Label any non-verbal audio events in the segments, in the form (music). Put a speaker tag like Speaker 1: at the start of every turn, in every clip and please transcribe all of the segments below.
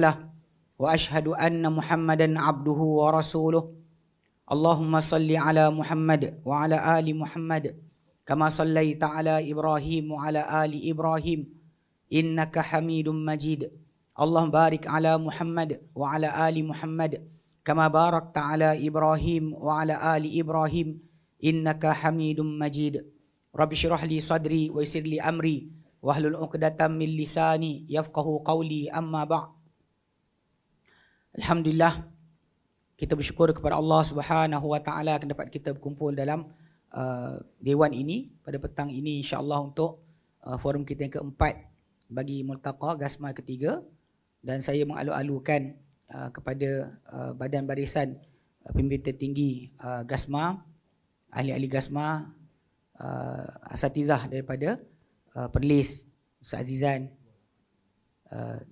Speaker 1: له واشهد ان محمدا عبده ورسوله اللهم صل على محمد وعلى ال محمد كما صليت على ابراهيم وعلى ال ابراهيم انك حميد مجيد اللهم بارك على محمد وعلى ال محمد كما باركت على ابراهيم وعلى ال ابراهيم انك حميد مجيد رب اشرح لي صدري ويسر لي امري واهلل عقده من لساني يفقه قولي اما بعد Alhamdulillah kita bersyukur kepada Allah Subhanahu Wa Taala kerana dapat kita berkumpul dalam uh, dewan ini pada petang ini insya-Allah untuk uh, forum kita yang keempat bagi multaqa gasma ketiga dan saya mengalu-alukan uh, kepada uh, badan barisan uh, pimpin tertinggi uh, gasma ahli-ahli gasma uh, asatizah daripada uh, Perlis Ustaz Azizan uh,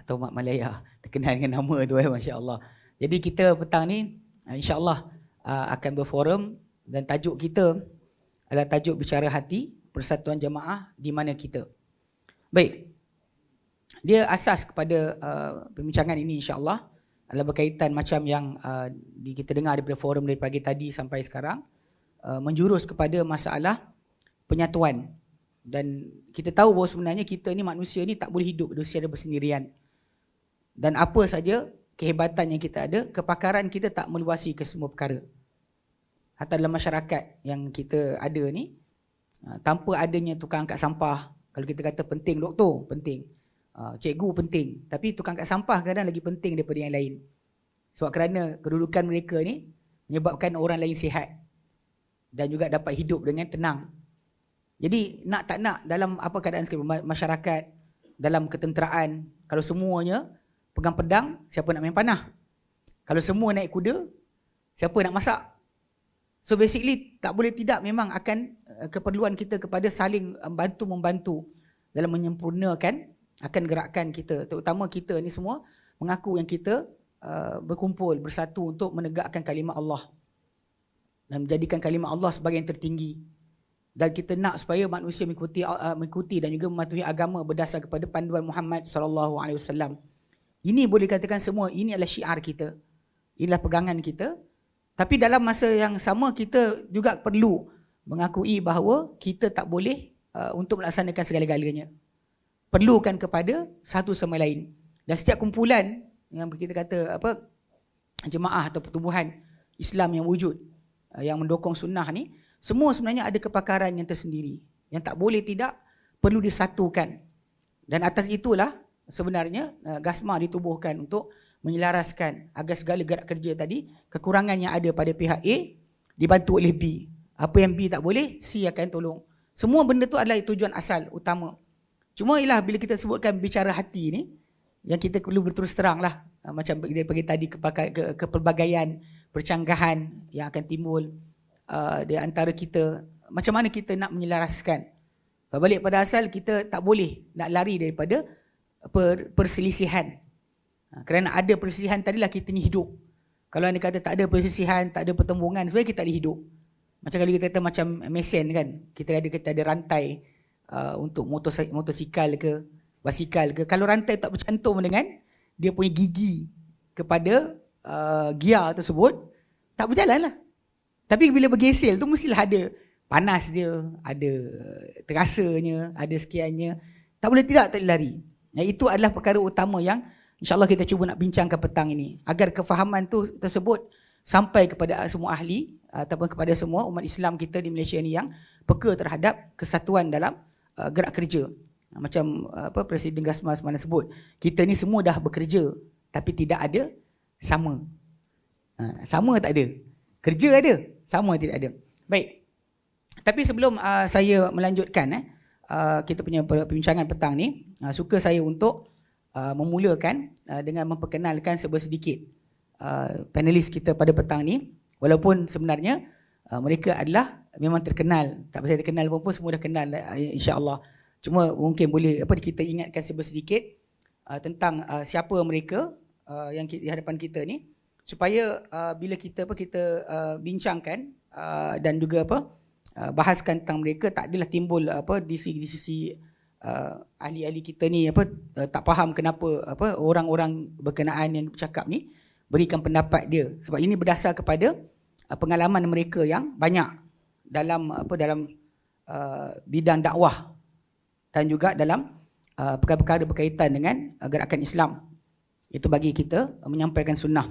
Speaker 1: atau Mat Malaya terkenal dengan nama tu eh masya-Allah. Jadi kita petang ni ah, insya-Allah ah, akan berforum dan tajuk kita adalah tajuk bicara hati persatuan jemaah di mana kita. Baik. Dia asas kepada uh, pembincangan ini insya-Allah adalah berkaitan macam yang uh, kita dengar daripada forum dari pagi tadi sampai sekarang uh, menjurus kepada masalah penyatuan dan kita tahu bahawa sebenarnya kita ni manusia ni tak boleh hidup dia secara bersendirian dan apa saja kehebatan yang kita ada, kepakaran kita tak meluasi ke semua perkara. Hatta dalam masyarakat yang kita ada ni, ah, tanpa adanya tukang angkat sampah, kalau kita kata penting doktor, penting. Ah, cikgu penting. Tapi tukang angkat sampah kadang lagi penting daripada yang lain. Sebab kerana kedudukan mereka ni menyebabkan orang lain sihat dan juga dapat hidup dengan tenang. Jadi nak tak nak dalam apa keadaan sekalipun masyarakat, dalam ketenteraan, kalau semuanya pegang pedang, siapa nak main panah. Kalau semua naik kuda, siapa nak masak? So basically tak boleh tidak memang akan eh, keperluan kita kepada saling bantu-membantu dalam menyempurnakan akan gerakan kita. Terutama kita ni semua mengaku yang kita uh, berkumpul, bersatu untuk menegakkan kalimah Allah dan menjadikan kalimah Allah sebagai yang tertinggi. Dan kita nak supaya manusia mengikuti, uh, mengikuti dan juga mematuhi agama berdasar kepada panduan Muhammad sallallahu alaihi wasallam. Ini boleh katakan semua ini adalah syiar kita. Inilah pegangan kita. Tapi dalam masa yang sama kita juga perlu mengakui bahawa kita tak boleh uh, untuk melaksanakan segala-galanya. Perlukan kepada satu sama lain. Dan setiap kumpulan yang kita kata apa jemaah atau pertumbuhan Islam yang wujud uh, yang mendukung sunnah ni semua sebenarnya ada kepakaran yang tersendiri yang tak boleh tidak perlu disatukan. Dan atas itulah sebenarnya eh, Gasma ditubuhkan untuk menyelaraskan agar segala gerak kerja tadi kekurangan yang ada pada pihak A dibantu oleh B. Apa yang B tak boleh, C akan tolong. Semua benda tu adalah tujuan asal utama. Cuma ialah bila kita sebutkan bicara hati ni yang kita perlu berterus terang lah eh, macam daripada tadi kepaka, ke, kepelbagaian percanggahan yang akan timbul uh, di antara kita macam mana kita nak menyelaraskan balik pada asal kita tak boleh nak lari daripada per, perselisihan. Ha, kerana ada perselisihan tadilah kita ni hidup. Kalau anda kata tak ada perselisihan, tak ada pertembungan, sebenarnya kita tak boleh hidup. Macam kalau kita kata macam mesin kan, kita ada kita ada rantai uh, untuk motor motosikal ke, basikal ke. Kalau rantai tak bercantum dengan dia punya gigi kepada uh, gear tersebut, tak berjalan lah. Tapi bila bergesel tu mestilah ada panas dia, ada terasanya, ada sekiannya. Tak boleh tidak, tak boleh lari. Nah, itu adalah perkara utama yang insyaAllah kita cuba nak bincangkan petang ini. Agar kefahaman tu tersebut sampai kepada semua ahli ataupun kepada semua umat Islam kita di Malaysia ni yang peka terhadap kesatuan dalam uh, gerak kerja. Macam uh, apa Presiden Rasmah semalam sebut, kita ni semua dah bekerja tapi tidak ada sama. Uh, sama tak ada. Kerja ada, sama tidak ada. Baik. Tapi sebelum uh, saya melanjutkan eh, Uh, kita punya perbincangan petang ni uh, suka saya untuk uh, memulakan uh, dengan memperkenalkan sedikit uh, panelis kita pada petang ni walaupun sebenarnya uh, mereka adalah memang terkenal tak saya terkenal pun pun semua dah kenal uh, insya cuma mungkin boleh apa kita ingatkan sedikit uh, tentang uh, siapa mereka uh, yang di hadapan kita ni supaya uh, bila kita apa kita uh, bincangkan uh, dan juga apa uh, Uh, bahaskan tentang mereka tak adalah timbul uh, apa di sisi, di sisi uh, ahli-ahli kita ni apa uh, tak faham kenapa apa orang-orang berkenaan yang bercakap ni berikan pendapat dia sebab ini berdasar kepada uh, pengalaman mereka yang banyak dalam uh, apa dalam uh, bidang dakwah dan juga dalam uh, perkara-perkara berkaitan dengan uh, gerakan Islam itu bagi kita uh, menyampaikan sunnah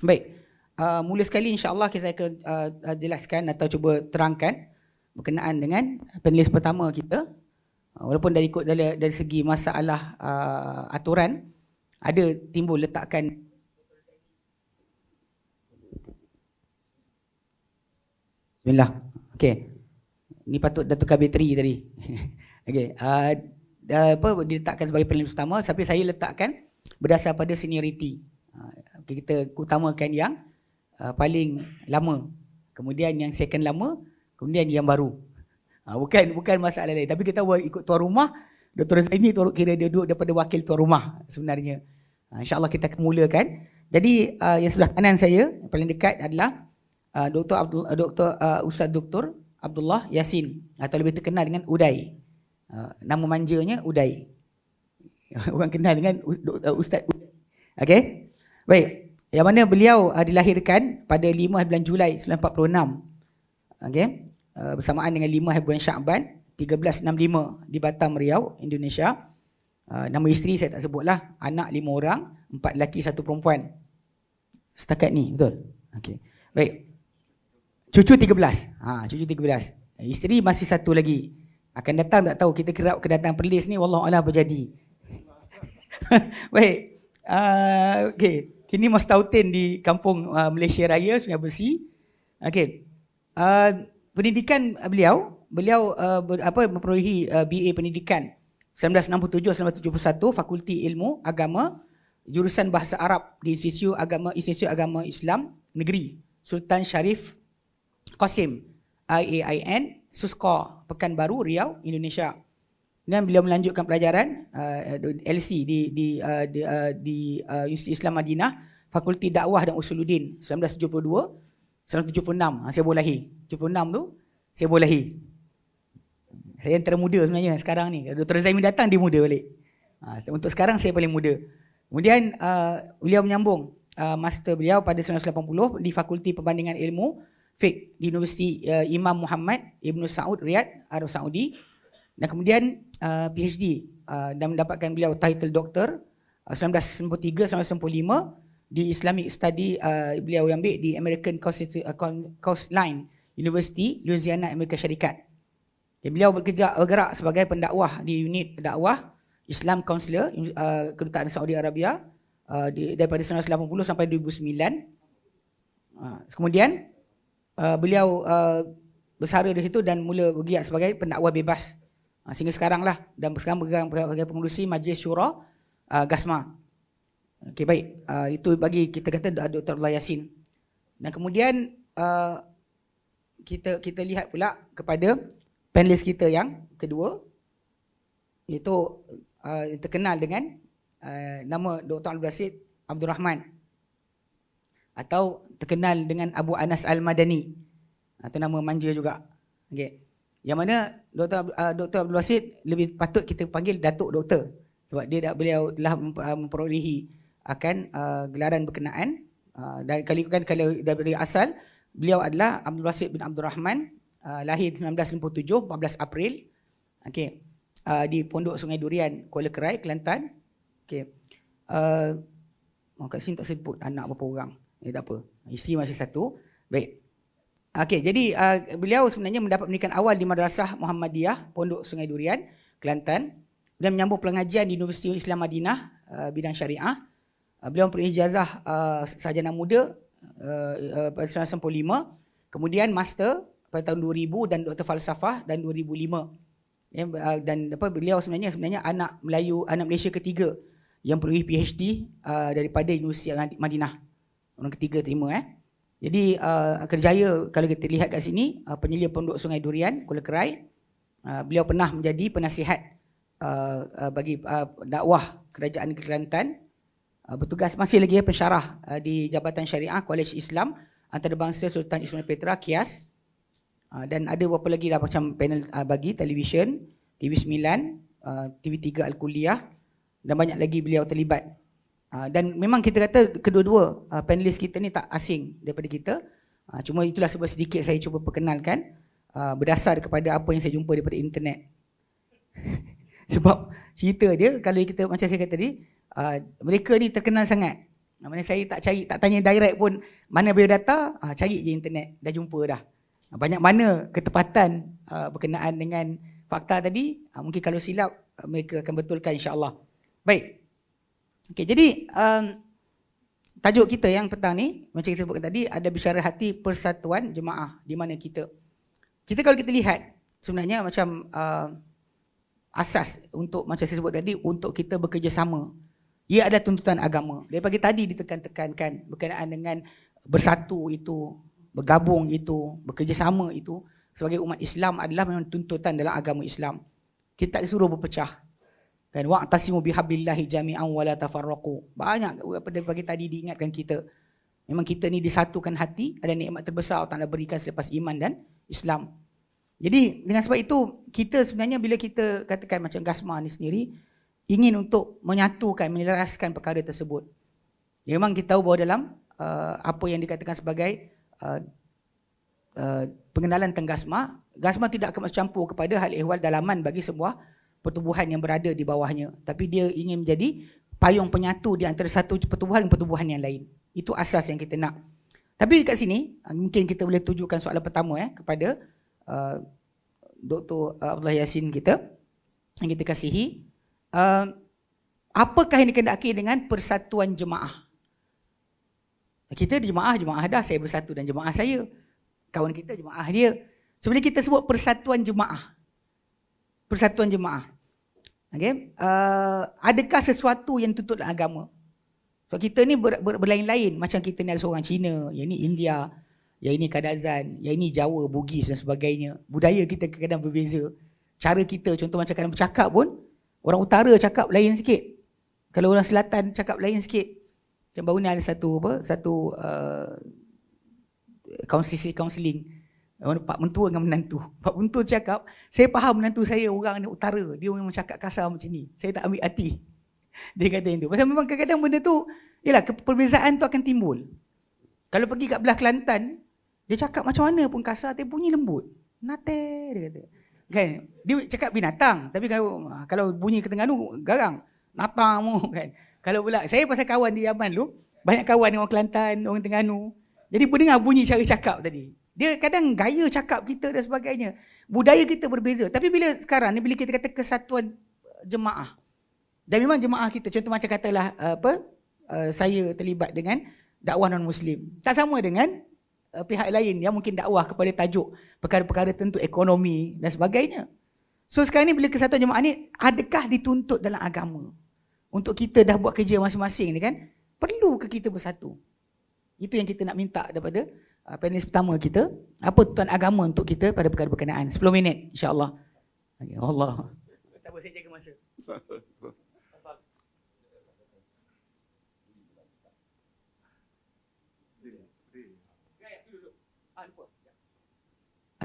Speaker 1: baik uh, mula sekali insyaAllah kita akan uh, jelaskan atau cuba terangkan berkenaan dengan panelis pertama kita. Uh, walaupun dari, dari, dari segi masalah uh, aturan, ada timbul letakkan Bismillah. Okey. Ni patut Datuk Kabitri tadi. (laughs) Okey. Uh, apa diletakkan sebagai panel pertama tapi saya letakkan berdasar pada seniority. Uh, kita utamakan yang uh, paling lama kemudian yang second lama kemudian yang baru uh, bukan bukan masalah lain tapi kita tahu ikut tuan rumah Doktor Zaini tu kira dia duduk daripada wakil tuan rumah sebenarnya uh, insyaAllah kita akan mulakan jadi uh, yang sebelah kanan saya yang paling dekat adalah uh, Dr. Abdul, uh, Dr. Uh, Ustaz Dr. Abdullah Yasin atau lebih terkenal dengan Uday nama manjanya Uday (laughs) orang kenal dengan Ustaz Uday okay? baik yang mana beliau uh, dilahirkan pada 5 hari bulan Julai 1946. Okey. Uh, bersamaan dengan 5 hari bulan Syaban 1365 di Batam Riau, Indonesia. Uh, nama isteri saya tak sebut lah. Anak lima orang, empat lelaki, satu perempuan. Setakat ni, betul? Okay. Baik. Cucu 13. Ha, cucu 13. Isteri masih satu lagi. Akan datang tak tahu kita kerap kedatangan perlis ni wallahualam berjadi. jadi. (laughs) Baik. Uh, okey. Kini Mas Tautin di kampung uh, Malaysia Raya, Sungai Besi. Okay, Uh, pendidikan beliau, beliau uh, ber, apa memperolehi uh, BA pendidikan 1967-1971 Fakulti Ilmu Agama jurusan Bahasa Arab di Institut Agama Institut Agama Islam Negeri Sultan Sharif Qasim IAIN Susko Pekanbaru Riau Indonesia. Kemudian beliau melanjutkan pelajaran uh, LC di di uh, di, uh, di, uh, Universiti Islam Madinah, Fakulti Dakwah dan Usuluddin 1972 1976 ah, saya baru lahir. 76 tu saya baru lahir. Saya yang termuda sebenarnya sekarang ni. Dr. Zaimi datang dia muda balik. Uh, untuk sekarang saya paling muda. Kemudian uh, beliau menyambung uh, master beliau pada 1980 di Fakulti Perbandingan Ilmu Fiqh di Universiti uh, Imam Muhammad Ibn Saud Riyadh Arab Saudi. Dan kemudian uh, PhD uh, dan mendapatkan beliau title doktor uh, 1993 sampai 1995 di Islamic Study uh, beliau ambil di American Coast, uh, Coastline University Louisiana Amerika Syarikat. Dan beliau bekerja bergerak sebagai pendakwah di unit dakwah Islam Counselor uh, Kedutaan Saudi Arabia uh, di, daripada 1980 sampai 2009. Uh, kemudian uh, beliau uh, bersara di situ dan mula bergiat sebagai pendakwah bebas Ah, sehingga sekarang lah dan sekarang berang sebagai pengurusi Majlis Syura uh, Gasma. Okay baik, uh, itu bagi kita kata Dr. Abdullah Yassin. Dan kemudian uh, kita kita lihat pula kepada panelis kita yang kedua iaitu uh, terkenal dengan uh, nama Dr. Abdul Rasid Abdul Rahman atau terkenal dengan Abu Anas Al-Madani atau nama manja juga. Okey. Yang mana Dr. Dr. Abdul ah, Basit lebih patut kita panggil Datuk Doktor sebab dia dah beliau telah ah, memperolehi akan ah, gelaran berkenaan dan kali kan kalau dari asal beliau adalah Abdul Basit bin Abdul Rahman lahir 1957 14 April okey di Pondok Sungai Durian Kuala Kerai Kelantan okey uh, oh, kat sini tak sebut anak berapa orang eh, tak apa isteri masih satu baik Okey, jadi uh, beliau sebenarnya mendapat pendidikan awal di Madrasah Muhammadiyah Pondok Sungai Durian, Kelantan. Kemudian menyambung pengajian di Universiti Islam Madinah uh, bidang syariah. Uh, beliau mempunyai ijazah uh, sarjana muda uh, uh, pada uh, tahun uh, 1995, kemudian master pada tahun 2000 dan doktor falsafah dan 2005. Ya, uh, dan apa beliau sebenarnya sebenarnya anak Melayu anak Malaysia ketiga yang perlu PhD uh, daripada Universiti Madinah orang ketiga terima eh jadi uh, kerjaya kalau kita lihat kat sini uh, penyelia penduduk Sungai Durian Kuala Kerai uh, beliau pernah menjadi penasihat uh, uh, bagi uh, dakwah kerajaan Kelantan uh, bertugas masih lagi ya, pensyarah uh, di Jabatan Syariah Kolej Islam Antarabangsa Sultan Ismail Petra KIAS uh, dan ada beberapa lagi lah macam panel uh, bagi televisyen TV9 uh, TV3 Al-Kuliah dan banyak lagi beliau terlibat Ah, dan memang kita kata kedua-dua uh, ah, panelis kita ni tak asing daripada kita. Uh, cuma itulah sebab sedikit saya cuba perkenalkan uh, berdasar kepada apa yang saya jumpa daripada internet. (laughs) sebab cerita dia kalau kita macam saya kata tadi, uh, mereka ni terkenal sangat. Namanya saya tak cari tak tanya direct pun mana biodata, uh, cari je internet dah jumpa dah. Banyak mana ketepatan uh, berkenaan dengan fakta tadi, uh, mungkin kalau silap uh, mereka akan betulkan insya-Allah. Baik. Okay, jadi um, tajuk kita yang petang ni macam kita sebutkan tadi ada bicara hati persatuan jemaah di mana kita kita kalau kita lihat sebenarnya macam uh, asas untuk macam saya sebut tadi untuk kita bekerjasama ia ada tuntutan agama. Dari pagi tadi ditekan-tekankan berkenaan dengan bersatu itu, bergabung itu, bekerjasama itu sebagai umat Islam adalah memang tuntutan dalam agama Islam. Kita tak disuruh berpecah, Kan waqtasimu bihablillahi jami'an wala tafarraqu. Banyak apa dari pagi tadi diingatkan kita. Memang kita ni disatukan hati, ada nikmat terbesar Allah Taala berikan selepas iman dan Islam. Jadi dengan sebab itu kita sebenarnya bila kita katakan macam Gasma ni sendiri ingin untuk menyatukan, menyelaraskan perkara tersebut. Ya, memang kita tahu bahawa dalam uh, apa yang dikatakan sebagai uh, uh, pengenalan tentang Gasma, Gasma tidak akan bercampur kepada hal ehwal dalaman bagi sebuah pertubuhan yang berada di bawahnya tapi dia ingin menjadi payung penyatu di antara satu pertubuhan dengan pertubuhan yang lain itu asas yang kita nak tapi dekat sini ah, mungkin kita boleh tujukan soalan pertama eh kepada uh, ah, Dr. Abdullah Yasin kita yang kita kasihi uh, apakah yang dikendaki dengan persatuan jemaah kita jemaah jemaah dah saya bersatu dan jemaah saya kawan kita jemaah dia sebenarnya kita sebut persatuan jemaah persatuan jemaah Okay. Uh, adakah sesuatu yang tuntut dalam agama? so, kita ni ber, ber, berlain-lain. Macam kita ni ada seorang Cina, yang ni India, yang ini Kadazan, yang ini Jawa, Bugis dan sebagainya. Budaya kita kadang berbeza. Cara kita, contoh macam kadang bercakap pun, orang utara cakap lain sikit. Kalau orang selatan cakap lain sikit. Macam baru ni ada satu apa, satu uh, counseling, counseling. Pak Mentua dengan menantu. (laughs) Pak Mentua cakap, saya faham menantu saya orang ni utara. Dia memang cakap kasar macam ni. Saya tak ambil hati. (laughs) Dia kata yang tu. Pasal memang kadang-kadang benda tu, yelah, perbezaan tu akan timbul. Kalau pergi kat belah Kelantan, dia cakap macam mana pun kasar, tapi bunyi lembut. Nate, dia kata. Kan? Dia cakap binatang, tapi kalau, ah, kalau bunyi ke tengah tu, garang. Natang mu, (laughs) kan? Kalau pula, saya pasal kawan di Yaman tu, banyak kawan dengan orang Kelantan, orang Tengganu. Jadi pun dengar bunyi cara cakap tadi. Dia kadang gaya cakap kita dan sebagainya. Budaya kita berbeza. Tapi bila sekarang ni bila kita kata kesatuan eh, jemaah. Dan memang jemaah kita contoh macam katalah eh, apa eh, saya terlibat dengan dakwah non muslim. Tak sama dengan pihak lain yang mungkin dakwah kepada tajuk perkara-perkara tentu ekonomi dan sebagainya. So sekarang ni bila kesatuan jemaah ni adakah dituntut dalam agama? Untuk kita dah buat kerja masing-masing ni kan? Perlu kita bersatu? Itu yang kita nak minta daripada Ah, panelis pertama kita. Apa tuan agama untuk kita pada perkara berkenaan? 10 minit insyaallah. allah Ya Allah. Tak boleh jaga masa.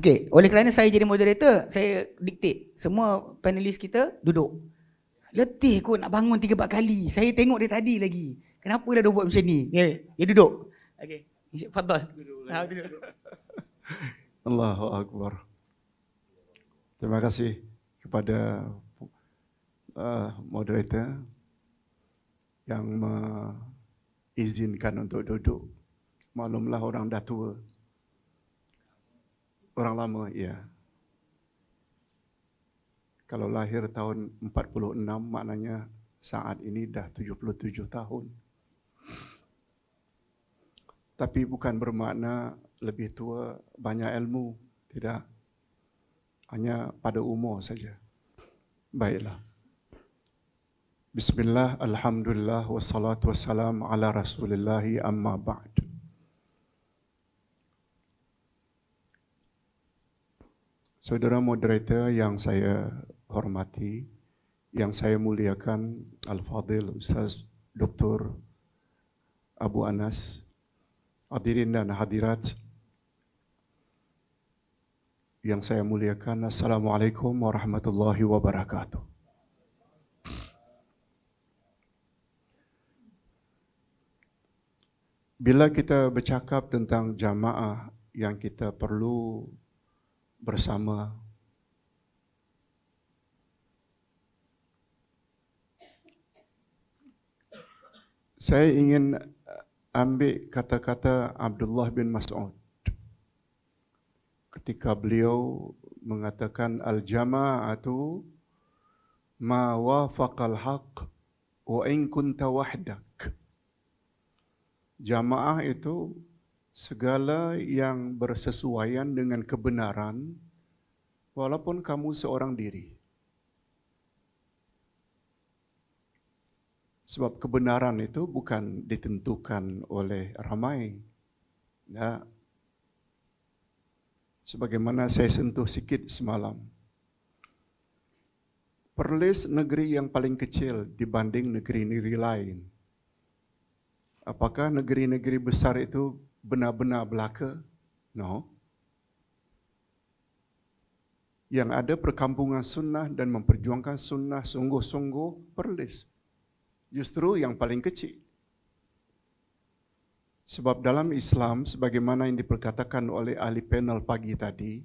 Speaker 1: Okey, oleh kerana saya jadi moderator, saya diktik semua panelis kita duduk. Letih kot nak bangun tiga 4 kali. Saya tengok dia tadi lagi. Kenapa dah buat macam ni? Ya, okay. dia duduk. Okey. تفضل
Speaker 2: الله اكبر Terima kasih kepada uh, moderator yang mengizinkan untuk duduk. Malumlah orang dah tua. Orang lama, ya. Kalau lahir tahun 46, maknanya saat ini dah 77 tahun tapi bukan bermakna lebih tua banyak ilmu tidak hanya pada umur saja baiklah bismillah alhamdulillah wassalatu wassalam ala rasulillah amma ba'd Saudara moderator yang saya hormati, yang saya muliakan Al-Fadil Ustaz Dr. Abu Anas hadirin dan hadirat yang saya muliakan. Assalamualaikum warahmatullahi wabarakatuh. Bila kita bercakap tentang jamaah yang kita perlu bersama Saya ingin ambil kata-kata Abdullah bin Mas'ud ketika beliau mengatakan al-jama'atu ma wafaqal haqq wa in kunta wahdak jamaah itu segala yang bersesuaian dengan kebenaran walaupun kamu seorang diri Sebab kebenaran itu bukan ditentukan oleh ramai. Ya. Sebagaimana saya sentuh sikit semalam. Perlis negeri yang paling kecil dibanding negeri-negeri lain. Apakah negeri-negeri besar itu benar-benar belaka? No. Yang ada perkampungan sunnah dan memperjuangkan sunnah sungguh-sungguh perlis justru yang paling kecil. Sebab dalam Islam, sebagaimana yang diperkatakan oleh ahli panel pagi tadi,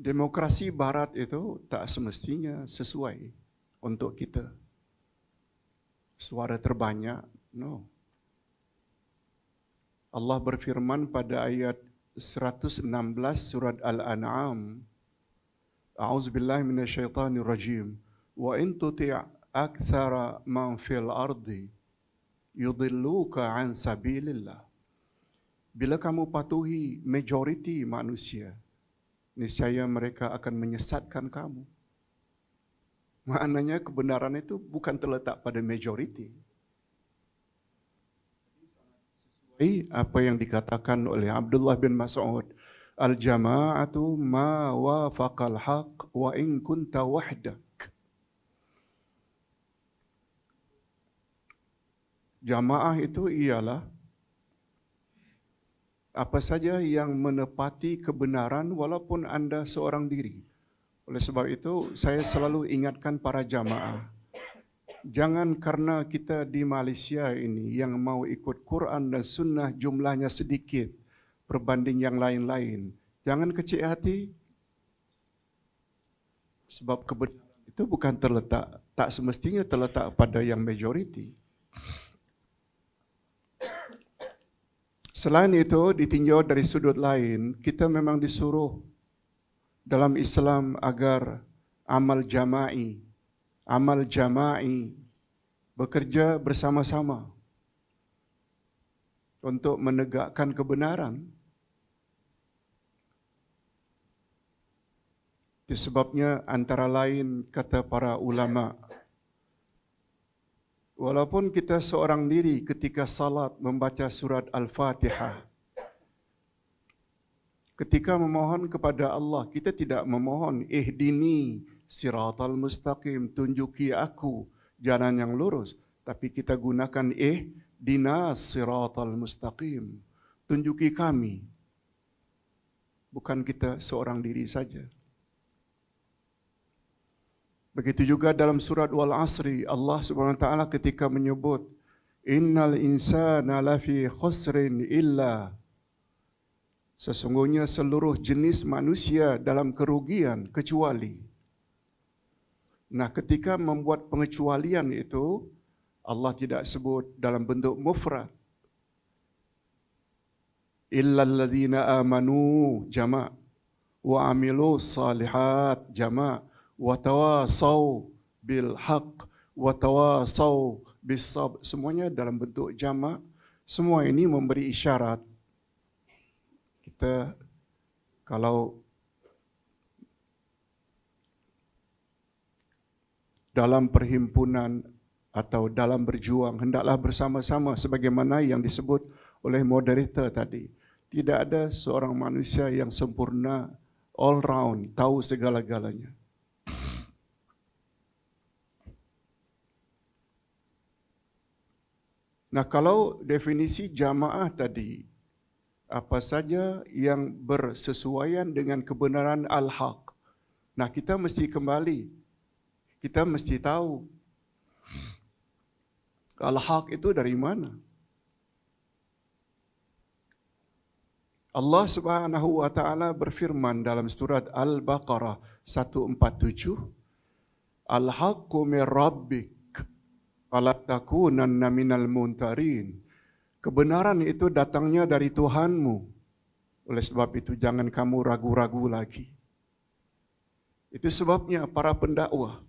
Speaker 2: demokrasi barat itu tak semestinya sesuai untuk kita. Suara terbanyak, no. Allah berfirman pada ayat 116 surat Al-An'am. A'udzubillahiminasyaitanirrajim. rajim. وإن تطع أكثر من في الأرض يضلوك عن سبيل الله Bila kamu patuhi majoriti manusia, niscaya mereka akan menyesatkan kamu. Maknanya kebenaran itu bukan terletak pada majoriti. Sesuai apa yang dikatakan oleh Abdullah bin Mas'ud, Al-jama'atu ma wafaqal haq wa in kunta wahdah. jamaah itu ialah apa saja yang menepati kebenaran walaupun anda seorang diri. Oleh sebab itu, saya selalu ingatkan para jamaah, jangan karena kita di Malaysia ini yang mau ikut Quran dan Sunnah jumlahnya sedikit berbanding yang lain-lain. Jangan kecil hati, sebab kebenaran itu bukan terletak, tak semestinya terletak pada yang majoriti. Selain itu, ditinjau dari sudut lain, kita memang disuruh dalam Islam agar amal jama'i, amal jama'i bekerja bersama-sama untuk menegakkan kebenaran. Disebabnya antara lain kata para ulama' Walaupun kita seorang diri ketika salat membaca surat Al-Fatihah, ketika memohon kepada Allah, kita tidak memohon, ihdini siratal mustaqim, tunjuki aku jalan yang lurus. Tapi kita gunakan eh dinas siratal mustaqim, tunjuki kami. Bukan kita seorang diri saja. Begitu juga dalam surat al Asri Allah Subhanahu wa taala ketika menyebut innal insana lafi khusrin illa sesungguhnya seluruh jenis manusia dalam kerugian kecuali Nah ketika membuat pengecualian itu Allah tidak sebut dalam bentuk mufrad illa ladzina amanu jama' wa amilu salihat jama' watawasau bil haq watawasau bis sab semuanya dalam bentuk jamak semua ini memberi isyarat kita kalau dalam perhimpunan atau dalam berjuang hendaklah bersama-sama sebagaimana yang disebut oleh moderator tadi tidak ada seorang manusia yang sempurna all round tahu segala-galanya Nah kalau definisi jamaah tadi, apa saja yang bersesuaian dengan kebenaran al-haq. Nah kita mesti kembali, kita mesti tahu al-haq itu dari mana. Allah Subhanahu wa taala berfirman dalam surat Al-Baqarah 147 Al-haqqu min rabbik falatakunan naminal muntarin. Kebenaran itu datangnya dari Tuhanmu. Oleh sebab itu jangan kamu ragu-ragu lagi. Itu sebabnya para pendakwa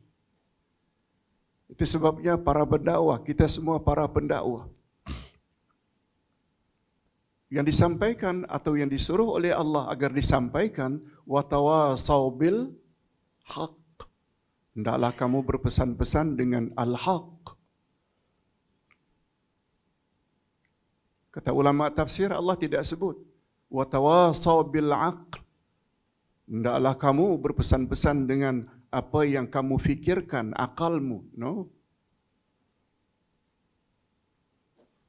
Speaker 2: Itu sebabnya para pendakwa kita semua para pendakwa Yang disampaikan atau yang disuruh oleh Allah agar disampaikan, watawa saubil hak. Hendaklah kamu berpesan-pesan dengan al-haq. Kata ulama tafsir Allah tidak sebut wa tawasaw bil aql. Hendaklah kamu berpesan-pesan dengan apa yang kamu fikirkan akalmu, no?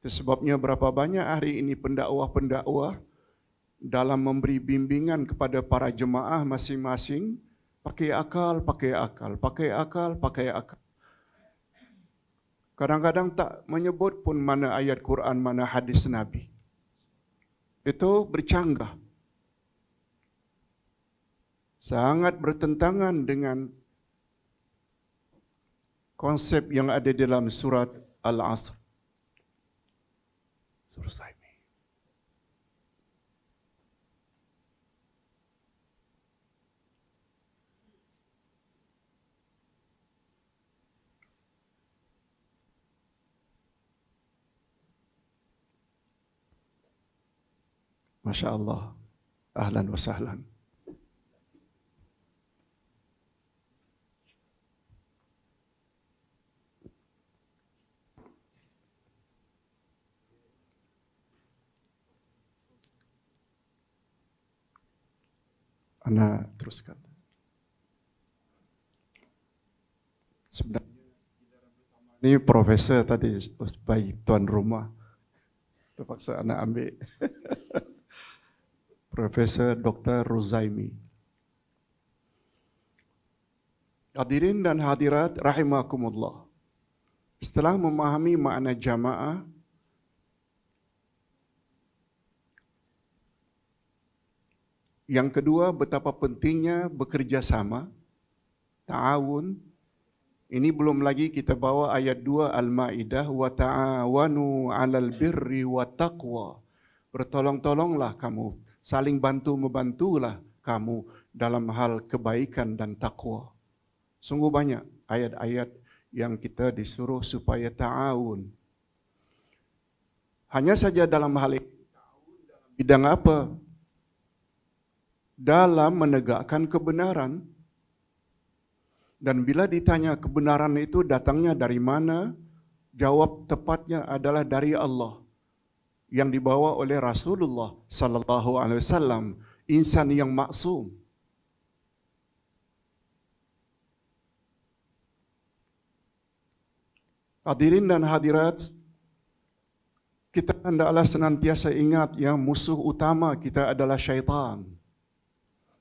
Speaker 2: Sebabnya berapa banyak hari ini pendakwah-pendakwah dalam memberi bimbingan kepada para jemaah masing-masing pakai akal, pakai akal, pakai akal, pakai akal. Kadang-kadang tak menyebut pun mana ayat Quran, mana hadis Nabi. Itu bercanggah. Sangat bertentangan dengan konsep yang ada dalam surat Al-Asr. Selesai. Masya Allah. Ahlan wa sahlan. Ana teruskan. Sebenarnya ini profesor tadi sebagai tuan rumah. Terpaksa anak ambil. (laughs) Profesor Dr. Ruzaimi. Hadirin dan hadirat rahimakumullah. Setelah memahami makna jamaah, yang kedua betapa pentingnya bekerja sama, ta'awun, ini belum lagi kita bawa ayat 2 Al-Ma'idah, wa ta'awanu alal birri wa taqwa. Bertolong-tolonglah kamu saling bantu membantulah kamu dalam hal kebaikan dan takwa. Sungguh banyak ayat-ayat yang kita disuruh supaya ta'awun. Hanya saja dalam hal ini, dalam bidang apa? Dalam menegakkan kebenaran. Dan bila ditanya kebenaran itu datangnya dari mana, jawab tepatnya adalah dari Allah yang dibawa oleh Rasulullah sallallahu alaihi wasallam, insan yang maksum. Hadirin dan hadirat, kita hendaklah senantiasa ingat yang musuh utama kita adalah syaitan,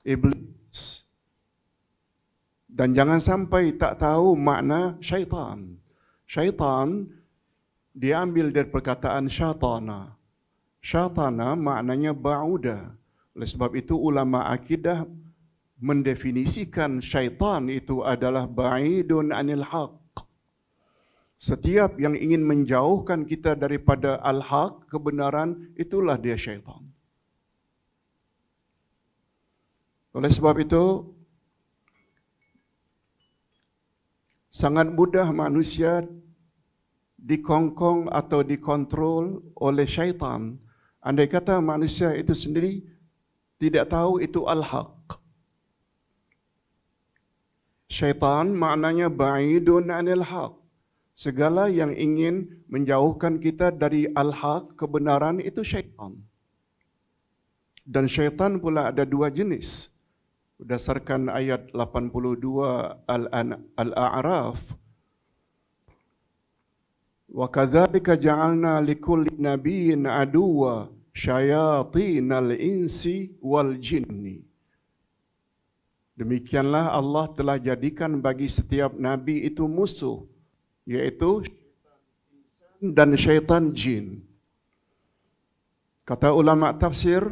Speaker 2: iblis. Dan jangan sampai tak tahu makna syaitan. Syaitan diambil dari perkataan syaitanah Syatana maknanya ba'uda. Oleh sebab itu ulama akidah mendefinisikan syaitan itu adalah ba'idun anil haq. Setiap yang ingin menjauhkan kita daripada al-haq, kebenaran, itulah dia syaitan. Oleh sebab itu, sangat mudah manusia dikongkong atau dikontrol oleh syaitan. Syaitan. Andai kata manusia itu sendiri tidak tahu itu al-haq. Syaitan maknanya ba'idun anil haq. Segala yang ingin menjauhkan kita dari al-haq kebenaran itu syaitan. Dan syaitan pula ada dua jenis. Berdasarkan ayat 82 Al-A'raf, Al Wa kadzalika ja'alna likulli nabiyyin aduwa syayatinal insi wal jinni. Demikianlah Allah telah jadikan bagi setiap nabi itu musuh, yaitu dan syaitan jin. Kata ulama tafsir,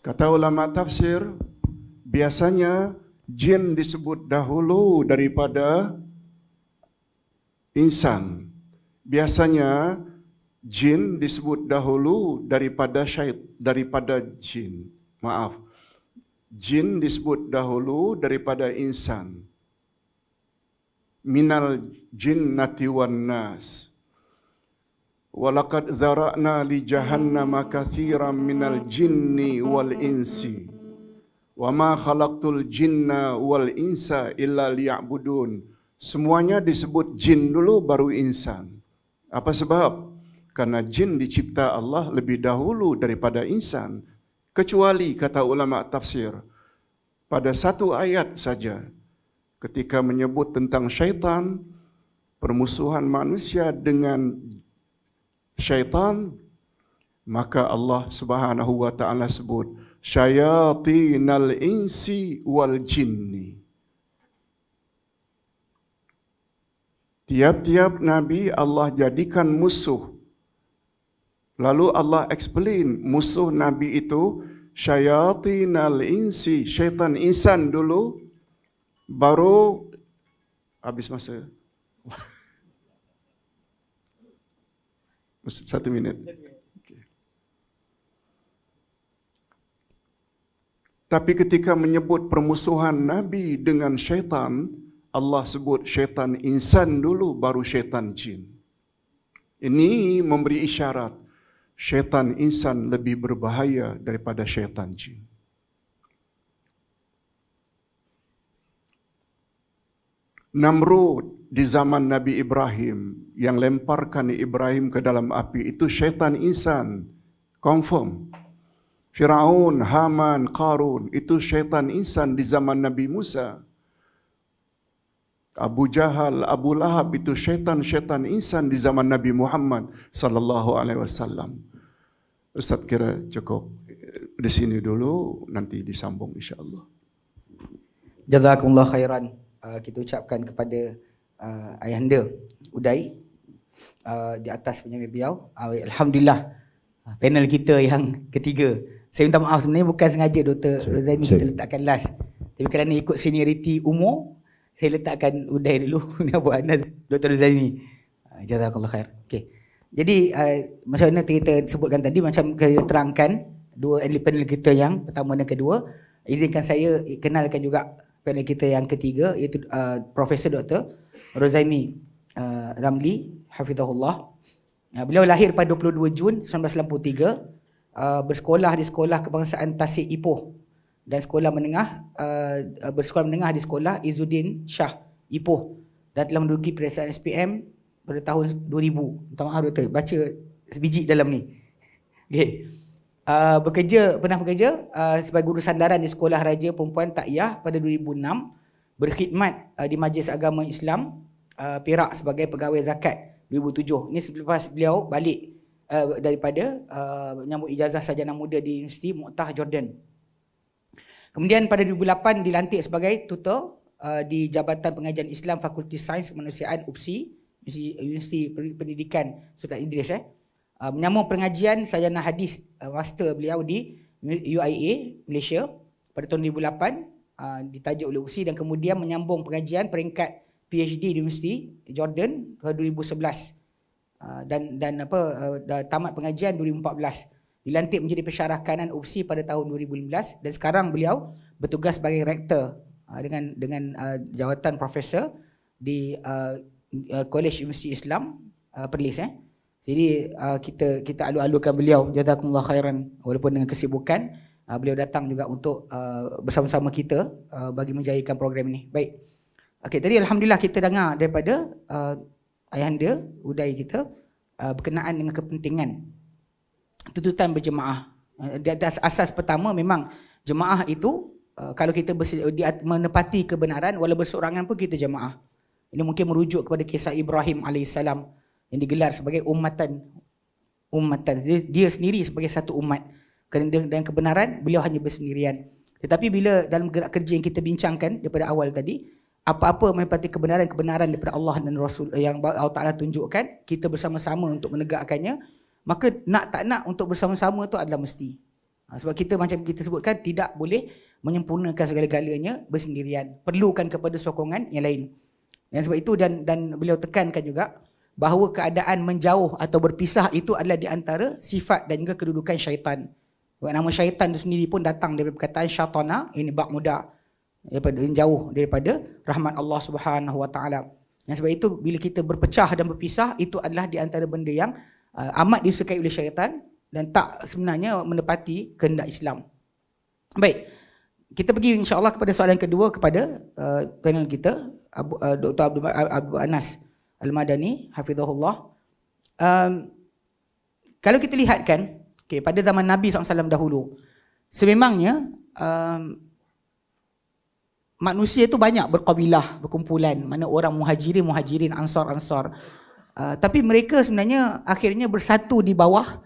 Speaker 2: kata ulama tafsir, biasanya jin disebut dahulu daripada Insan biasanya jin disebut dahulu daripada syait daripada jin maaf jin disebut dahulu daripada insan minal jin nati wan nas walaqad zara'na li jahannama katsiran minal jinni wal insi wa ma khalaqtul jinna wal insa illa liya'budun semuanya disebut jin dulu baru insan apa sebab? Karena jin dicipta Allah lebih dahulu daripada insan. Kecuali kata ulama tafsir pada satu ayat saja ketika menyebut tentang syaitan permusuhan manusia dengan syaitan maka Allah Subhanahu wa taala sebut syayatinal insi wal jinni Tiap-tiap Nabi Allah jadikan musuh. Lalu Allah explain musuh Nabi itu syaitan al-insi, syaitan insan dulu, baru habis masa. (laughs) Satu minit. Tapi ketika menyebut permusuhan Nabi dengan syaitan, Allah sebut syaitan insan dulu baru syaitan jin. Ini memberi isyarat syaitan insan lebih berbahaya daripada syaitan jin. Namrud di zaman Nabi Ibrahim yang lemparkan Ibrahim ke dalam api itu syaitan insan. Confirm. Firaun, Haman, Qarun itu syaitan insan di zaman Nabi Musa. Musa. Abu Jahal, Abu Lahab itu syaitan-syaitan insan di zaman Nabi Muhammad sallallahu alaihi wasallam. Ustaz kira cukup eh, di sini dulu nanti disambung insya Allah.
Speaker 1: Jazakumullah khairan. Uh, kita ucapkan kepada uh, ayahanda Udai uh, di atas punya beliau. Uh, alhamdulillah panel kita yang ketiga. Saya minta maaf sebenarnya bukan sengaja Dr. Rezaimi kita letakkan last. Tapi kerana ikut senioriti umur saya letakkan udai dulu (laughs) nak buat anak Dr. Zaini. Ah, Jazakallah khair. Okey. Jadi uh, macam mana kita sebutkan tadi macam kita terangkan dua ahli panel kita yang pertama dan kedua. Izinkan saya kenalkan juga panel kita yang ketiga iaitu uh, Profesor Dr. Rozaimi uh, Ramli hafizahullah. Uh, beliau lahir pada 22 Jun 1993 uh, bersekolah di Sekolah Kebangsaan Tasik Ipoh dan sekolah menengah uh, uh, bersekolah menengah di sekolah Izuddin Shah Ipoh dan telah menduduki peringkat SPM pada tahun 2000. Minta maaf doktor, baca sebiji dalam ni. Okey. Uh, bekerja pernah bekerja uh, sebagai guru sandaran di Sekolah Raja Perempuan Takiyah pada 2006, berkhidmat uh, di Majlis Agama Islam uh, Perak sebagai pegawai zakat 2007. Ini selepas beliau balik uh, daripada uh, menyambut ijazah sarjana muda di Universiti Muqtah Jordan Kemudian pada 2008 dilantik sebagai tutor uh, di Jabatan Pengajian Islam Fakulti Sains Kemanusiaan UPSI, Universiti Pendidikan Sultan Idris eh. Uh, menyambung pengajian Sayana Hadis uh, Master beliau di UIA Malaysia pada tahun 2008 uh, ditajuk oleh UPSI dan kemudian menyambung pengajian peringkat PhD di Universiti Jordan pada 2011 uh, dan dan apa uh, tamat pengajian 2014 dilantik menjadi pensyarah kanan UPSI pada tahun 2015 dan sekarang beliau bertugas sebagai rektor ah, dengan dengan ah, jawatan profesor di uh, College Universiti Islam uh, Perlis eh. Jadi uh, kita kita alu-alukan beliau jazakumullah khairan walaupun dengan kesibukan uh, beliau datang juga untuk uh, bersama-sama kita uh, bagi menjayakan program ini. Baik. Okay tadi alhamdulillah kita dengar daripada uh, ayahanda Udai kita uh, berkenaan dengan kepentingan tuntutan berjemaah. Eh, di Atas asas pertama memang jemaah itu eh, kalau kita menepati kebenaran walaupun berseorangan pun kita jemaah. Ini mungkin merujuk kepada kisah Ibrahim alaihissalam yang digelar sebagai umatan umatan dia, dia sendiri sebagai satu umat kerana dengan kebenaran beliau hanya bersendirian. Tetapi bila dalam gerak kerja yang kita bincangkan daripada awal tadi apa-apa menepati kebenaran-kebenaran daripada Allah dan Rasul eh, yang Allah Taala tunjukkan kita bersama-sama untuk menegakkannya Maka nak tak nak untuk bersama-sama tu adalah mesti. Ha, sebab kita macam kita sebutkan tidak boleh menyempurnakan segala-galanya bersendirian. Perlukan kepada sokongan yang lain. Dan sebab itu dan dan beliau tekankan juga bahawa keadaan menjauh atau berpisah itu adalah di antara sifat dan juga kedudukan syaitan. Sebab nama syaitan itu sendiri pun datang daripada perkataan syatana, ini bak muda. Daripada, jauh daripada rahmat Allah Subhanahu Wa Dan sebab itu bila kita berpecah dan berpisah itu adalah di antara benda yang uh, amat disukai oleh syaitan dan tak sebenarnya menepati kehendak Islam. Baik. Kita pergi insya-Allah kepada soalan kedua kepada uh, panel kita Abu, uh, ah, Dr. Abdul, Abdul Anas Al-Madani hafizahullah. Um, kalau kita lihatkan okay, pada zaman Nabi SAW dahulu sememangnya um, manusia itu banyak berkabilah, berkumpulan mana orang muhajirin, muhajirin, ansar, ansar Uh, tapi mereka sebenarnya akhirnya bersatu di bawah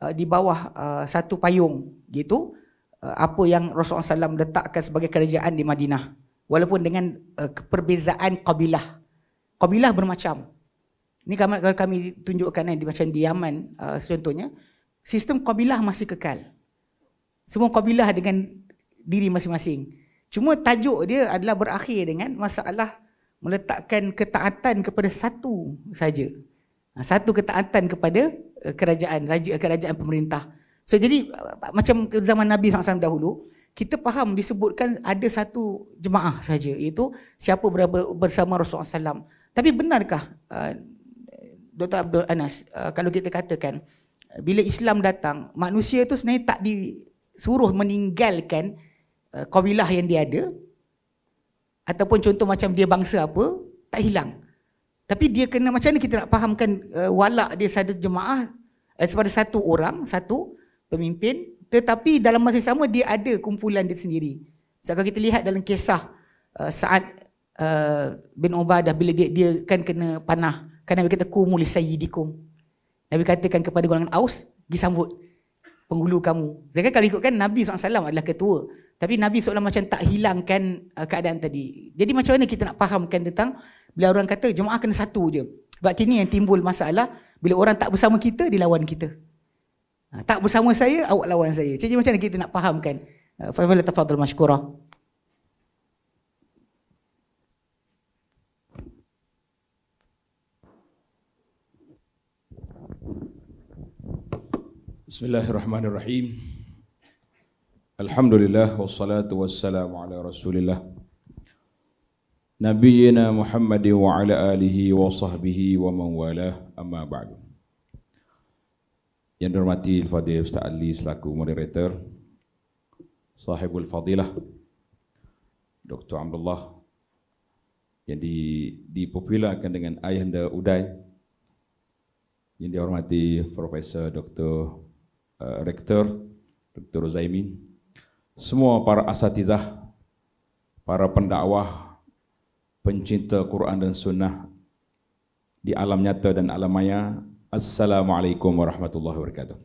Speaker 1: uh, di bawah uh, satu payung gitu uh, apa yang Rasulullah SAW letakkan sebagai kerajaan di Madinah walaupun dengan uh, perbezaan kabilah kabilah bermacam ini kami kami tunjukkan eh, di macam di Yaman uh, contohnya sistem kabilah masih kekal semua kabilah dengan diri masing-masing cuma tajuk dia adalah berakhir dengan masalah meletakkan ketaatan kepada satu saja. Ha, satu ketaatan kepada eh, kerajaan, raja, kerajaan pemerintah. So jadi eh, macam zaman Nabi SAW dahulu, kita faham disebutkan ada satu jemaah saja iaitu siapa berapa bersama Rasulullah SAW. Tapi benarkah eh, Dr. Abdul Anas kalau kita katakan bila Islam datang, manusia itu sebenarnya tak disuruh meninggalkan kawilah yang dia ada, ataupun contoh macam dia bangsa apa tak hilang tapi dia kena macam mana kita nak fahamkan uh, walak dia satu jemaah eh, kepada satu orang satu pemimpin tetapi dalam masa sama dia ada kumpulan dia sendiri sebab kalau kita lihat dalam kisah uh, eh, saat uh, eh, bin Ubadah bila dia, dia kan kena panah kan Nabi kata kumulisayidikum Nabi katakan kepada golongan Aus pergi penghulu kamu. Sedangkan kalau ikutkan Nabi SAW adalah ketua. Tapi Nabi SAW macam tak hilangkan uh, keadaan tadi. Jadi macam mana kita nak fahamkan tentang bila orang kata jemaah kena satu je. Sebab kini yang timbul masalah bila orang tak bersama kita, dia lawan kita. Ha, tak bersama saya, awak lawan saya. Jadi macam mana kita nak fahamkan? Uh, Fahamlah tafadhal mashkurah.
Speaker 3: Bismillahirrahmanirrahim. Alhamdulillah wassalatu wassalamu ala Rasulillah. Nabiyyina Muhammad wa ala alihi wa sahbihi wa man walah amma ba'du. Yang dihormati Al-Fadhil Ustaz Ali selaku moderator, sahibul fadilah, Dr. Abdullah yang di, dipopularkan dengan Ayahanda Uday, yang dihormati Profesor Dr. Eh, rektor Rektor Zaimin Semua para asatizah Para pendakwah Pencinta Quran dan Sunnah Di alam nyata dan alam maya Assalamualaikum warahmatullahi wabarakatuh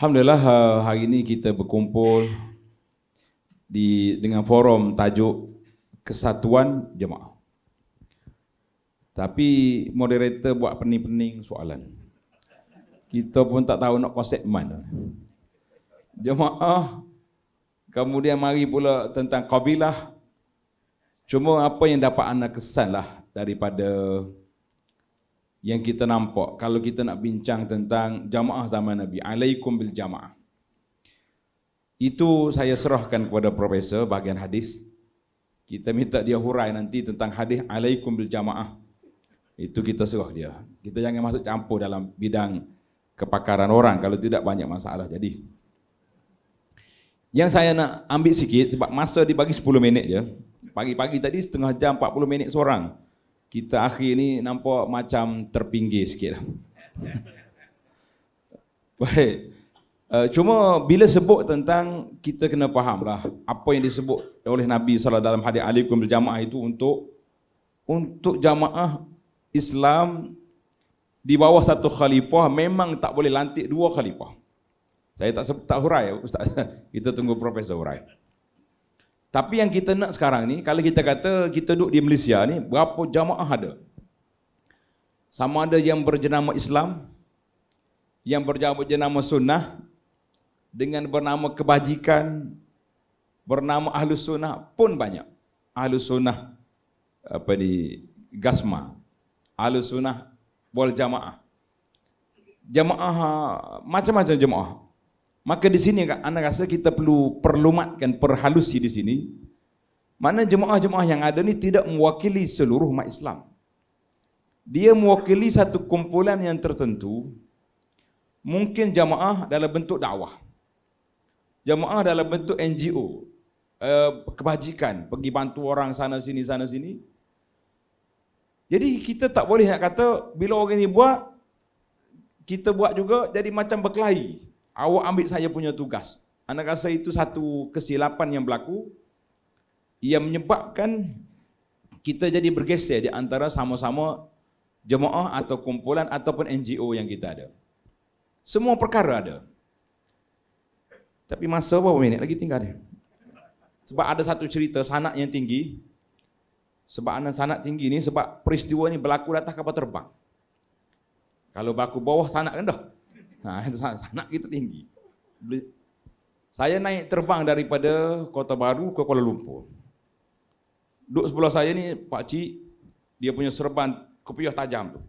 Speaker 3: Alhamdulillah eh, hari ini kita berkumpul di dengan forum tajuk kesatuan jemaah. Tapi moderator buat pening-pening soalan kita pun tak tahu nak konsep mana jemaah kemudian mari pula tentang kabilah cuma apa yang dapat anda kesan lah daripada yang kita nampak kalau kita nak bincang tentang jamaah zaman Nabi alaikum bil jamaah itu saya serahkan kepada profesor bahagian hadis kita minta dia hurai nanti tentang hadis alaikum bil jamaah itu kita serah dia kita jangan masuk campur dalam bidang kepakaran orang kalau tidak banyak masalah jadi yang saya nak ambil sikit sebab masa dibagi 10 minit je pagi-pagi tadi setengah jam 40 minit seorang kita akhir ni nampak macam terpinggir sikit lah. (laughs) baik uh, cuma bila sebut tentang kita kena faham lah apa yang disebut oleh Nabi SAW dalam hadis alikum berjamaah itu untuk untuk jamaah Islam di bawah satu khalifah memang tak boleh lantik dua khalifah. Saya tak tak hurai ustaz. (laughs) Kita tunggu profesor hurai. Tapi yang kita nak sekarang ni kalau kita kata kita duduk di Malaysia ni berapa jamaah ada? Sama ada yang berjenama Islam yang berjenama sunnah dengan bernama kebajikan bernama ahlus sunnah pun banyak. Ahlus sunnah apa ni Gasma. Ahlus sunnah wal jamaah. Jamaah macam-macam jamaah. Maka di sini anda rasa kita perlu perlumatkan, perhalusi di sini. Mana jemaah-jemaah yang ada ni tidak mewakili seluruh umat Islam. Dia mewakili satu kumpulan yang tertentu. Mungkin jemaah dalam bentuk dakwah. Jemaah dalam bentuk NGO. Eh, kebajikan, pergi bantu orang sana sini, sana sini. Jadi kita tak boleh nak kata bila orang ni buat kita buat juga jadi macam berkelahi. Awak ambil saya punya tugas. Anda rasa itu satu kesilapan yang berlaku yang menyebabkan kita jadi bergeser di antara sama-sama jemaah atau kumpulan ataupun NGO yang kita ada. Semua perkara ada. Tapi masa berapa minit lagi tinggal dia? Sebab ada satu cerita sanak yang tinggi sebab anak sanak tinggi ni sebab peristiwa ni berlaku di atas kapal terbang. Kalau baku bawah sanak kan dah. Ha itu (laughs) sanak, sanak kita tinggi. Saya naik terbang daripada Kota Baru ke Kuala Lumpur. Duduk sebelah saya ni Pak Cik dia punya serban kopiah tajam tu.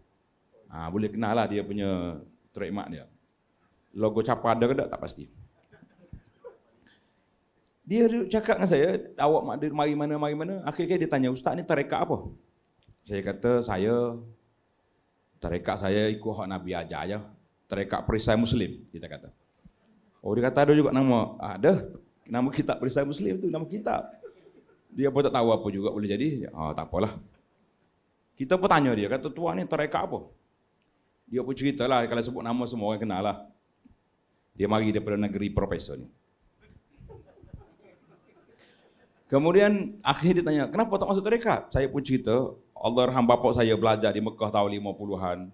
Speaker 3: Ha, boleh kenal lah dia punya trademark dia. Logo capa ada ke Tak pasti. Dia cakap dengan saya, awak mari mana, mari mana. Akhirnya dia tanya, ustaz ni tarekat apa? Saya kata, saya tarekat saya ikut hak Nabi aja aja. Tarekat perisai Muslim, kita kata. Oh dia kata ada juga nama, ah, ada. Nama kitab perisai Muslim tu, nama kitab. Dia pun tak tahu apa juga boleh jadi. Oh tak apalah. Kita pun tanya dia, kata tuan ni tarekat apa? Dia pun ceritalah, kalau sebut nama semua orang kenal lah. Dia mari daripada negeri profesor ni. Kemudian akhirnya ditanya kenapa tak masuk terikat? Saya pun cerita, Allah rahmat bapak saya belajar di Mekah tahun lima puluhan.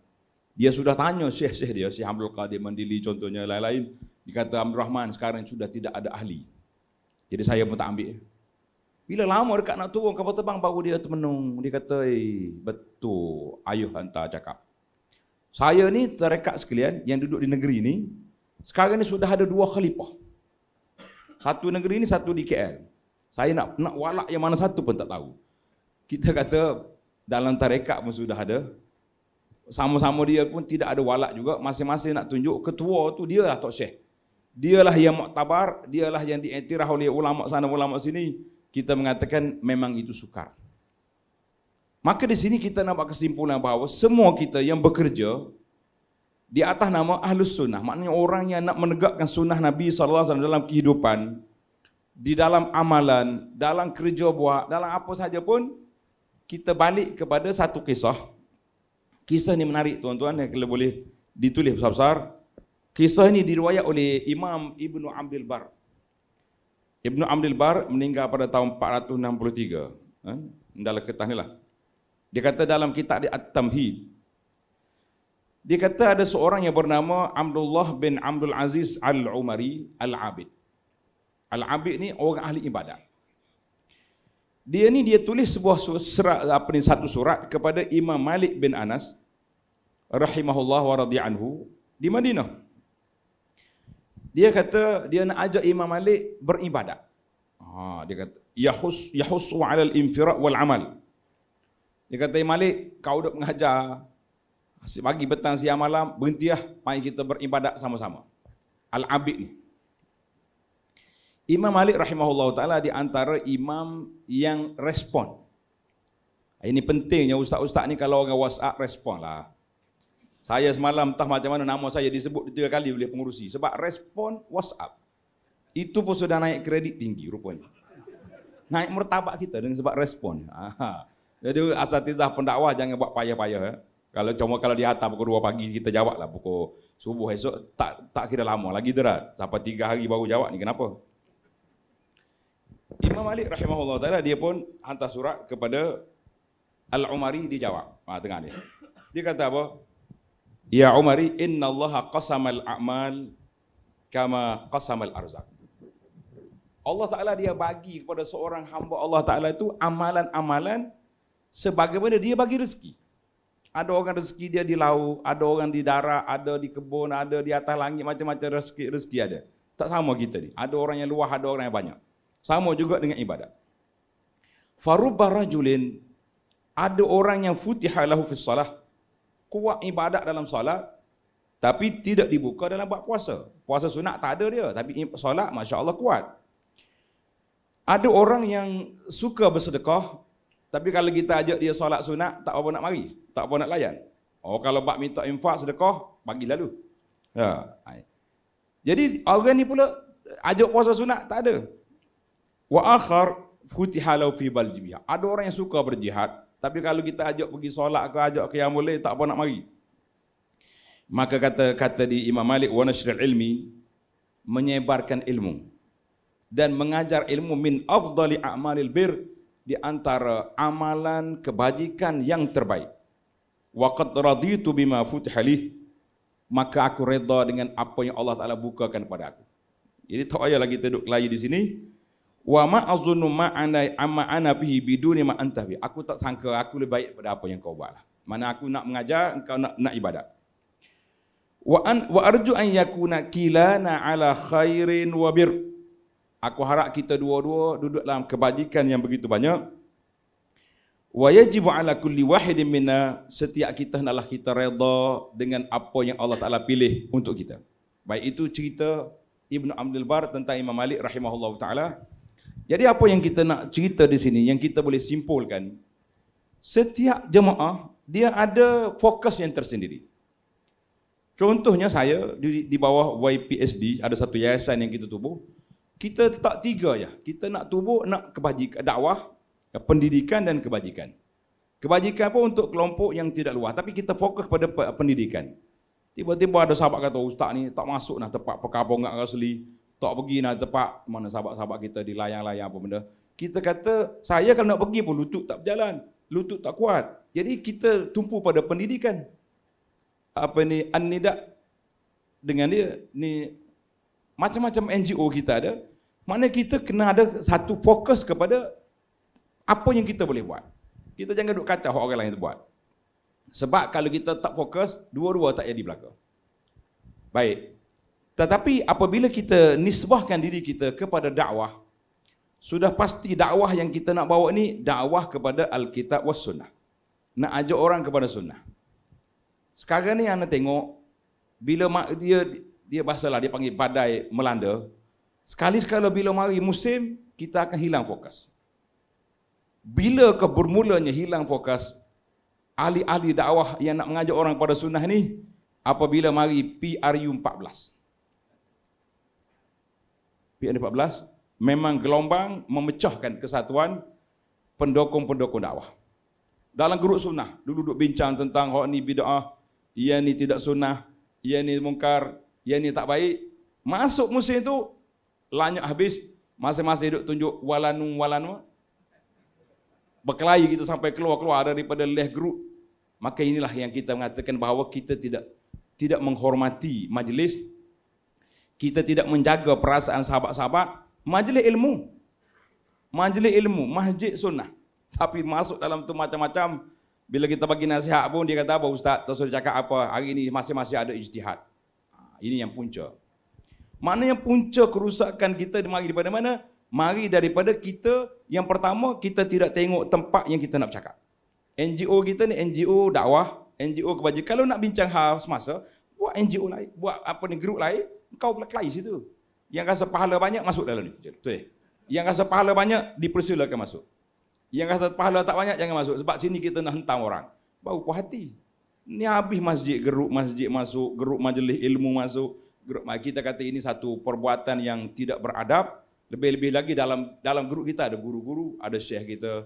Speaker 3: Dia sudah tanya syekh-syekh dia, Syekh Abdul Qadir Mandili contohnya lain-lain. Dia kata Abdul Rahman sekarang sudah tidak ada ahli. Jadi saya pun tak ambil. Bila lama dekat nak turun kapal terbang baru dia termenung. Dia kata, eh, betul. Ayuh hantar cakap. Saya ni terikat sekalian yang duduk di negeri ni. Sekarang ni sudah ada dua khalifah. Satu negeri ni, satu di KL. Saya nak nak walak yang mana satu pun tak tahu. Kita kata dalam tarekat pun sudah ada. Sama-sama dia pun tidak ada walak juga. Masing-masing nak tunjuk ketua tu dia lah Tok Syekh. Dialah yang muktabar, dialah yang diiktiraf oleh ulama sana ulama sini. Kita mengatakan memang itu sukar. Maka di sini kita nampak kesimpulan bahawa semua kita yang bekerja di atas nama Ahlus Sunnah, maknanya orang yang nak menegakkan sunnah Nabi SAW dalam kehidupan, di dalam amalan, dalam kerja buat, dalam apa sahaja pun, kita balik kepada satu kisah. Kisah ni menarik tuan-tuan yang kita boleh ditulis besar-besar. Kisah ini diriwayat oleh Imam ibnu Abdul Bar. Ibnu Abdul Bar meninggal pada tahun 463. Ha? Eh, dalam ketah ni lah. Dia kata dalam kitab di At-Tamhid. Dia kata ada seorang yang bernama Abdullah bin Abdul Aziz Al-Umari Al-Abid. Al-Abid ni orang ahli ibadat. Dia ni dia tulis sebuah surat apa ni satu surat kepada Imam Malik bin Anas rahimahullah wa radhiyallahu di Madinah. Dia kata dia nak ajak Imam Malik beribadat. Ha, dia kata yahus yahus wa alal infira wal amal. Dia kata Imam Malik kau dah mengajar Asyik pagi petang siang malam berhentilah mari kita beribadat sama-sama. Al-Abid ni. Imam Malik rahimahullah ta'ala di antara imam yang respon. Ah, ini pentingnya ustaz-ustaz ni kalau orang WhatsApp respon lah. Saya semalam tak macam mana nama saya disebut tiga kali oleh pengurusi. Sebab respon WhatsApp. Itu pun sudah naik kredit tinggi rupanya. Naik mertabak kita dengan sebab respon. Aha. Jadi asatizah pendakwah jangan buat payah-payah. Eh. Kalau cuma kalau di atas pukul 2 pagi kita jawab lah pukul subuh esok. Tak tak kira lama lagi terat. Sampai 3 hari baru jawab ni kenapa? Imam Malik rahimahullah taala dia pun hantar surat kepada Al Umari dia jawab. Ah tengah ni. Dia kata apa? Ya Umari, inna Allaha qasama a'mal kama qasama arzak. Allah Taala dia bagi kepada seorang hamba Allah Taala itu amalan-amalan sebagaimana dia bagi rezeki. Ada orang rezeki dia di laut, ada orang di darat, ada di kebun, ada di atas langit, macam-macam rezeki rezeki ada. Tak sama kita ni. Ada orang yang luah, ada orang yang banyak. Sama juga dengan ibadat. Farubba rajulin ada orang yang futiha lahu fis salah. Kuat ibadat dalam salat tapi tidak dibuka dalam buat puasa. Puasa sunat tak ada dia tapi salat masya-Allah kuat. Ada orang yang suka bersedekah tapi kalau kita ajak dia solat sunat, tak apa nak mari. Tak apa nak layan. Oh, kalau bak minta infak sedekah, bagi lalu. Ya. Jadi, orang ni pula ajak puasa sunat, tak ada. Wa akhar futiha lahu fi baljibiha. Ada orang yang suka berjihad, tapi kalau kita ajak pergi solat ke ajak ke yang boleh tak apa nak mari. Maka kata kata di Imam Malik wa nashril ilmi menyebarkan ilmu dan mengajar ilmu min afdali a'malil bir di antara amalan kebajikan yang terbaik. Waqad raditu bima futihalih maka aku redha dengan apa yang Allah Taala bukakan kepada aku. Jadi tak payahlah kita duduk kelayu di sini wa ma azunnu ma ana amma ana fihi biduni ma anta fi aku tak sangka aku lebih baik pada apa yang kau buat lah. mana aku nak mengajar engkau nak nak ibadat wa an wa arju an yakuna kilana ala khairin wa bir aku harap kita dua-dua duduk dalam kebajikan yang begitu banyak wa yajibu ala kulli wahidin minna setiap kita hendaklah kita redha dengan apa yang Allah Taala pilih untuk kita baik itu cerita Ibn Abdul Bar tentang Imam Malik rahimahullah ta'ala jadi apa yang kita nak cerita di sini, yang kita boleh simpulkan, setiap jemaah, dia ada fokus yang tersendiri. Contohnya saya, di, di bawah YPSD, ada satu yayasan yang kita tubuh, kita tak tiga ya. Kita nak tubuh, nak kebajikan, dakwah, pendidikan dan kebajikan. Kebajikan apa untuk kelompok yang tidak luas, Tapi kita fokus pada pendidikan. Tiba-tiba ada sahabat kata, Ustaz ni tak masuk nak tempat perkabung asli tak pergi nak tempat mana sahabat-sahabat kita di layang-layang apa benda. Kita kata, saya kalau nak pergi pun lutut tak berjalan. Lutut tak kuat. Jadi kita tumpu pada pendidikan. Apa ni, anida dengan dia. Ni, macam-macam NGO kita ada. Mana kita kena ada satu fokus kepada apa yang kita boleh buat. Kita jangan duduk kata orang lain itu buat. Sebab kalau kita tak fokus, dua-dua tak jadi belakang Baik. Tetapi apabila kita nisbahkan diri kita kepada dakwah, sudah pasti dakwah yang kita nak bawa ni dakwah kepada Alkitab was Sunnah. Nak ajak orang kepada Sunnah. Sekarang ni anda tengok, bila mak dia dia bahasalah, dia panggil badai melanda, sekali sekali bila mari musim, kita akan hilang fokus. Bila ke bermulanya hilang fokus, ahli-ahli dakwah yang nak mengajak orang kepada sunnah ni, apabila mari PRU 14. PN14 memang gelombang memecahkan kesatuan pendokong-pendokong dakwah. Dalam grup sunnah, dulu duduk bincang tentang hak ni bid'ah, ia ni tidak sunnah, ia ni mungkar, ia ni tak baik. Masuk musim itu, lanyak habis, masing-masing duduk tunjuk walanu walanu Berkelahi kita sampai keluar-keluar daripada leh grup. Maka inilah yang kita mengatakan bahawa kita tidak tidak menghormati majlis kita tidak menjaga perasaan sahabat-sahabat, majlis ilmu. Majlis ilmu, masjid sunnah. (laughs) Tapi masuk dalam tu macam-macam, bila kita bagi nasihat pun, dia kata apa Ustaz, tak suruh cakap apa, hari ini masih-masih ada ijtihad. Ha, ini yang punca. Mana yang punca kerusakan kita mari daripada mana? Mari daripada kita, yang pertama, kita tidak tengok tempat yang kita nak cakap. NGO kita ni NGO dakwah, NGO kebajikan. Kalau nak bincang hal semasa, buat NGO lain, buat apa ni, grup lain, kau pula kelahi situ. Yang rasa pahala banyak masuk dalam ni. Betul ya? Yang rasa pahala banyak dipersilakan masuk. Yang rasa pahala tak banyak jangan masuk. Sebab sini kita nak hentam orang. Baru puas hati. Ni habis masjid, geruk masjid masuk, geruk majlis ilmu masuk. Geruk, kita kata ini satu perbuatan yang tidak beradab. Lebih-lebih lagi dalam dalam geruk kita ada guru-guru, ada syekh kita,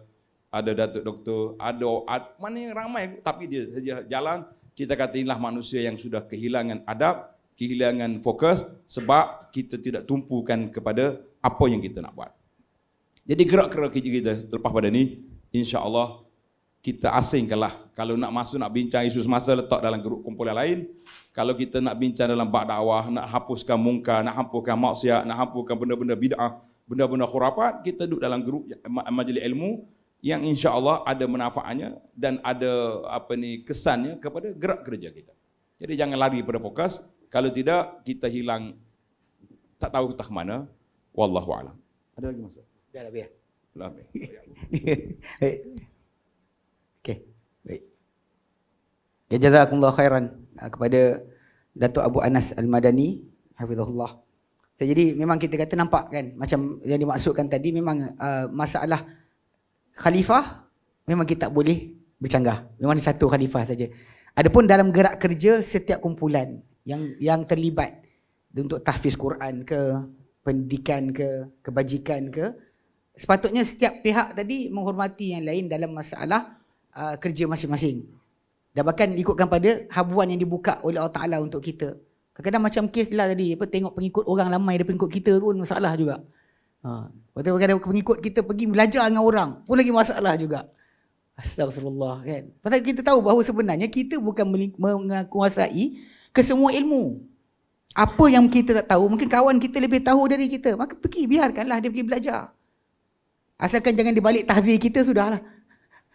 Speaker 3: ada datuk doktor, ada, ada mana yang ramai tapi dia saja jalan. Kita kata inilah manusia yang sudah kehilangan adab kehilangan fokus sebab kita tidak tumpukan kepada apa yang kita nak buat. Jadi gerak-gerak kita lepas pada ni, insya-Allah kita asingkanlah. Kalau nak masuk nak bincang isu semasa letak dalam grup kumpulan lain. Kalau kita nak bincang dalam bab dakwah, nak hapuskan mungka, nak hapuskan maksiat, nak hapuskan benda-benda bid'ah, benda-benda khurafat, kita duduk dalam grup majlis ilmu yang insya-Allah ada manfaatnya dan ada apa ni kesannya kepada gerak kerja kita. Jadi jangan lari pada fokus, kalau tidak kita hilang tak tahu kita ke mana. Wallahu a'lam.
Speaker 1: Ada lagi masa? Dah lebih. Lah, Dah lebih. (laughs) Baik. Okey. Baik. Ya jazakumullah khairan ah, kepada Datuk Abu Anas Al-Madani, hafizahullah. So, jadi memang kita kata nampak kan macam yang dimaksudkan tadi memang uh, masalah khalifah memang kita tak boleh bercanggah. Memang satu khalifah saja. Adapun dalam gerak kerja setiap kumpulan yang yang terlibat untuk tahfiz Quran ke pendidikan ke kebajikan ke sepatutnya setiap pihak tadi menghormati yang lain dalam masalah uh, kerja masing-masing dan bahkan ikutkan pada habuan yang dibuka oleh Allah Taala untuk kita kadang-kadang macam kes lah tadi apa tengok pengikut orang lama daripada pengikut kita pun masalah juga ha uh. kadang pengikut kita pergi belajar dengan orang pun lagi masalah juga Astagfirullah kan. Padahal kita tahu bahawa sebenarnya kita bukan menguasai ke semua ilmu. Apa yang kita tak tahu, mungkin kawan kita lebih tahu dari kita. Maka pergi, biarkanlah dia pergi belajar. Asalkan jangan dia balik tahdir kita, sudahlah.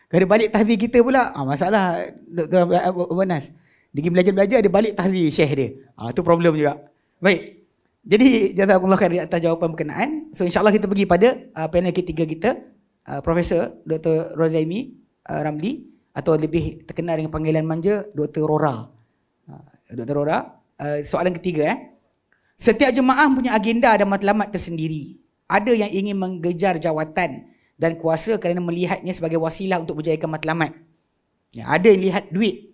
Speaker 1: Kalau dia balik tahdir kita pula, ha, masalah Dr. Banas. Dia pergi belajar-belajar, dia balik tahdir syekh dia. Ha, ah, itu problem juga. Baik. Jadi, jazakumullah khair di atas jawapan berkenaan. So, insyaAllah kita pergi pada uh, panel ketiga kita. Uh, Profesor Dr. Rozaimi uh, Ramli. Atau lebih terkenal dengan panggilan manja, Dr. Rora. Dr. Ora, uh, eh, soalan ketiga eh. Setiap jemaah punya agenda dan matlamat tersendiri. Ada yang ingin mengejar jawatan dan kuasa kerana melihatnya sebagai wasilah untuk berjayakan matlamat. Ya, ada yang lihat duit.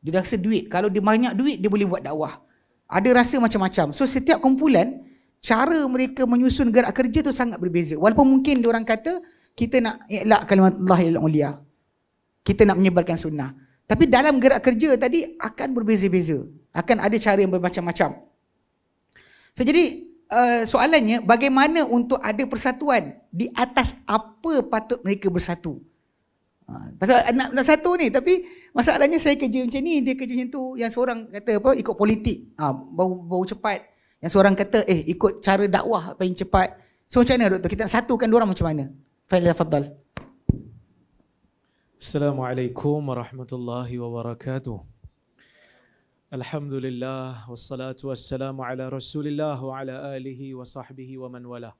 Speaker 1: Dia dah rasa duit. Kalau dia banyak duit, dia boleh buat dakwah. Ada rasa macam-macam. So setiap kumpulan, cara mereka menyusun gerak kerja tu sangat berbeza. Walaupun mungkin orang kata, kita nak iklak kalimat Allah ilal-uliyah. Kita nak menyebarkan sunnah. Tapi dalam gerak kerja tadi akan berbeza-beza. Akan ada cara yang bermacam-macam. So, jadi uh, soalannya bagaimana untuk ada persatuan di atas apa patut mereka bersatu? Ha, pasal nak, nak satu ni tapi masalahnya saya kerja macam ni, dia kerja macam tu. Yang seorang kata apa ikut politik, ha, bau, bau cepat. Yang seorang kata eh ikut cara dakwah paling cepat. So macam mana doktor? Kita nak satukan dua macam mana? Fadil Fadal. Fadal.
Speaker 4: Assalamualaikum warahmatullahi wabarakatuh. Alhamdulillah wassalatu wassalamu ala Rasulillah wa ala alihi wa sahbihi wa man wala.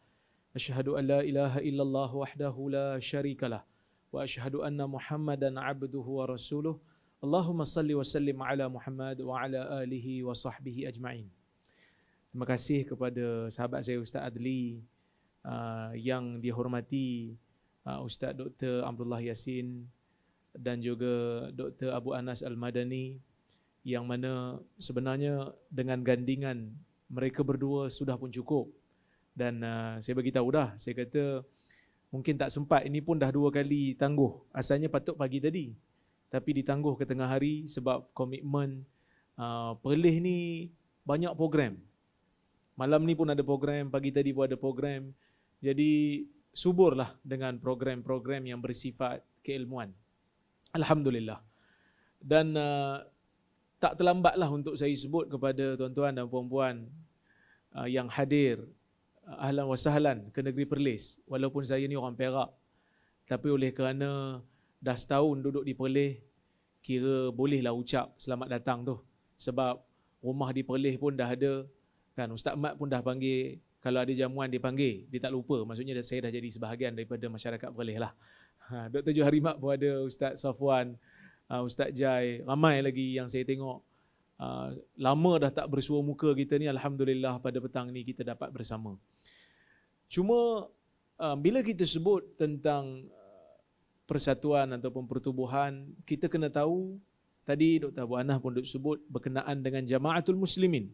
Speaker 4: Ashhadu an la ilaha illallah wahdahu la syarikalah wa ashhadu anna Muhammadan abduhu wa rasuluh. Allahumma salli wa sallim ala Muhammad wa ala alihi wa sahbihi ajma'in. Terima kasih kepada sahabat saya Ustaz Adli uh, yang dihormati ah, Ustaz Dr. Abdullah Yassin dan juga Dr. Abu Anas Al-Madani yang mana sebenarnya dengan gandingan mereka berdua sudah pun cukup. Dan uh, saya bagi tahu dah, saya kata mungkin tak sempat ini pun dah dua kali tangguh. Asalnya patut pagi tadi. Tapi ditangguh ke tengah hari sebab komitmen uh, Perlis ni banyak program. Malam ni pun ada program, pagi tadi pun ada program. Jadi suburlah dengan program-program yang bersifat keilmuan. Alhamdulillah. Dan uh, tak terlambatlah untuk saya sebut kepada tuan-tuan dan puan-puan uh, yang hadir uh, ahlan wasahlan ke negeri Perlis. Walaupun saya ni orang Perak. Tapi oleh kerana dah setahun duduk di Perlis, kira bolehlah ucap selamat datang tu. Sebab rumah di Perlis pun dah ada. Kan, Ustaz Mat pun dah panggil. Kalau ada jamuan dia panggil. Dia tak lupa. Maksudnya saya dah jadi sebahagian daripada masyarakat Perlis lah. Ha, Dr. Johari Mak pun ada, Ustaz Safwan, uh, Ustaz Jai, ramai lagi yang saya tengok. Uh, lama dah tak bersuara muka kita ni, Alhamdulillah pada petang ni kita dapat bersama. Cuma uh, bila kita sebut tentang persatuan ataupun pertubuhan, kita kena tahu, tadi Dr. Abu Anah pun duk sebut berkenaan dengan jamaatul muslimin.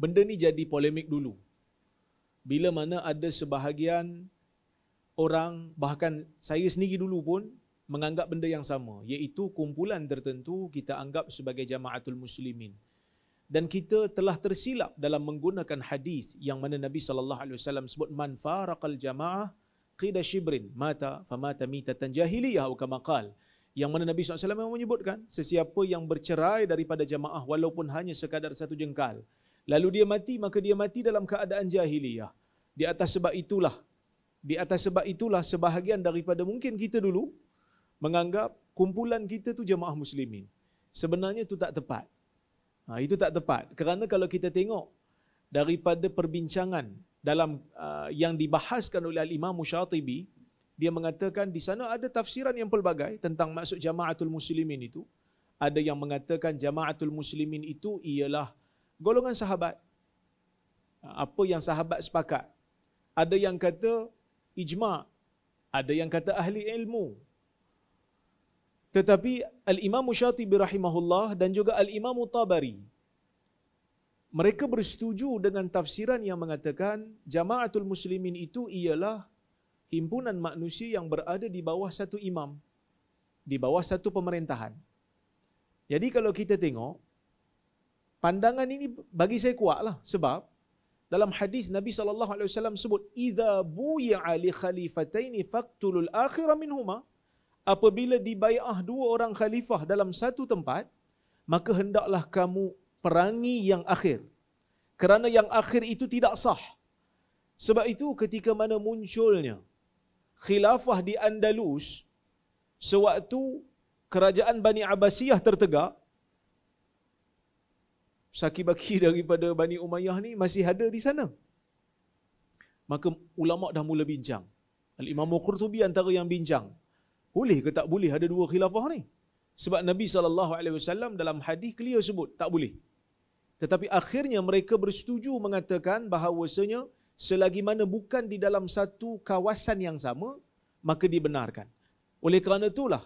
Speaker 4: Benda ni jadi polemik dulu. Bila mana ada sebahagian orang bahkan saya sendiri dulu pun menganggap benda yang sama iaitu kumpulan tertentu kita anggap sebagai jamaatul muslimin dan kita telah tersilap dalam menggunakan hadis yang mana Nabi sallallahu alaihi wasallam sebut man faraqal jamaah qida shibrin mata famata mitatan jahiliyah atau kama yang mana Nabi Sallallahu Alaihi Wasallam menyebutkan sesiapa yang bercerai daripada jamaah walaupun hanya sekadar satu jengkal lalu dia mati maka dia mati dalam keadaan jahiliyah di atas sebab itulah di atas sebab itulah sebahagian daripada mungkin kita dulu menganggap kumpulan kita tu jemaah muslimin. Sebenarnya tu tak tepat. Ha, itu tak tepat. Kerana kalau kita tengok daripada perbincangan dalam uh, yang dibahaskan oleh Al-Imam Musyatibi, dia mengatakan di sana ada tafsiran yang pelbagai tentang maksud jemaatul muslimin itu. Ada yang mengatakan jemaatul muslimin itu ialah golongan sahabat. Ha, apa yang sahabat sepakat. Ada yang kata ijma' ada yang kata ahli ilmu tetapi al-imam syatibi rahimahullah dan juga al-imam tabari mereka bersetuju dengan tafsiran yang mengatakan jamaatul muslimin itu ialah himpunan manusia yang berada di bawah satu imam di bawah satu pemerintahan jadi kalau kita tengok pandangan ini bagi saya kuatlah sebab dalam hadis Nabi sallallahu alaihi wasallam sebut idza buya li khalifataini faqtulul akhira minhuma apabila dibayah dua orang khalifah dalam satu tempat maka hendaklah kamu perangi yang akhir kerana yang akhir itu tidak sah sebab itu ketika mana munculnya khilafah di Andalus sewaktu kerajaan Bani Abbasiyah tertegak saki-baki daripada Bani Umayyah ni masih ada di sana. Maka ulama dah mula bincang. Al-Imam Qurtubi antara yang bincang. Boleh ke tak boleh ada dua khilafah ni? Sebab Nabi sallallahu alaihi wasallam dalam hadis clear sebut tak boleh. Tetapi akhirnya mereka bersetuju mengatakan bahawasanya selagi mana bukan di dalam satu kawasan yang sama maka dibenarkan. Oleh kerana itulah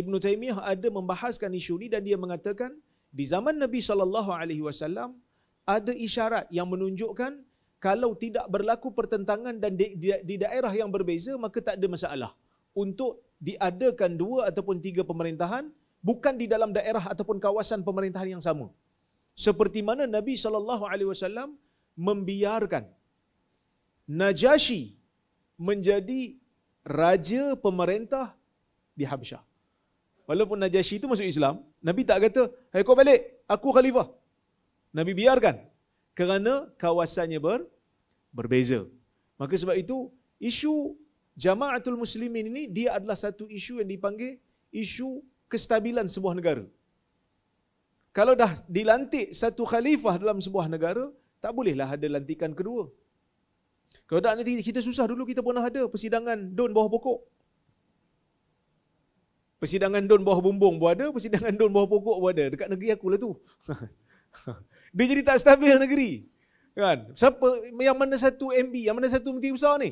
Speaker 4: Ibn Taymiyah ada membahaskan isu ini dan dia mengatakan di zaman Nabi sallallahu alaihi wasallam ada isyarat yang menunjukkan kalau tidak berlaku pertentangan dan di, di, di daerah yang berbeza maka tak ada masalah untuk diadakan dua ataupun tiga pemerintahan bukan di dalam daerah ataupun kawasan pemerintahan yang sama seperti mana Nabi sallallahu alaihi wasallam membiarkan Najashi menjadi raja pemerintah di Habsyah Walaupun Najasyi itu masuk Islam, Nabi tak kata, hey, kau balik, aku khalifah. Nabi biarkan. Kerana kawasannya ber, berbeza. Maka sebab itu, isu jamaatul muslimin ini, dia adalah satu isu yang dipanggil isu kestabilan sebuah negara. Kalau dah dilantik satu khalifah dalam sebuah negara, tak bolehlah ada lantikan kedua. Kalau tak nanti kita susah dulu kita pernah ada persidangan don bawah pokok. Persidangan don bawah bumbung pun ada, persidangan don bawah pokok pun ada. Dekat negeri aku akulah tu.
Speaker 5: (laughs)
Speaker 4: dia jadi tak stabil negeri. Kan? Siapa yang mana satu MB, yang mana satu menteri besar ni?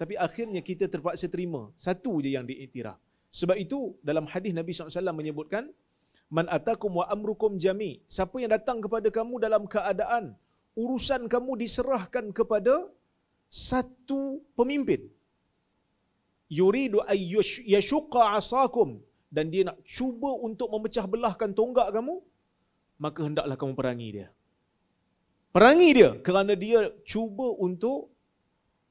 Speaker 4: Tapi akhirnya kita terpaksa terima satu je yang diiktiraf. Sebab itu dalam hadis Nabi SAW menyebutkan man atakum wa amrukum jami. Siapa yang datang kepada kamu dalam keadaan urusan kamu diserahkan kepada satu pemimpin yuridu ayyashuqa asakum dan dia nak cuba untuk memecah belahkan tonggak kamu maka hendaklah kamu perangi dia perangi dia kerana dia cuba untuk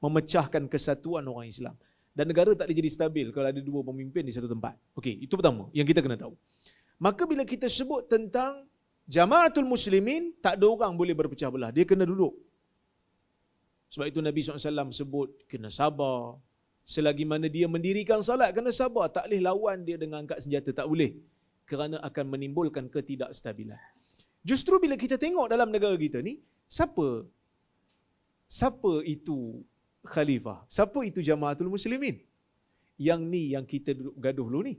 Speaker 4: memecahkan kesatuan orang Islam dan negara tak jadi stabil kalau ada dua pemimpin di satu tempat okey itu pertama yang kita kena tahu maka bila kita sebut tentang jamaatul muslimin tak ada orang boleh berpecah belah dia kena duduk sebab itu Nabi SAW sebut kena sabar Selagi mana dia mendirikan salat, kena sabar. Tak boleh lawan dia dengan angkat senjata. Tak boleh. Kerana akan menimbulkan ketidakstabilan. Justru bila kita tengok dalam negara kita ni, siapa siapa itu khalifah? Siapa itu jamaatul muslimin? Yang ni yang kita gaduh dulu ni.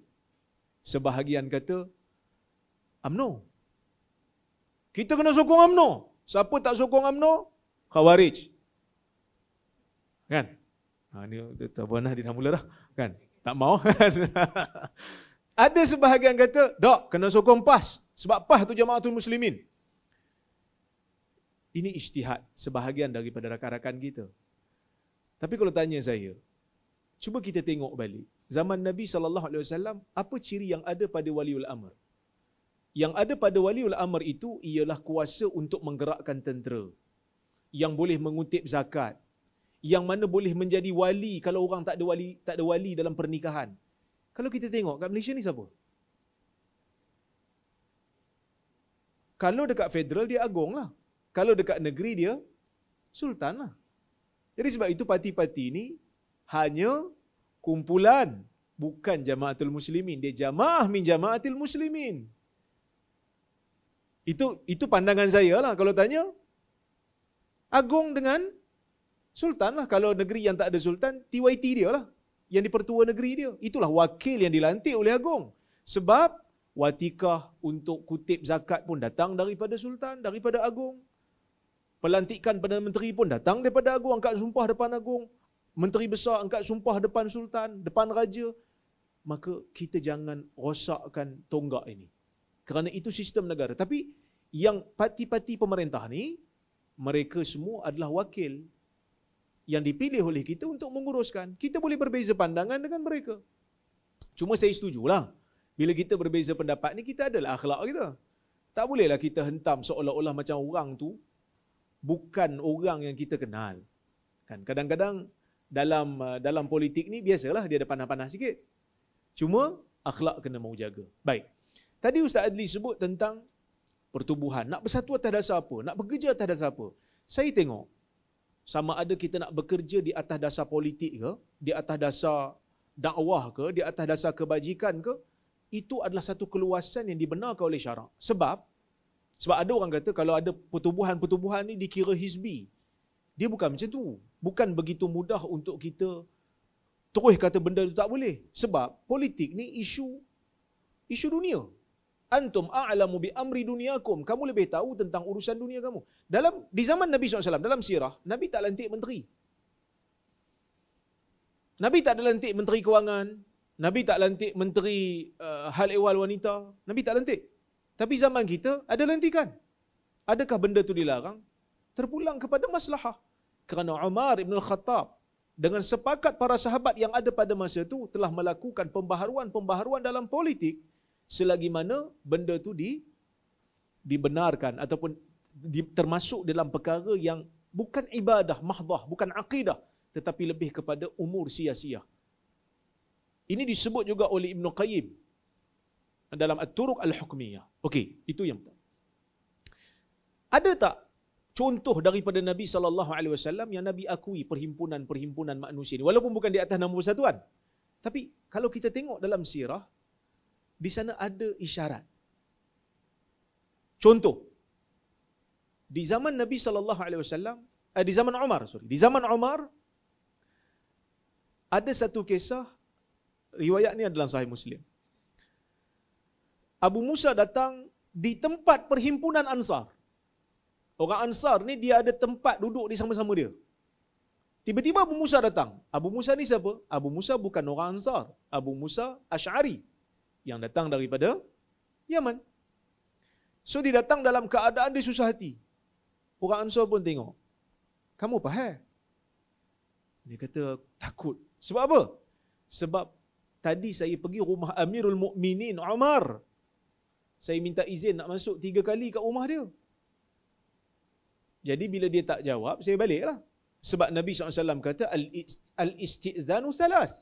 Speaker 4: Sebahagian kata, UMNO. Kita kena sokong UMNO. Siapa tak sokong UMNO? Khawarij. Kan? Ha, ni tabuan dah, dia dah mula dah. Kan? Tak mau. (laughs) Kan? Ada sebahagian kata, dok, kena sokong PAS. Sebab PAS tu jemaatul muslimin. Ini isytihad sebahagian daripada rakan-rakan kita. Tapi kalau tanya saya, cuba kita tengok balik. Zaman Nabi SAW, apa ciri yang ada pada waliul amr? Yang ada pada waliul amr itu ialah kuasa untuk menggerakkan tentera. Yang boleh mengutip zakat, yang mana boleh menjadi wali kalau orang tak ada wali tak ada wali dalam pernikahan. Kalau kita tengok kat Malaysia ni siapa? Kalau dekat federal dia agong lah. Kalau dekat negeri dia sultan lah. Jadi sebab itu parti-parti ni hanya kumpulan bukan jamaatul muslimin. Dia jamaah min jamaatil muslimin. Itu itu pandangan saya lah kalau tanya. Agung dengan Sultan lah. Kalau negeri yang tak ada Sultan, TYT dia lah. Yang dipertua negeri dia. Itulah wakil yang dilantik oleh Agong. Sebab watikah untuk kutip zakat pun datang daripada Sultan, daripada Agong. Pelantikan Perdana Menteri pun datang daripada Agong. Angkat sumpah depan Agong. Menteri Besar angkat sumpah depan Sultan, depan Raja. Maka kita jangan rosakkan tonggak ini. Kerana itu sistem negara. Tapi yang parti-parti pemerintah ni, mereka semua adalah wakil yang dipilih oleh kita untuk menguruskan. Kita boleh berbeza pandangan dengan mereka. Cuma saya setujulah. Bila kita berbeza pendapat ni, kita adalah akhlak kita. Tak bolehlah kita hentam seolah-olah macam orang tu bukan orang yang kita kenal. Kan Kadang-kadang dalam uh, dalam politik ni biasalah dia ada panah-panah sikit. Cuma akhlak kena mau jaga. Baik. Tadi Ustaz Adli sebut tentang pertubuhan. Nak bersatu atas dasar apa? Nak bekerja atas dasar apa? Saya tengok sama ada kita nak bekerja di atas dasar politik ke, di atas dasar dakwah ke, di atas dasar kebajikan ke, itu adalah satu keluasan yang dibenarkan oleh syarak. Sebab, sebab ada orang kata kalau ada pertubuhan-pertubuhan ni dikira hisbi, Dia bukan macam tu. Bukan begitu mudah untuk kita terus kata benda itu tak boleh. Sebab politik ni isu isu dunia antum a'lamu bi amri dunyakum. Kamu lebih tahu tentang urusan dunia kamu. Dalam di zaman Nabi SAW, dalam sirah, Nabi tak lantik menteri. Nabi tak ada lantik menteri kewangan. Nabi tak lantik menteri uh, hal ehwal wanita. Nabi tak lantik. Tapi zaman kita ada lantikan. Adakah benda tu dilarang? Terpulang kepada maslahah. Kerana Umar Ibn Khattab dengan sepakat para sahabat yang ada pada masa itu telah melakukan pembaharuan-pembaharuan dalam politik selagi mana benda tu di dibenarkan ataupun di, termasuk dalam perkara yang bukan ibadah mahdhah bukan akidah tetapi lebih kepada umur sia-sia ini disebut juga oleh Ibn Qayyim dalam At-Turuq Al-Hukmiyah. Okey, itu yang pertama. Ada tak contoh daripada Nabi sallallahu alaihi wasallam yang Nabi akui perhimpunan-perhimpunan manusia ini walaupun bukan di atas nama persatuan. Tapi kalau kita tengok dalam sirah, di sana ada isyarat. Contoh, di zaman Nabi sallallahu alaihi wasallam, eh, di zaman Umar, sorry, di zaman Umar ada satu kisah riwayat ni adalah sahih Muslim. Abu Musa datang di tempat perhimpunan Ansar. Orang Ansar ni dia ada tempat duduk di sama-sama dia. Tiba-tiba Abu Musa datang. Abu Musa ni siapa? Abu Musa bukan orang Ansar. Abu Musa Ash'ari yang datang daripada Yaman. So dia datang dalam keadaan dia susah hati. Orang Ansar pun tengok. Kamu apa hai? Dia kata takut. Sebab apa? Sebab tadi saya pergi rumah Amirul Mukminin Umar. Saya minta izin nak masuk tiga kali kat rumah dia. Jadi bila dia tak jawab, saya baliklah. Sebab Nabi SAW kata, al istizanu salas.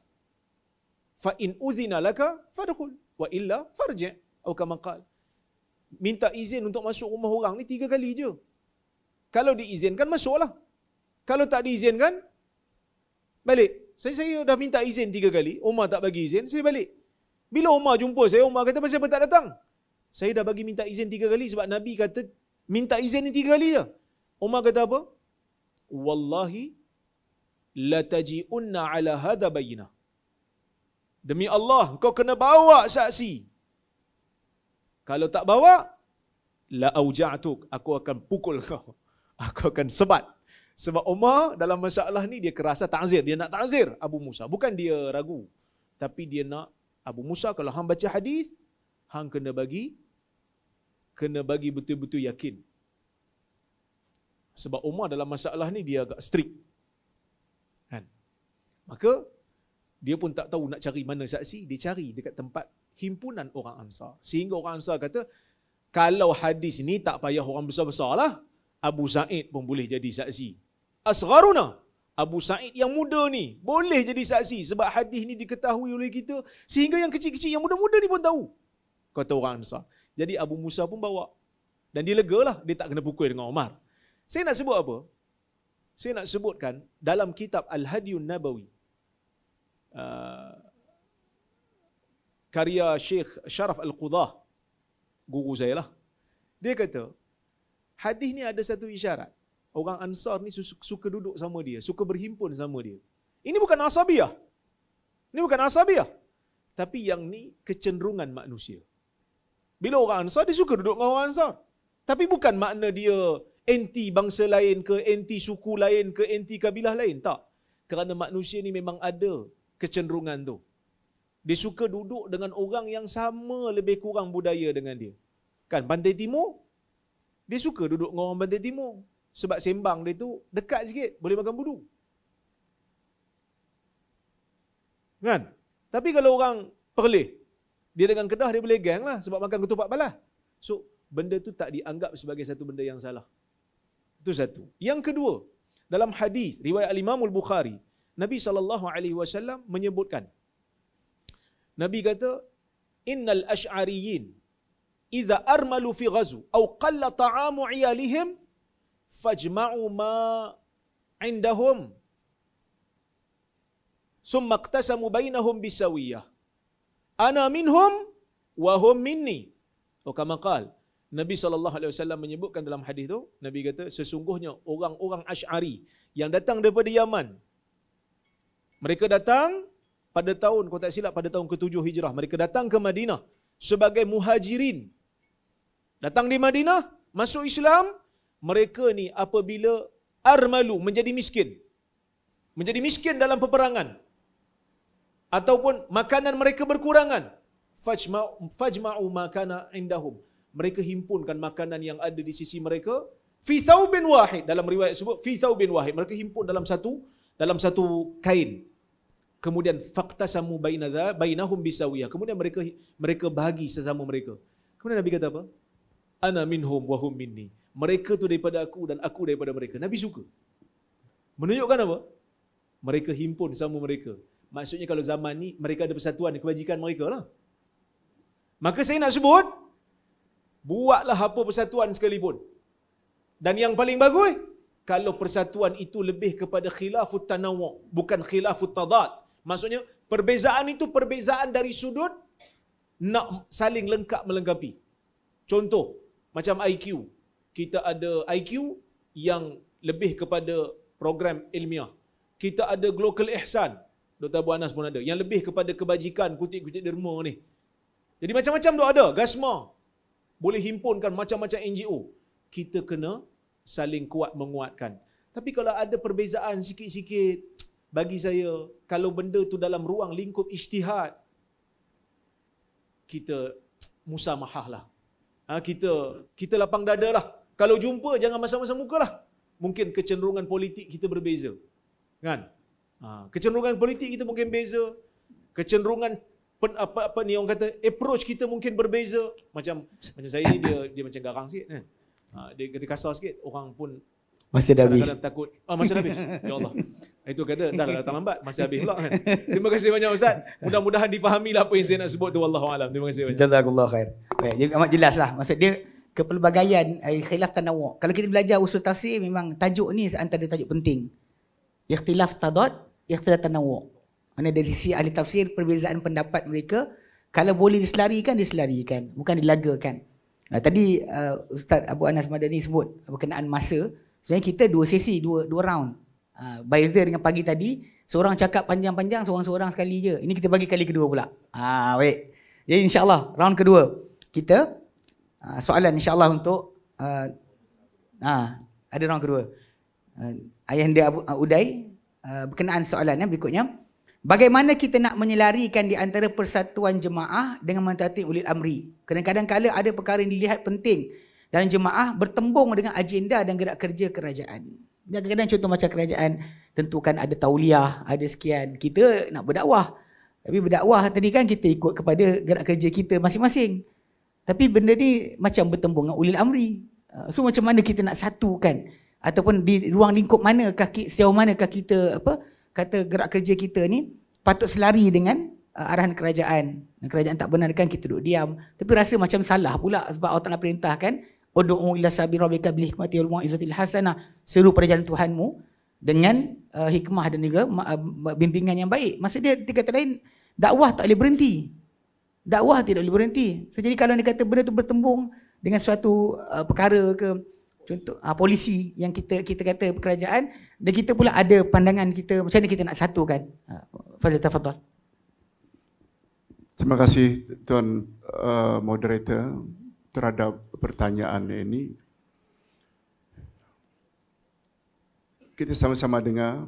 Speaker 4: Fa'in uzina laka, fadukul wa illa farji' atau kama qal minta izin untuk masuk rumah orang ni tiga kali je kalau diizinkan masuklah kalau tak diizinkan balik saya saya dah minta izin tiga kali Umar tak bagi izin saya balik bila Umar jumpa saya Umar kata pasal apa tak datang saya dah bagi minta izin tiga kali sebab Nabi kata minta izin ni tiga kali je Umar kata apa wallahi la taji'unna ala hadha bayyinah Demi Allah, kau kena bawa saksi. Kalau tak bawa, la auja'tuk, aku akan pukul (laughs) kau. Aku akan sebat. Sebab Umar dalam masalah ni dia kerasa ta'zir, dia nak ta'zir Abu Musa. Bukan dia ragu, tapi dia nak Abu Musa kalau hang baca hadis, hang kena bagi kena bagi betul-betul yakin. Sebab Umar dalam masalah ni dia agak strict. Kan? Maka dia pun tak tahu nak cari mana saksi, dia cari dekat tempat himpunan orang Ansar. Sehingga orang Ansar kata, kalau hadis ni tak payah orang besar-besar lah, Abu Sa'id pun boleh jadi saksi. Asgharuna, Abu Sa'id yang muda ni boleh jadi saksi sebab hadis ni diketahui oleh kita sehingga yang kecil-kecil yang muda-muda ni pun tahu. Kata orang Ansar. Jadi Abu Musa pun bawa. Dan dia lega lah, dia tak kena pukul dengan Omar. Saya nak sebut apa? Saya nak sebutkan dalam kitab Al-Hadiyun Nabawi, Uh, karya Syekh Sharaf Al-Qudah guru saya lah dia kata hadis ni ada satu isyarat orang ansar ni suka duduk sama dia suka berhimpun sama dia ini bukan asabiah ini bukan asabiah tapi yang ni kecenderungan manusia bila orang ansar dia suka duduk dengan orang ansar tapi bukan makna dia anti bangsa lain ke anti suku lain ke anti kabilah lain tak kerana manusia ni memang ada kecenderungan tu. Dia suka duduk dengan orang yang sama lebih kurang budaya dengan dia. Kan Pantai Timur? Dia suka duduk dengan orang Pantai Timur. Sebab sembang dia tu dekat sikit, boleh makan budu. Kan? Tapi kalau orang perleh, dia dengan kedah dia boleh gang lah sebab makan ketupat balah. So, benda tu tak dianggap sebagai satu benda yang salah. Itu satu. Yang kedua, dalam hadis riwayat Al-Imam bukhari Nabi sallallahu alaihi wasallam menyebutkan Nabi kata innal asy'ariyyin idza armalu fi ghazw aw qalla ta'amu 'iyalihim fajma'u ma 'indahum summa iqtasamu bainahum bisawiyah ana minhum wa hum minni atau oh, kama qal Nabi saw menyebutkan dalam hadis itu, Nabi kata sesungguhnya orang-orang ashari yang datang daripada Yaman mereka datang pada tahun, kalau tak silap pada tahun ke-7 Hijrah. Mereka datang ke Madinah sebagai muhajirin. Datang di Madinah, masuk Islam. Mereka ni apabila armalu menjadi miskin. Menjadi miskin dalam peperangan. Ataupun makanan mereka berkurangan. Fajma'u, fajma'u makana indahum. Mereka himpunkan makanan yang ada di sisi mereka. Fi bin wahid. Dalam riwayat sebut, fi bin wahid. Mereka himpun dalam satu dalam satu kain kemudian fakta faqtasamu bainadha bainahum bisawiya kemudian mereka mereka bahagi sesama mereka kemudian nabi kata apa ana minhum wa hum minni mereka tu daripada aku dan aku daripada mereka nabi suka menunjukkan apa mereka himpun sama mereka maksudnya kalau zaman ni mereka ada persatuan kebajikan mereka lah maka saya nak sebut buatlah apa persatuan sekalipun dan yang paling bagus kalau persatuan itu lebih kepada khilafut tanawwu bukan khilafut tadad Maksudnya perbezaan itu perbezaan dari sudut nak saling lengkap melengkapi. Contoh macam IQ. Kita ada IQ yang lebih kepada program ilmiah. Kita ada global ihsan. Dr. Abu Anas pun ada. Yang lebih kepada kebajikan, kutip-kutip derma ni. Jadi macam-macam tu ada. Gasma. Boleh himpunkan macam-macam NGO. Kita kena saling kuat menguatkan. Tapi kalau ada perbezaan sikit-sikit, bagi saya kalau benda tu dalam ruang lingkup ijtihad kita musamahah lah. Ha, kita kita lapang dada lah. Kalau jumpa jangan masam-masam muka lah. Mungkin kecenderungan politik kita berbeza. Kan? Ha, kecenderungan politik kita mungkin beza. Kecenderungan pen, apa apa ni orang kata approach kita mungkin berbeza. Macam macam saya ni dia dia macam garang sikit kan. Ha, dia, dia kasar sikit orang pun masih dah habis. Takut. Ah oh, masih dah habis. (laughs) ya Allah. Itu kata, dah lah datang lambat, masih habis pula kan. (laughs) Terima kasih banyak Ustaz. Mudah-mudahan difahami lah apa yang saya nak sebut tu, Wallahualam. Terima kasih banyak.
Speaker 1: Jazakallah khair. Baik, jadi amat jelas lah. Maksud dia, kepelbagaian eh, khilaf tanawak. Kalau kita belajar usul tafsir, memang tajuk ni antara tajuk penting. Ikhtilaf tadat, ikhtilaf tanawak. Mana dari sisi ahli tafsir, perbezaan pendapat mereka, kalau boleh diselarikan, diselarikan. Bukan dilagakan. Nah, tadi uh, Ustaz Abu Anas Madani sebut berkenaan masa, sebenarnya kita dua sesi, dua, dua round. Ha, by the dengan pagi tadi seorang cakap panjang-panjang seorang-seorang sekali je ini kita bagi kali kedua pula ha baik jadi insyaallah round kedua kita ha, soalan insyaallah untuk ha, ha ada round kedua ha, ayah dia Abu, ha, Uday ha, berkenaan soalan ya, berikutnya Bagaimana kita nak menyelarikan di antara persatuan jemaah dengan mentaati ulil amri? Kadang-kadang kala ada perkara yang dilihat penting dalam jemaah bertembung dengan agenda dan gerak kerja kerajaan. Kadang-kadang contoh macam kerajaan tentukan ada tauliah, ada sekian. Kita nak berdakwah. Tapi berdakwah tadi kan kita ikut kepada gerak kerja kita masing-masing. Tapi benda ni macam bertembung dengan ulil amri. Ah, so macam mana kita nak satukan? Ataupun di ruang lingkup mana kaki sejauh mana kaki kita apa kata gerak kerja kita ni patut selari dengan uh, arahan kerajaan. Kerajaan tak benarkan kita duduk diam. Tapi rasa macam salah pula sebab Allah Taala perintahkan Udu'u ila sabir rabbika bil hikmati wal mu'izatil hasanah. Seru pada jalan Tuhanmu dengan uh, hikmah dan juga ma- uh, bimbingan yang baik. Maksud dia tiga kata lain dakwah tak boleh berhenti. Dakwah tidak boleh berhenti. So, jadi kalau dia kata benda tu bertembung dengan suatu uh, perkara ke contoh uh, polisi yang kita kita kata kerajaan dan kita pula ada pandangan kita macam mana kita nak satukan. Uh, Fadil tafadhal.
Speaker 2: Terima kasih tuan uh, moderator terhadap pertanyaan ini. Kita sama-sama dengar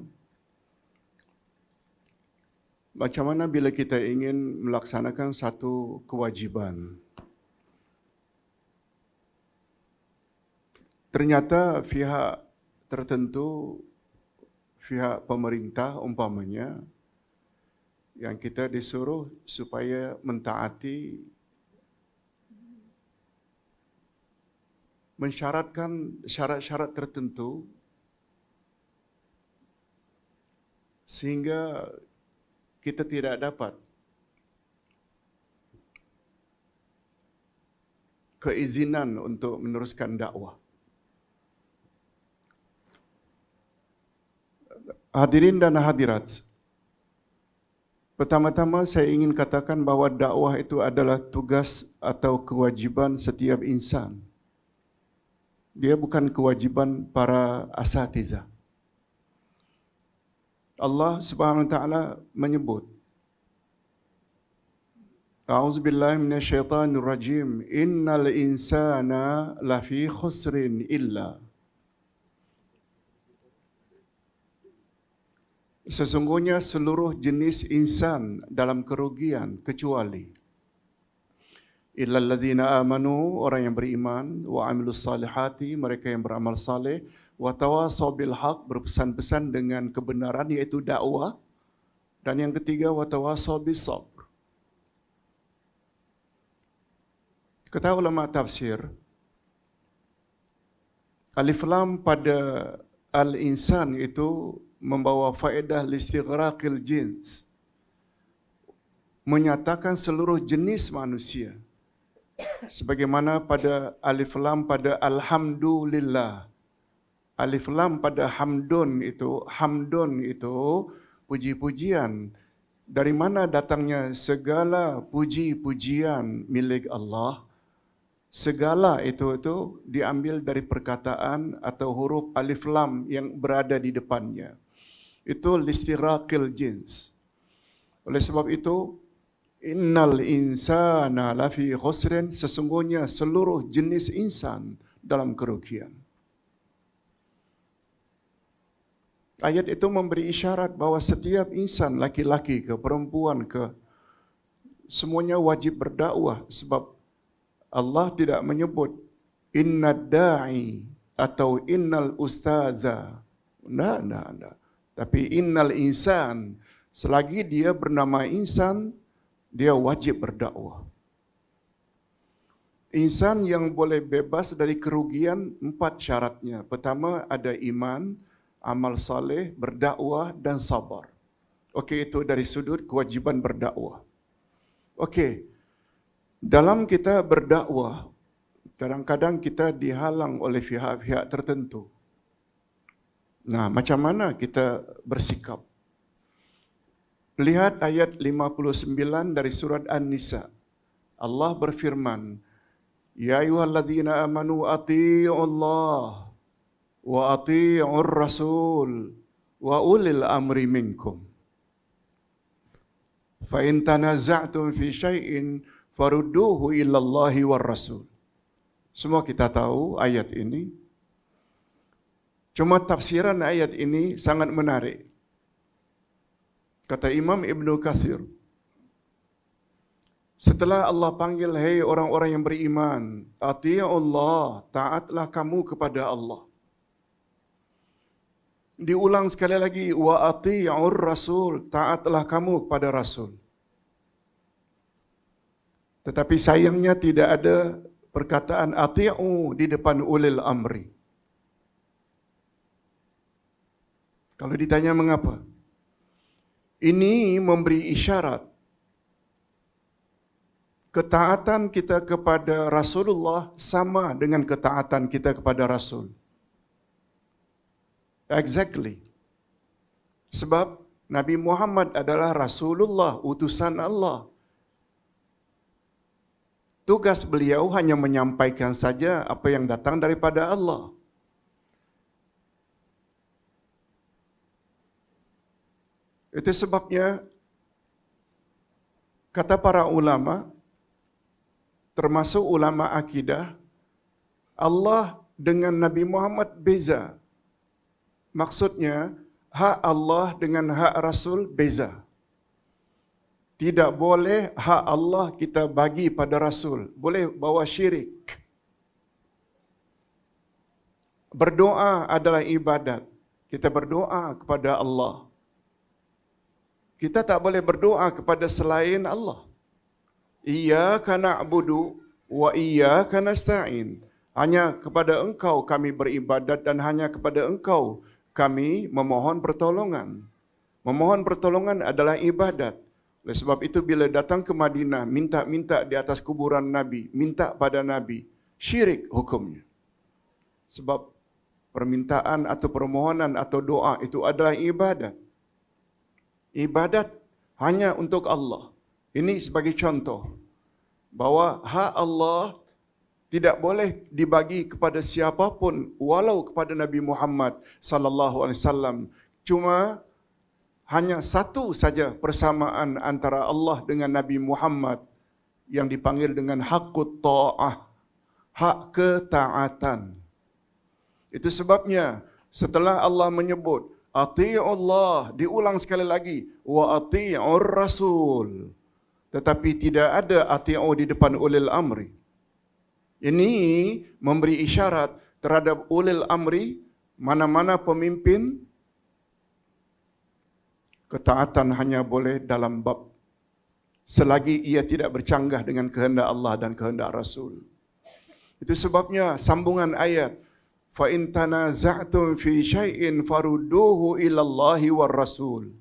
Speaker 2: macam mana bila kita ingin melaksanakan satu kewajiban. Ternyata pihak tertentu, pihak pemerintah umpamanya, yang kita disuruh supaya mentaati mensyaratkan syarat-syarat tertentu sehingga kita tidak dapat keizinan untuk meneruskan dakwah. Hadirin dan hadirat, pertama-tama saya ingin katakan bahawa dakwah itu adalah tugas atau kewajiban setiap insan dia bukan kewajiban para asatiza. Allah Subhanahu wa taala menyebut A'udzu billahi minasyaitonir rajim. Innal insana lafi khusrin illa. Sesungguhnya seluruh jenis insan dalam kerugian kecuali illal ladina amanu orang yang beriman wa amilus salihati mereka yang beramal saleh wa tawasaw bil haq berpesan-pesan dengan kebenaran yaitu dakwah dan yang ketiga wa tawasaw bis sabr kata ulama tafsir alif lam pada al insan itu membawa faedah listighraqil jins menyatakan seluruh jenis manusia sebagaimana pada alif lam pada alhamdulillah alif lam pada hamdun itu hamdun itu puji-pujian dari mana datangnya segala puji-pujian milik Allah segala itu itu diambil dari perkataan atau huruf alif lam yang berada di depannya itu listiraqil jins oleh sebab itu Innal insana lafi khusrin sesungguhnya seluruh jenis insan dalam kerugian. Ayat itu memberi isyarat bahawa setiap insan laki-laki ke perempuan ke semuanya wajib berdakwah sebab Allah tidak menyebut inna da'i atau innal ustaza. Tidak, tidak, tidak. Tapi innal insan, selagi dia bernama insan, dia wajib berdakwah. Insan yang boleh bebas dari kerugian empat syaratnya. Pertama ada iman, amal saleh, berdakwah dan sabar. Okey itu dari sudut kewajiban berdakwah. Okey. Dalam kita berdakwah, kadang-kadang kita dihalang oleh pihak-pihak tertentu. Nah, macam mana kita bersikap? Lihat ayat 59 dari surat An-Nisa. Allah berfirman, Ya ayuhalladzina amanu ati'u Allah wa ati'u Rasul wa ulil amri minkum. Fa in fi syai'in farudduhu illallahi wa Rasul. Semua kita tahu ayat ini. Cuma tafsiran ayat ini sangat menarik. Kata Imam Ibn Kathir. Setelah Allah panggil, hey orang-orang yang beriman, atia Allah, taatlah kamu kepada Allah. Diulang sekali lagi, wa ati'ur rasul, taatlah kamu kepada rasul. Tetapi sayangnya tidak ada perkataan ati'u di depan ulil amri. Kalau ditanya mengapa? Ini memberi isyarat ketaatan kita kepada Rasulullah sama dengan ketaatan kita kepada Rasul. Exactly. Sebab Nabi Muhammad adalah Rasulullah, utusan Allah. Tugas beliau hanya menyampaikan saja apa yang datang daripada Allah. Itu sebabnya kata para ulama termasuk ulama akidah Allah dengan Nabi Muhammad beza. Maksudnya hak Allah dengan hak Rasul beza. Tidak boleh hak Allah kita bagi pada Rasul. Boleh bawa syirik. Berdoa adalah ibadat. Kita berdoa kepada Allah kita tak boleh berdoa kepada selain Allah. Ia karena na'budu wa ia karena nasta'in. Hanya kepada Engkau kami beribadat dan hanya kepada Engkau kami memohon pertolongan. Memohon pertolongan adalah ibadat. Oleh sebab itu bila datang ke Madinah minta-minta di atas kuburan Nabi, minta pada Nabi, syirik hukumnya. Sebab permintaan atau permohonan atau doa itu adalah ibadat ibadat hanya untuk Allah. Ini sebagai contoh bahwa hak Allah tidak boleh dibagi kepada siapapun walau kepada Nabi Muhammad sallallahu alaihi wasallam. Cuma hanya satu saja persamaan antara Allah dengan Nabi Muhammad yang dipanggil dengan hakut ta'ah, hak ketaatan. Itu sebabnya setelah Allah menyebut Ati'u Allah diulang sekali lagi wa ati'ur rasul. Tetapi tidak ada ati'u di depan ulil amri. Ini memberi isyarat terhadap ulil amri mana-mana pemimpin ketaatan hanya boleh dalam bab selagi ia tidak bercanggah dengan kehendak Allah dan kehendak Rasul. Itu sebabnya sambungan ayat fa in tanaza'tum fi syai'in farudduhu ila Allahi war Rasul.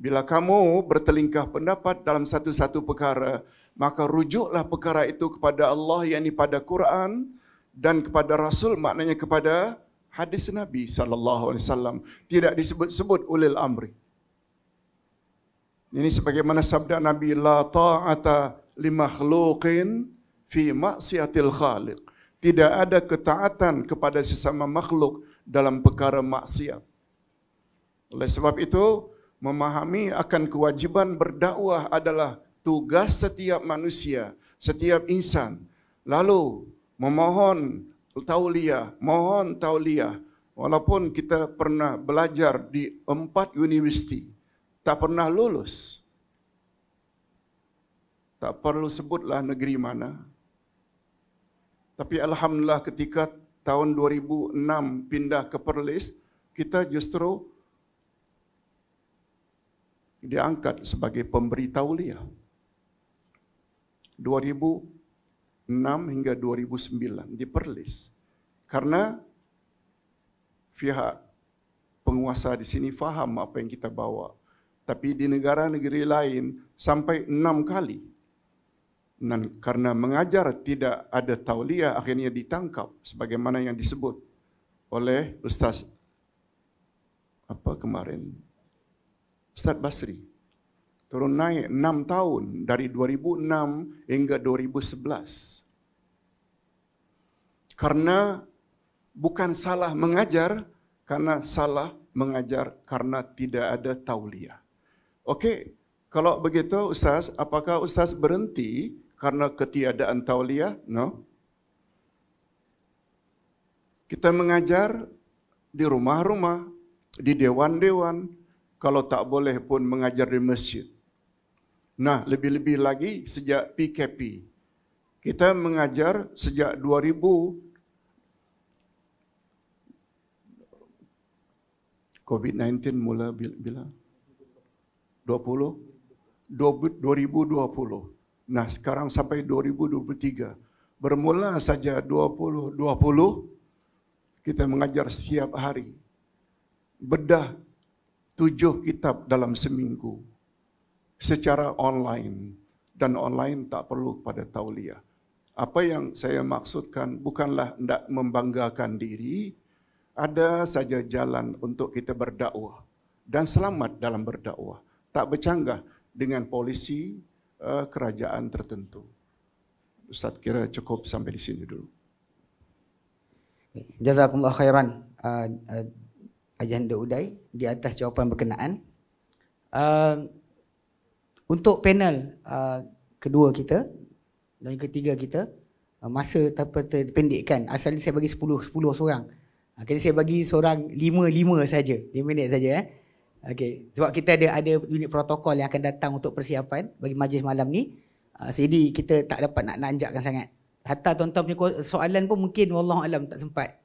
Speaker 2: Bila kamu bertelingkah pendapat dalam satu-satu perkara, maka rujuklah perkara itu kepada Allah yang yakni pada Quran dan kepada Rasul maknanya kepada hadis Nabi sallallahu alaihi wasallam tidak disebut-sebut ulil amri. Ini sebagaimana sabda Nabi la ta'ata limakhluqin fi maksiatil khaliq tidak ada ketaatan kepada sesama makhluk dalam perkara maksiat. Oleh sebab itu, memahami akan kewajiban berdakwah adalah tugas setiap manusia, setiap insan. Lalu memohon tauliah, mohon tauliah. Walaupun kita pernah belajar di empat universiti, tak pernah lulus. Tak perlu sebutlah negeri mana, tapi alhamdulillah ketika tahun 2006 pindah ke Perlis, kita justru diangkat sebagai pemberi tauliah. 2006 hingga 2009 di Perlis. Karena pihak penguasa di sini faham apa yang kita bawa. Tapi di negara-negeri lain sampai enam kali dan karena mengajar tidak ada tauliah akhirnya ditangkap sebagaimana yang disebut oleh ustaz apa kemarin Ustaz Basri turun naik 6 tahun dari 2006 hingga 2011 karena bukan salah mengajar karena salah mengajar karena tidak ada tauliah okey kalau begitu ustaz apakah ustaz berhenti karena ketiadaan tauliah? No. Kita mengajar di rumah-rumah, di dewan-dewan, kalau tak boleh pun mengajar di masjid. Nah, lebih-lebih lagi sejak PKP. Kita mengajar sejak 2000 COVID-19 mula bila 20 2020. Nah sekarang sampai 2023 Bermula saja 2020 Kita mengajar setiap hari Bedah tujuh kitab dalam seminggu Secara online Dan online tak perlu pada taulia apa yang saya maksudkan bukanlah tidak membanggakan diri, ada saja jalan untuk kita berdakwah dan selamat dalam berdakwah. Tak bercanggah dengan polisi, Eh, kerajaan tertentu.
Speaker 1: Ustaz kira cukup sampai di sini dulu. Jazakumullah khairan eh, eh, Ajahanda Uday di atas jawapan berkenaan. untuk panel kedua kita dan ketiga kita masa terpendekkan Asalnya saya bagi 10 10 orang, akhirnya saya bagi seorang 5 5 saja. 5 minit saja eh. Okay, sebab kita ada ada unit protokol yang akan datang untuk persiapan bagi majlis malam ni. Jadi ah, kita tak dapat nak nanjakkan sangat. Hatta tuan-tuan punya soalan pun mungkin wallahualam tak sempat.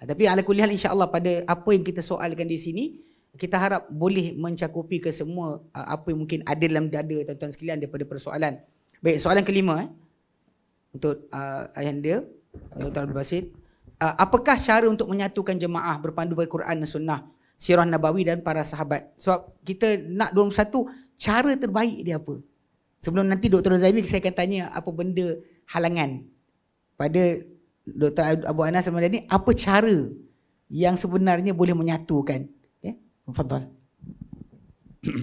Speaker 1: Uh, tapi ala kuliah insya-Allah pada apa yang kita soalkan di sini, kita harap boleh mencakupi ke semua uh, apa yang mungkin ada dalam dada tuan-tuan sekalian daripada persoalan. Baik, soalan kelima eh. Untuk uh, ayahanda Dr. Basit, uh, apakah cara untuk menyatukan jemaah berpandu bagi Quran dan Sunnah? sirah nabawi dan para sahabat. Sebab kita nak 21 cara terbaik dia apa? Sebelum nanti Dr. Zaini saya akan tanya apa benda halangan pada Dr. Abu Anas sama tadi apa cara yang sebenarnya boleh menyatukan? Ya, okay?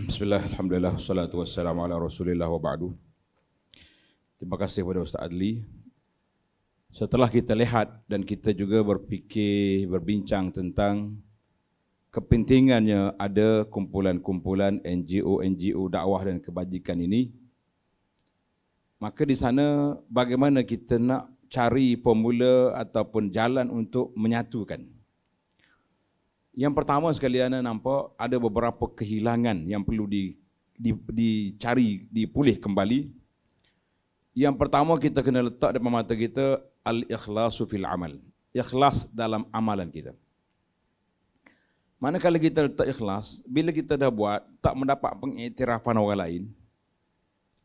Speaker 3: Bismillah, Alhamdulillah, Salatu wassalamu ala Rasulillah wa ba'du. Terima kasih kepada Ustaz Adli. Setelah kita lihat dan kita juga berfikir, berbincang tentang kepentingannya ada kumpulan-kumpulan NGO-NGO dakwah dan kebajikan ini maka di sana bagaimana kita nak cari pemula ataupun jalan untuk menyatukan yang pertama sekali anda nampak ada beberapa kehilangan yang perlu di, di, dicari, dipulih kembali. Yang pertama kita kena letak depan mata kita, al-ikhlasu fil amal. Ikhlas dalam amalan kita. Manakala kita tak ikhlas, bila kita dah buat, tak mendapat pengiktirafan orang lain,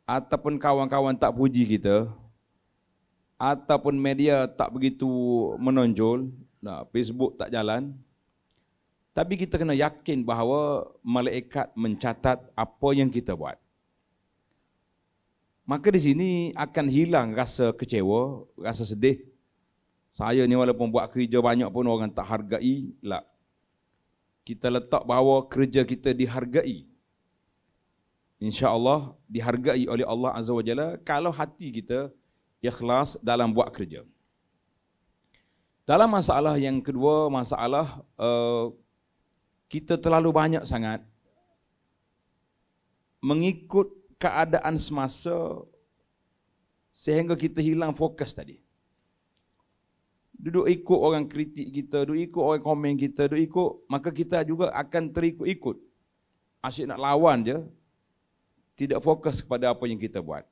Speaker 3: ataupun kawan-kawan tak puji kita, ataupun media tak begitu menonjol, nah, Facebook tak jalan, tapi kita kena yakin bahawa malaikat mencatat apa yang kita buat. Maka di sini akan hilang rasa kecewa, rasa sedih. Saya ni walaupun buat kerja banyak pun orang tak hargai, lah kita letak bahawa kerja kita dihargai insya Allah dihargai oleh Allah azza wajalla kalau hati kita ikhlas dalam buat kerja dalam masalah yang kedua masalah uh, kita terlalu banyak sangat mengikut keadaan semasa sehingga kita hilang fokus tadi duduk ikut orang kritik kita, duduk ikut orang komen kita, duduk ikut, maka kita juga akan terikut-ikut. Asyik nak lawan je, tidak fokus kepada apa yang kita buat.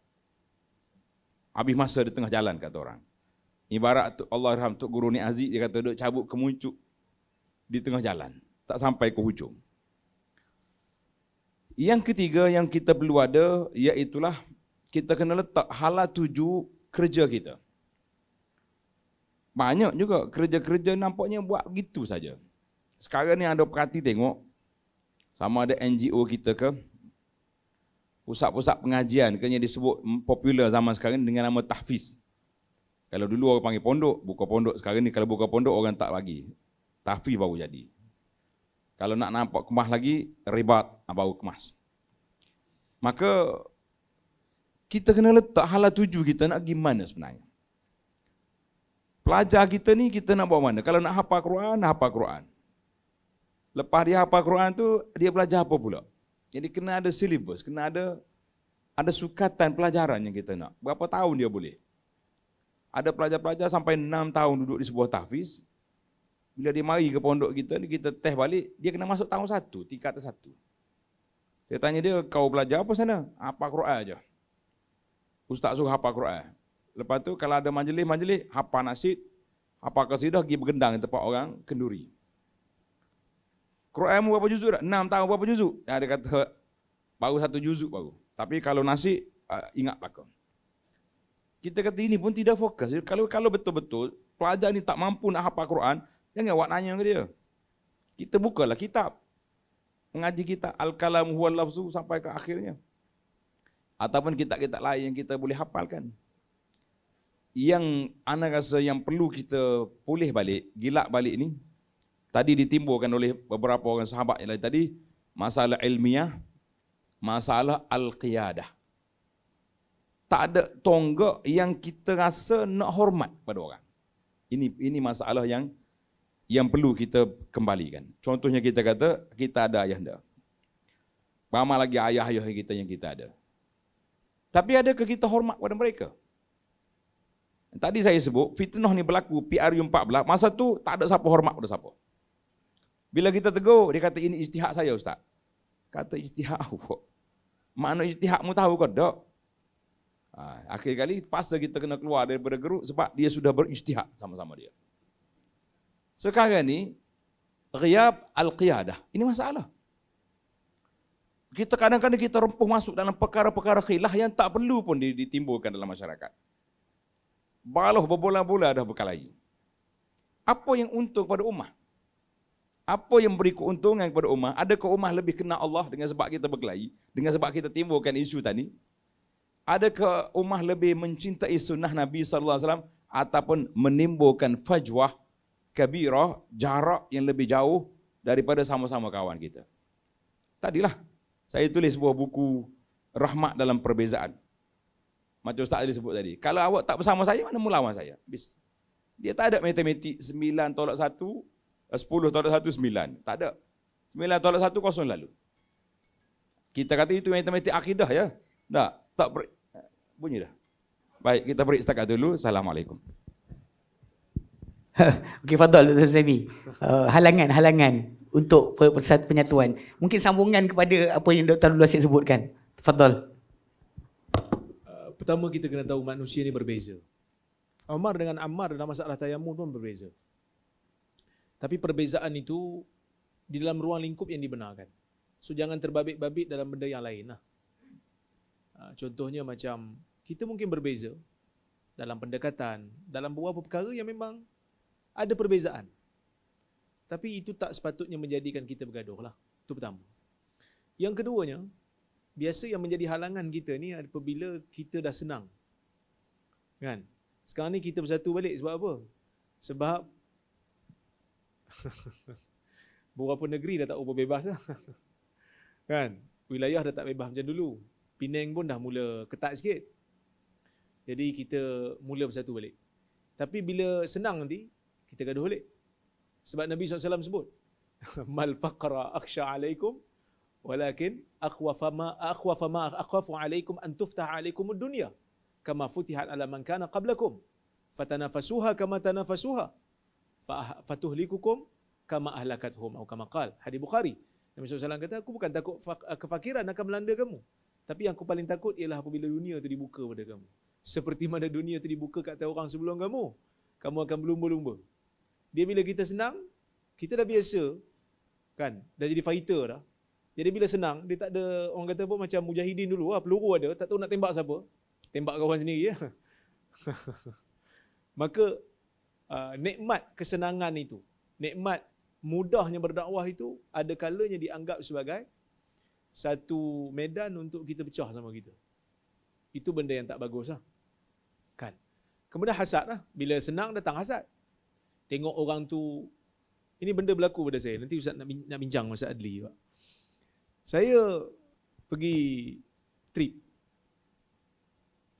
Speaker 3: Habis masa di tengah jalan, kata orang. Ibarat Allah Rahman Tuk Guru Ni Aziz, dia kata, duduk cabut kemuncuk di tengah jalan. Tak sampai ke hujung. Yang ketiga yang kita perlu ada, iaitulah kita kena letak hala tuju kerja kita. Banyak juga kerja-kerja nampaknya buat gitu saja. Sekarang ni ada perhati tengok, sama ada NGO kita ke, pusat-pusat pengajian ke yang disebut popular zaman sekarang dengan nama tahfiz. Kalau dulu orang panggil pondok, buka pondok. Sekarang ni kalau buka pondok orang tak bagi. Tahfiz baru jadi. Kalau nak nampak kemas lagi, ribat ah, baru kemas. Maka kita kena letak hala tuju kita nak gimana sebenarnya pelajar kita ni kita nak buat mana? Kalau nak hafal Quran, hafal Quran. Lepas dia hafal Quran tu, dia belajar apa pula? Jadi kena ada silibus, kena ada ada sukatan pelajaran yang kita nak. Berapa tahun dia boleh? Ada pelajar-pelajar sampai 6 tahun duduk di sebuah tahfiz. Bila dia mari ke pondok kita, kita teh balik, dia kena masuk tahun satu, tingkat satu. Saya tanya dia, kau belajar apa sana? Apa Quran aja. Ustaz suruh apa Quran. Lepas tu kalau ada majlis-majlis, hafal nasid, hafal kasidah, pergi bergendang di tempat orang kenduri. Quran mu berapa juzuk tak? Enam tahun berapa juzuk? Ya, dia kata, baru satu juzuk baru. Tapi kalau nasi, uh, ingat belakang. Kita kata ini pun tidak fokus. Kalau kalau betul-betul, pelajar ni tak mampu nak hafal Quran, jangan awak nanya ke dia. Kita bukalah kitab. Mengaji kita Al-Kalam huwa sampai ke akhirnya. Ataupun kitab-kitab lain yang kita boleh hafalkan yang anda rasa yang perlu kita pulih balik, gilak balik ni, tadi ditimbulkan oleh beberapa orang sahabat yang lain tadi, masalah ilmiah, masalah al-qiyadah. Tak ada tonggak yang kita rasa nak hormat pada orang. Ini ini masalah yang yang perlu kita kembalikan. Contohnya kita kata, kita ada ayah dah. Ramai lagi ayah-ayah kita yang kita ada. Tapi adakah kita hormat pada mereka? Tadi saya sebut fitnah ni berlaku PRU 14 masa tu tak ada siapa hormat pada siapa. Bila kita tegur dia kata ini ijtihad saya ustaz. Kata ijtihad aku. Mana ijtihad mu tahu ke dak? Ha, akhir kali pas kita kena keluar daripada geruk sebab dia sudah berijtihad sama-sama dia. Sekarang ni ghiab al-qiyadah. Ini masalah. Kita kadang-kadang kita rempuh masuk dalam perkara-perkara khilaf yang tak perlu pun ditimbulkan dalam masyarakat baloh berbola-bola dah berkelahi. Apa yang untung pada umat? Apa yang beri keuntungan kepada umat? Adakah umat lebih kenal Allah dengan sebab kita berkelahi? Dengan sebab kita timbulkan isu tadi? Adakah umat lebih mencintai sunnah Nabi SAW ataupun menimbulkan fajwah kabirah, jarak yang lebih jauh daripada sama-sama kawan kita? Tadilah saya tulis sebuah buku Rahmat dalam Perbezaan. Macam Ustaz Ali sebut tadi. Kalau awak tak bersama saya, mana melawan saya? Habis. Dia tak ada matematik 9 tolak 1, 10 eh, tolak 1, 9. Tak ada. 9 tolak 1, kosong lalu. Kita kata itu matematik akidah ya. Tak, tak beri. Bunyi dah. Baik, kita break setakat dulu. Assalamualaikum.
Speaker 1: (laughs) Okey, Fadol, Dr. Zemi. Uh, eh, halangan, halangan untuk persatuan penyatuan. Mungkin sambungan kepada apa yang Dr. Abdul Asyik sebutkan. Fadol,
Speaker 4: Pertama kita kena tahu manusia ni berbeza. Umar dengan Ammar dalam masalah tayamum pun berbeza. Tapi perbezaan itu di dalam ruang lingkup yang dibenarkan. So jangan terbabit-babit dalam benda yang lain lah. Ha, contohnya macam kita mungkin berbeza dalam pendekatan, dalam beberapa perkara yang memang ada perbezaan. Tapi itu tak sepatutnya menjadikan kita bergaduh lah. Itu pertama. Yang keduanya, biasa yang menjadi halangan kita ni apabila kita dah senang. Kan? Sekarang ni kita bersatu balik sebab apa? Sebab (laughs) beberapa negeri dah tak berubah bebas dah. (laughs) kan? Wilayah dah tak bebas macam dulu. Penang pun dah mula ketat sikit. Jadi kita mula bersatu balik. Tapi bila senang nanti, kita gaduh balik. Sebab Nabi SAW sebut, (laughs) Mal faqra aksha alaikum Walakin akhwafa ma akhwafa ma akhwafu alaikum an tuftaha alaikum ad-dunya kama futihat ala man kana qablakum fatanafasuha kama tanafasuha fatuhlikukum kama ahlakatuhum atau kama qal hadis bukhari Nabi SAW kata aku bukan takut kefakiran akan melanda kamu tapi yang aku paling takut ialah apabila dunia itu dibuka pada kamu seperti mana dunia itu dibuka kat orang sebelum kamu kamu akan berlumba-lumba dia bila kita senang kita dah biasa kan dah jadi fighter dah jadi bila senang, dia tak ada orang kata apa macam mujahidin dulu lah, peluru ada, tak tahu nak tembak siapa. Tembak kawan sendiri ya. (laughs) Maka uh, nikmat kesenangan itu, nikmat mudahnya berdakwah itu ada kalanya dianggap sebagai satu medan untuk kita pecah sama kita. Itu benda yang tak baguslah, Kan? Kemudian hasadlah Bila senang datang hasad. Tengok orang tu. Ini benda berlaku pada saya. Nanti Ustaz nak, nak bincang masa Adli. Pak saya pergi trip.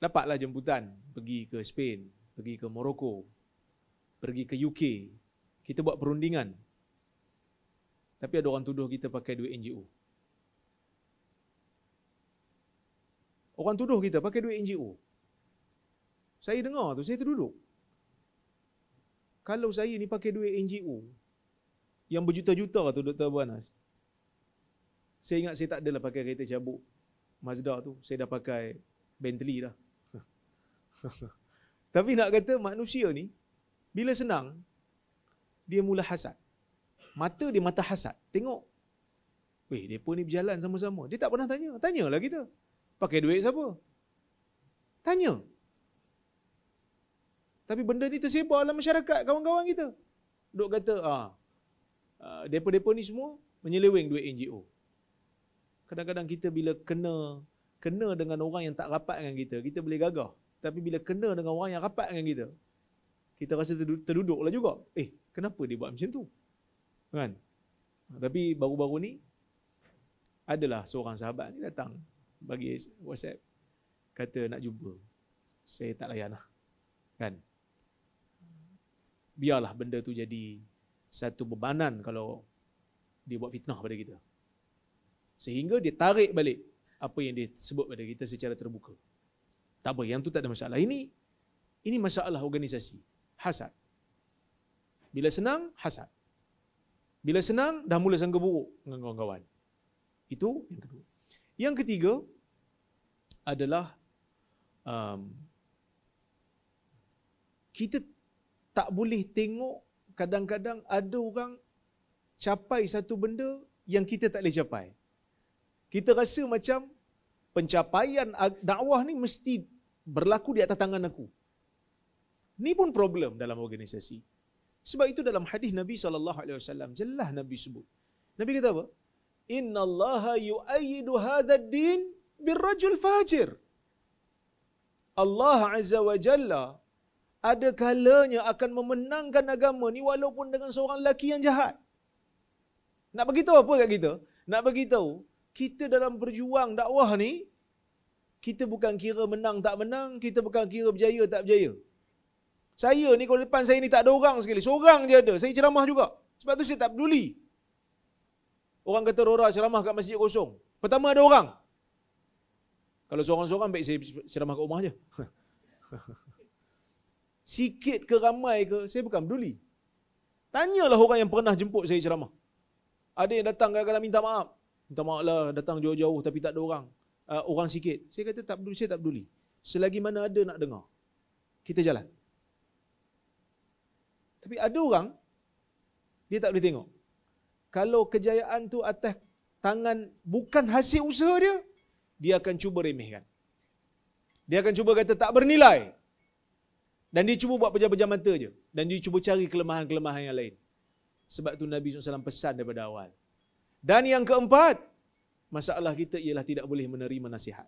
Speaker 4: Dapatlah jemputan pergi ke Spain, pergi ke Morocco, pergi ke UK. Kita buat perundingan. Tapi ada orang tuduh kita pakai duit NGO. Orang tuduh kita pakai duit NGO. Saya dengar tu, saya terduduk. Kalau saya ni pakai duit NGO, yang berjuta-juta tu Dr. Abu Anas, saya ingat saya tak adalah pakai kereta cabuk Mazda tu. Saya dah pakai Bentley dah. (laughs) Tapi nak kata manusia ni, bila senang, dia mula hasad. Mata dia mata hasad. Tengok. Weh, mereka ni berjalan sama-sama. Dia tak pernah tanya. Tanyalah kita. Pakai duit siapa? Tanya. Tapi benda ni tersebar dalam masyarakat, kawan-kawan kita. Duk kata, ah, ah depa-depa ni semua menyeleweng duit NGO kadang-kadang kita bila kena kena dengan orang yang tak rapat dengan kita, kita boleh gagah. Tapi bila kena dengan orang yang rapat dengan kita, kita rasa terduduklah juga. Eh, kenapa dia buat macam tu? Kan? Ha, tapi baru-baru ni, adalah seorang sahabat ni datang bagi WhatsApp. Kata nak jumpa. Saya tak layan lah. Kan? Biarlah benda tu jadi satu bebanan kalau dia buat fitnah pada kita. Sehingga dia tarik balik apa yang dia sebut pada kita secara terbuka. Tak apa, yang tu tak ada masalah. Ini ini masalah organisasi. Hasad. Bila senang, hasad. Bila senang, dah mula sangka buruk dengan kawan-kawan. Itu yang kedua. Yang ketiga adalah um, kita tak boleh tengok kadang-kadang ada orang capai satu benda yang kita tak boleh capai kita rasa macam pencapaian dakwah ni mesti berlaku di atas tangan aku. Ni pun problem dalam organisasi. Sebab itu dalam hadis Nabi sallallahu alaihi wasallam jelas Nabi sebut. Nabi kata apa? Inna Allah yu'ayyidu hadzal din birrajul fajir. Allah azza wa jalla ada kalanya akan memenangkan agama ni walaupun dengan seorang lelaki yang jahat. Nak bagi tahu apa kat kita? Nak bagi tahu kita dalam berjuang dakwah ni kita bukan kira menang tak menang, kita bukan kira berjaya tak berjaya. Saya ni kalau depan saya ni tak ada orang sekali, seorang je ada. Saya ceramah juga. Sebab tu saya tak peduli. Orang kata Rora ceramah kat masjid kosong. Pertama ada orang. Kalau seorang-seorang baik saya ceramah kat rumah je. (laughs) Sikit ke ramai ke, saya bukan peduli. Tanyalah orang yang pernah jemput saya ceramah. Ada yang datang kadang-kadang minta maaf. Minta maaf lah datang jauh-jauh tapi tak ada orang. Uh, orang sikit. Saya kata tak peduli, saya tak peduli. Selagi mana ada nak dengar. Kita jalan. Tapi ada orang, dia tak boleh tengok. Kalau kejayaan tu atas tangan bukan hasil usaha dia, dia akan cuba remehkan. Dia akan cuba kata tak bernilai. Dan dia cuba buat pejam-pejam mata je. Dan dia cuba cari kelemahan-kelemahan yang lain. Sebab tu Nabi SAW pesan daripada awal. Dan yang keempat, masalah kita ialah tidak boleh menerima nasihat.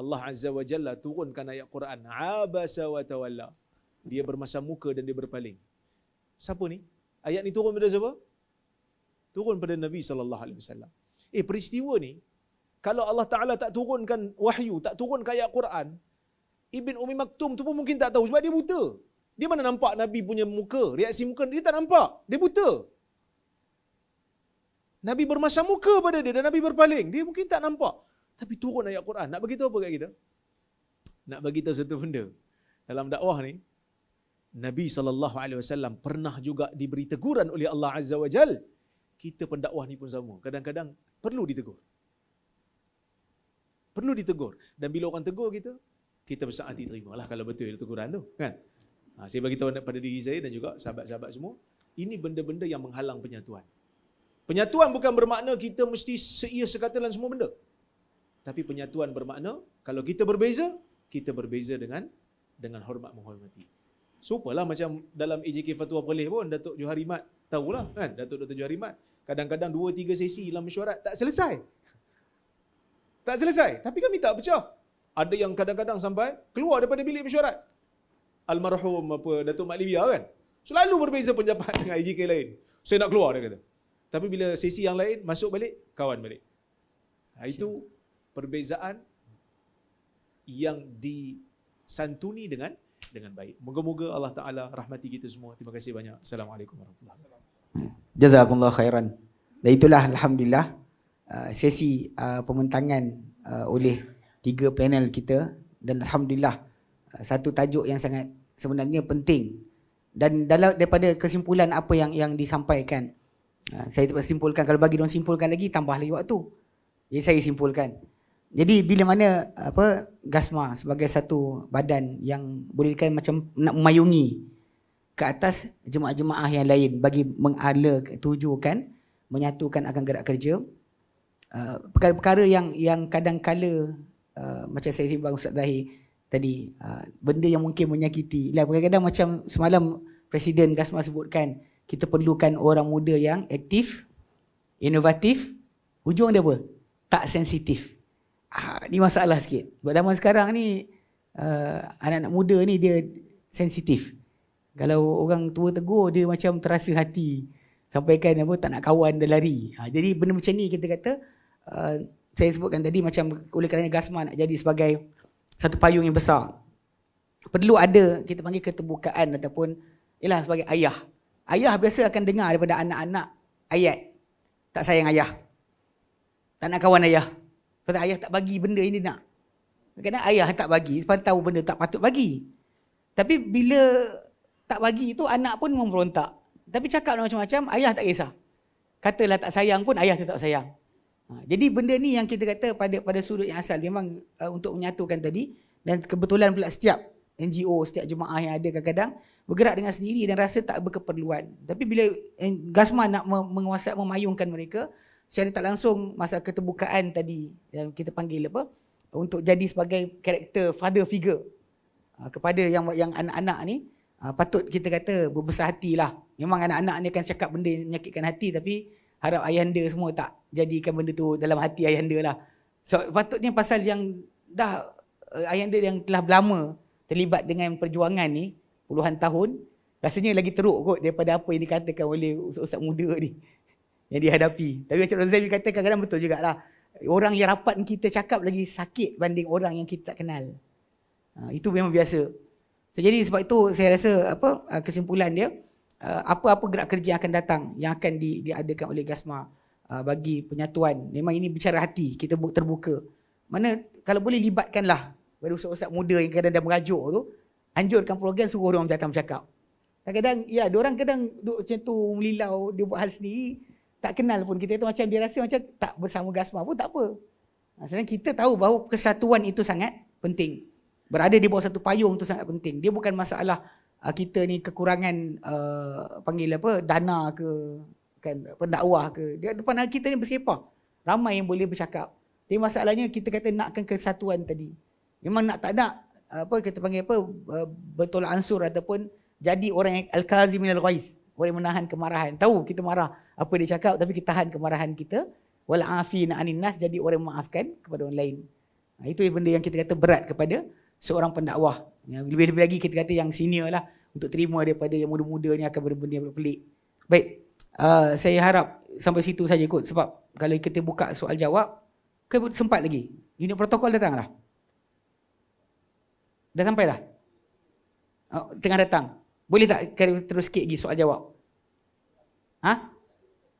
Speaker 4: Allah Azza wa Jalla turunkan ayat Quran, Abasa wa tawalla. Dia bermasa muka dan dia berpaling. Siapa ni? Ayat ni turun pada siapa? Turun pada Nabi sallallahu alaihi wasallam. Eh peristiwa ni kalau Allah Taala tak turunkan wahyu, tak turunkan ayat Quran, Ibn Umi Maktum tu pun mungkin tak tahu sebab dia buta. Dia mana nampak Nabi punya muka, reaksi muka dia tak nampak. Dia buta. Nabi bermasam muka pada dia dan Nabi berpaling. Dia mungkin tak nampak. Tapi turun ayat Quran. Nak bagi apa kat kita? Nak bagi tahu satu benda. Dalam dakwah ni, Nabi sallallahu alaihi wasallam pernah juga diberi teguran oleh Allah Azza wa Jal. Kita pendakwah ni pun sama. Kadang-kadang perlu ditegur. Perlu ditegur. Dan bila orang tegur kita, kita besar hati lah kalau betul teguran tu, kan? Ha, saya bagi pada diri saya dan juga sahabat-sahabat semua, ini benda-benda yang menghalang penyatuan. Penyatuan bukan bermakna kita mesti seia sekata dalam semua benda. Tapi penyatuan bermakna kalau kita berbeza, kita berbeza dengan dengan hormat menghormati. Supalah macam dalam EJK Fatwa Perlis pun Datuk Johari Mat tahulah kan Datuk Dr Johari Mat kadang-kadang 2 3 sesi dalam mesyuarat tak selesai. Tak selesai. Tapi kami tak pecah. Ada yang kadang-kadang sampai keluar daripada bilik mesyuarat. Almarhum apa Datuk Mat Livia kan. Selalu berbeza pendapat (laughs) dengan EJK lain. Saya nak keluar dia kata. Tapi bila sesi yang lain masuk balik, kawan balik. Ha, itu Siap. perbezaan yang disantuni dengan dengan baik. Moga-moga Allah Taala rahmati kita semua. Terima kasih banyak. Assalamualaikum
Speaker 1: warahmatullahi wabarakatuh. Jazakumullah khairan. Dan itulah alhamdulillah uh, sesi uh, pementangan uh, oleh tiga panel kita dan alhamdulillah satu tajuk yang sangat sebenarnya penting. Dan dalam daripada kesimpulan apa yang yang disampaikan Ha, saya dapat simpulkan kalau bagi orang simpulkan lagi tambah lagi waktu. Jadi saya simpulkan. Jadi bila mana apa Gasma sebagai satu badan yang boleh dikatakan macam nak memayungi ke atas jemaah-jemaah yang lain bagi mengala tujukan menyatukan akan gerak kerja uh, perkara-perkara yang yang kadang kala uh, macam saya timbang Ustaz Zahir tadi uh, benda yang mungkin menyakiti lah kadang-kadang macam semalam Presiden Gasma sebutkan kita perlukan orang muda yang aktif, inovatif, hujung dia apa? Tak sensitif. Ah, ni masalah sikit. Sebab zaman sekarang ni, uh, anak-anak muda ni dia sensitif. Kalau orang tua tegur, dia macam terasa hati. Sampaikan apa, tak nak kawan, dia lari. Ha, jadi benda macam ni kita kata, uh, saya sebutkan tadi macam oleh kerana Gasman nak jadi sebagai satu payung yang besar. Perlu ada, kita panggil keterbukaan ataupun, ialah sebagai ayah. Ayah biasa akan dengar daripada anak-anak ayat. Tak sayang ayah. Tak nak kawan ayah. Sebab ayah tak bagi benda ini nak. Kerana ayah tak bagi, sebab tahu benda tak patut bagi. Tapi bila tak bagi itu anak pun memberontak. Tapi cakap lah macam-macam, ayah tak kisah. Katalah tak sayang pun, ayah tetap sayang. Ha, jadi benda ni yang kita kata pada pada sudut yang asal memang uh, untuk menyatukan tadi dan kebetulan pula setiap NGO setiap jemaah yang ada kadang-kadang bergerak dengan sendiri dan rasa tak berkeperluan. Tapi bila eh, Gasma nak menguasai memayungkan mereka, secara tak langsung masa keterbukaan tadi yang kita panggil apa untuk jadi sebagai karakter father figure ah, kepada yang yang anak-anak ni ah, patut kita kata berbesar hatilah. Memang anak-anak ni akan cakap benda yang menyakitkan hati tapi harap ayah anda semua tak jadikan benda tu dalam hati ayah anda lah. So patutnya pasal yang dah eh, ayah anda yang telah lama terlibat dengan perjuangan ni puluhan tahun rasanya lagi teruk kot daripada apa yang dikatakan oleh ustaz-ustaz muda ni yang dihadapi. Tapi macam Razali kata kadang-kadang betul jugalah. Orang yang rapat kita cakap lagi sakit banding orang yang kita tak kenal. Ha, itu memang biasa. So, jadi sebab itu saya rasa apa ha, kesimpulan dia ha, apa-apa gerak kerja yang akan datang yang akan di, diadakan oleh Gasma ha, bagi penyatuan. Memang ini bicara hati, kita terbuka. Mana kalau boleh libatkanlah pada ustaz-ustaz muda yang kadang dah merajuk tu Anjurkan program suruh orang datang bercakap Kadang-kadang, ya, orang kadang duduk macam tu melilau Dia buat hal sendiri Tak kenal pun kita tu macam dia rasa macam tak bersama gasma pun tak apa ha, Sebenarnya kita tahu bahawa kesatuan itu sangat penting Berada di bawah satu payung itu sangat penting Dia bukan masalah ha, kita ni kekurangan uh, panggil apa dana ke kan pendakwah ke dia depan kita ni bersepah ramai yang boleh bercakap tapi masalahnya kita kata nakkan kesatuan tadi memang nak tak nak apa kita panggil apa eh, betul ansur ataupun jadi orang yang al-kazimin al-ghaiz boleh menahan kemarahan tahu kita marah apa dia cakap tapi kita tahan kemarahan kita wal afina anin nas jadi orang memaafkan kepada orang lain ha, itu benda yang kita kata berat kepada seorang pendakwah ya, lebih-lebih lagi kita kata yang senior lah untuk terima daripada yang muda-muda ni akan benda-benda yang pelik baik uh, saya harap sampai situ saja kot sebab kalau kita buka soal jawab kita sempat lagi unit protokol datanglah Dah sampai dah? Oh, tengah datang. Boleh tak kari terus sikit lagi soal jawab? Ha? Ah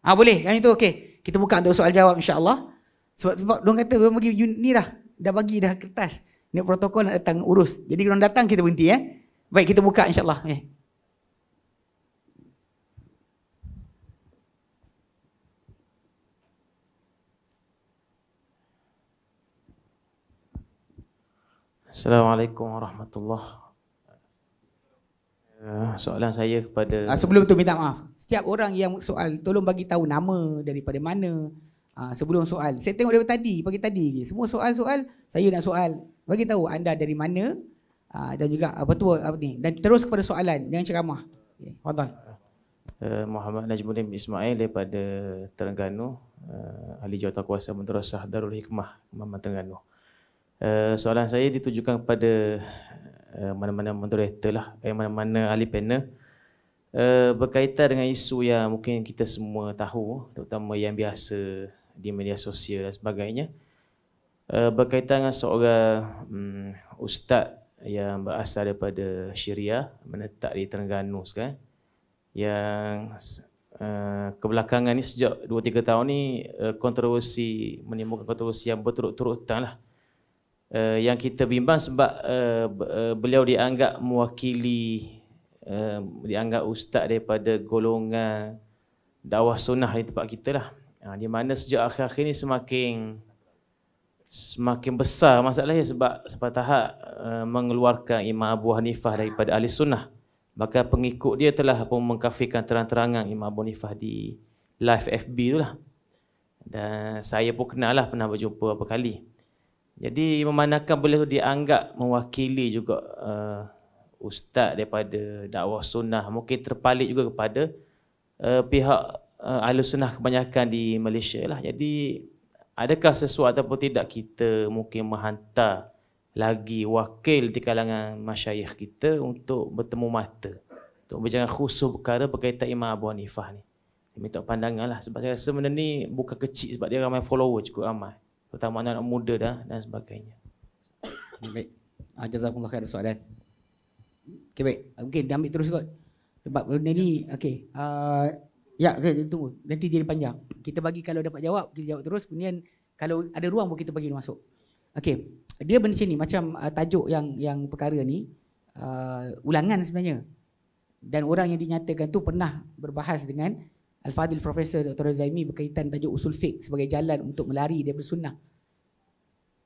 Speaker 1: ha, boleh. Kan itu okey. Kita buka untuk soal jawab insya-Allah. Sebab sebab dong kata belum bagi ni dah. Dah bagi dah kertas. Ni protokol nak datang urus. Jadi kalau datang kita berhenti eh. Baik kita buka insya-Allah. Okay. Eh.
Speaker 5: Assalamualaikum warahmatullahi eh, soalan saya kepada ah, sebelum tu
Speaker 1: minta maaf setiap orang yang soal tolong bagi tahu nama daripada mana ah, sebelum soal saya tengok dari tadi pagi tadi semua soal-soal saya nak soal bagi tahu anda dari mana ah, dan juga apa tu apa ni dan terus kepada soalan jangan ceramah okey
Speaker 5: eh, Muhammad Najmuddin Ismail daripada Terengganu eh, ahli jawatankuasa Madrasah Darul Hikmah Mama Terengganu Eh, soalan saya ditujukan kepada uh, mana-mana moderator lah, eh, mana-mana ahli panel uh, berkaitan dengan isu yang mungkin kita semua tahu, terutama yang biasa di media sosial dan sebagainya. Uh, berkaitan dengan seorang um, ustaz yang berasal daripada Syria, menetap di Terengganu sekarang. Yang Uh, kebelakangan ni sejak 2-3 tahun ni uh, kontroversi menimbulkan kontroversi yang berturut-turut lah uh, yang kita bimbang sebab uh, beliau dianggap mewakili uh, dianggap ustaz daripada golongan dakwah sunnah di tempat kita lah. Uh, di mana sejak akhir-akhir ni semakin semakin besar masalahnya sebab sempat tahap uh, mengeluarkan Imam Abu Hanifah daripada ahli sunnah. Maka pengikut dia telah pun mengkafirkan terang-terangan Imam Abu Hanifah di live FB tu lah. Dan saya pun kenal lah, pernah berjumpa beberapa kali. Jadi Imam Manakam boleh dianggap mewakili juga uh, ustaz daripada dakwah sunnah mungkin terpalit juga kepada uh, pihak uh, ahli sunnah kebanyakan di Malaysia lah. Jadi adakah sesuatu ataupun tidak kita mungkin menghantar lagi wakil di kalangan masyayikh kita untuk bertemu mata untuk berbincang khusus perkara berkaitan Imam Abu Hanifah ni. Minta pandangan lah sebab saya rasa benda ni bukan kecil sebab dia ramai follower cukup ramai
Speaker 1: terutama anak, -anak muda dah dan sebagainya. Baik. Ah, jazakumullah khair soalan. Eh. Okey baik. Mungkin okay, ambil terus kot. Sebab benda ni ya. okey. Uh, ah, ya, okay, tunggu. Nanti jadi panjang. Kita bagi kalau dapat jawab, kita jawab terus. Kemudian kalau ada ruang pun kita bagi dia masuk. Okay, Dia benda sini macam uh, tajuk yang yang perkara ni uh, ulangan sebenarnya. Dan orang yang dinyatakan tu pernah berbahas dengan Al-Fadil Profesor Dr. Zaimi berkaitan tajuk usul fiqh sebagai jalan untuk melari daripada sunnah.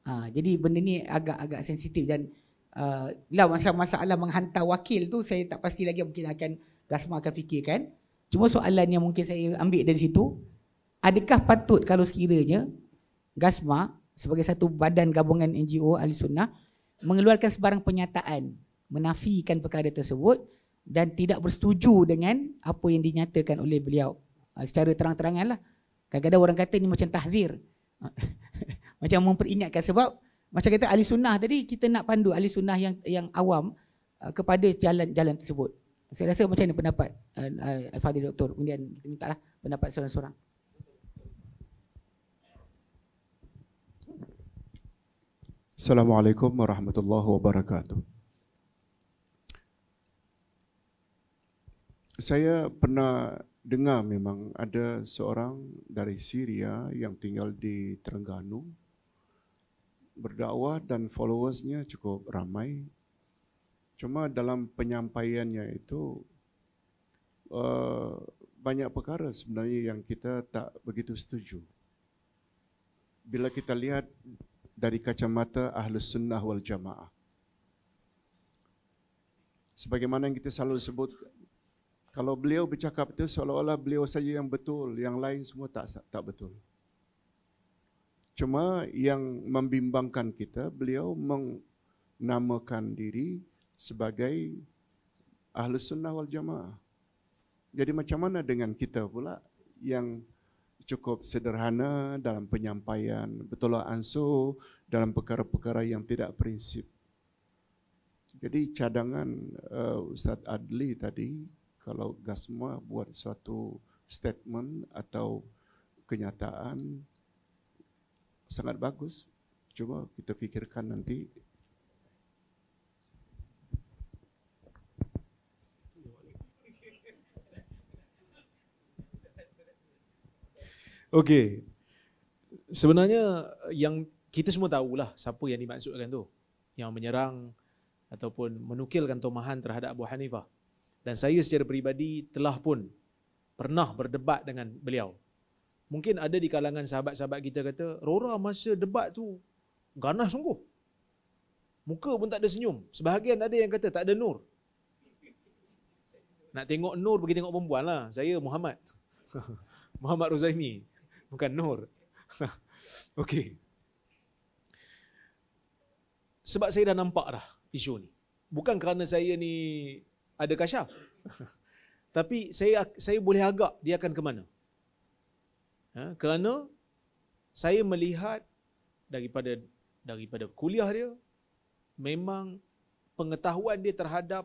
Speaker 1: Ha, jadi benda ni agak-agak sensitif dan uh, lah masa masalah menghantar wakil tu saya tak pasti lagi mungkin akan Gasma akan fikirkan. Cuma soalan yang mungkin saya ambil dari situ, adakah patut kalau sekiranya Gasma sebagai satu badan gabungan NGO Ahli Sunnah mengeluarkan sebarang pernyataan menafikan perkara tersebut dan tidak bersetuju dengan apa yang dinyatakan oleh beliau Ha, secara terang-terangan lah. Kadang-kadang orang kata ni macam tahzir. Ha, (laughs) macam memperingatkan sebab macam kata ahli sunnah tadi kita nak pandu ahli sunnah yang yang awam uh, kepada jalan-jalan tersebut. Saya rasa macam mana pendapat uh, Al-Fadhil Doktor? Kemudian kita minta lah pendapat seorang-seorang.
Speaker 2: Assalamualaikum warahmatullahi wabarakatuh. Saya pernah dengar memang ada seorang dari Syria yang tinggal di Terengganu berdakwah dan followersnya cukup ramai. Cuma dalam penyampaiannya itu uh, banyak perkara sebenarnya yang kita tak begitu setuju. Bila kita lihat dari kacamata Ahlus Sunnah wal Jamaah. Sebagaimana yang kita selalu sebut kalau beliau bercakap itu seolah-olah beliau saja yang betul, yang lain semua tak tak betul. Cuma yang membimbangkan kita, beliau menamakan diri sebagai ahlu sunnah wal jamaah. Jadi macam mana dengan kita pula yang cukup sederhana dalam penyampaian betul anso dalam perkara-perkara yang tidak prinsip. Jadi cadangan uh, Ustaz Adli tadi kalau semua buat suatu statement atau kenyataan sangat bagus. Cuba kita fikirkan nanti.
Speaker 4: Okey. Sebenarnya yang kita semua tahulah siapa yang dimaksudkan tu. Yang menyerang ataupun menukilkan tomahan terhadap Abu Hanifah dan saya secara peribadi telah pun pernah berdebat dengan beliau. Mungkin ada di kalangan sahabat-sahabat kita kata, Rora masa debat tu ganas sungguh. Muka pun tak ada senyum. Sebahagian ada yang kata tak ada nur. Nak tengok nur pergi tengok perempuan lah. Saya Muhammad. (laughs) Muhammad Ruzaimi. Bukan nur. (laughs) Okey. Sebab saya dah nampak dah isu ni. Bukan kerana saya ni ada kasyaf. (laughs) Tapi saya saya boleh agak dia akan ke mana. Ha, kerana saya melihat daripada daripada kuliah dia memang pengetahuan dia terhadap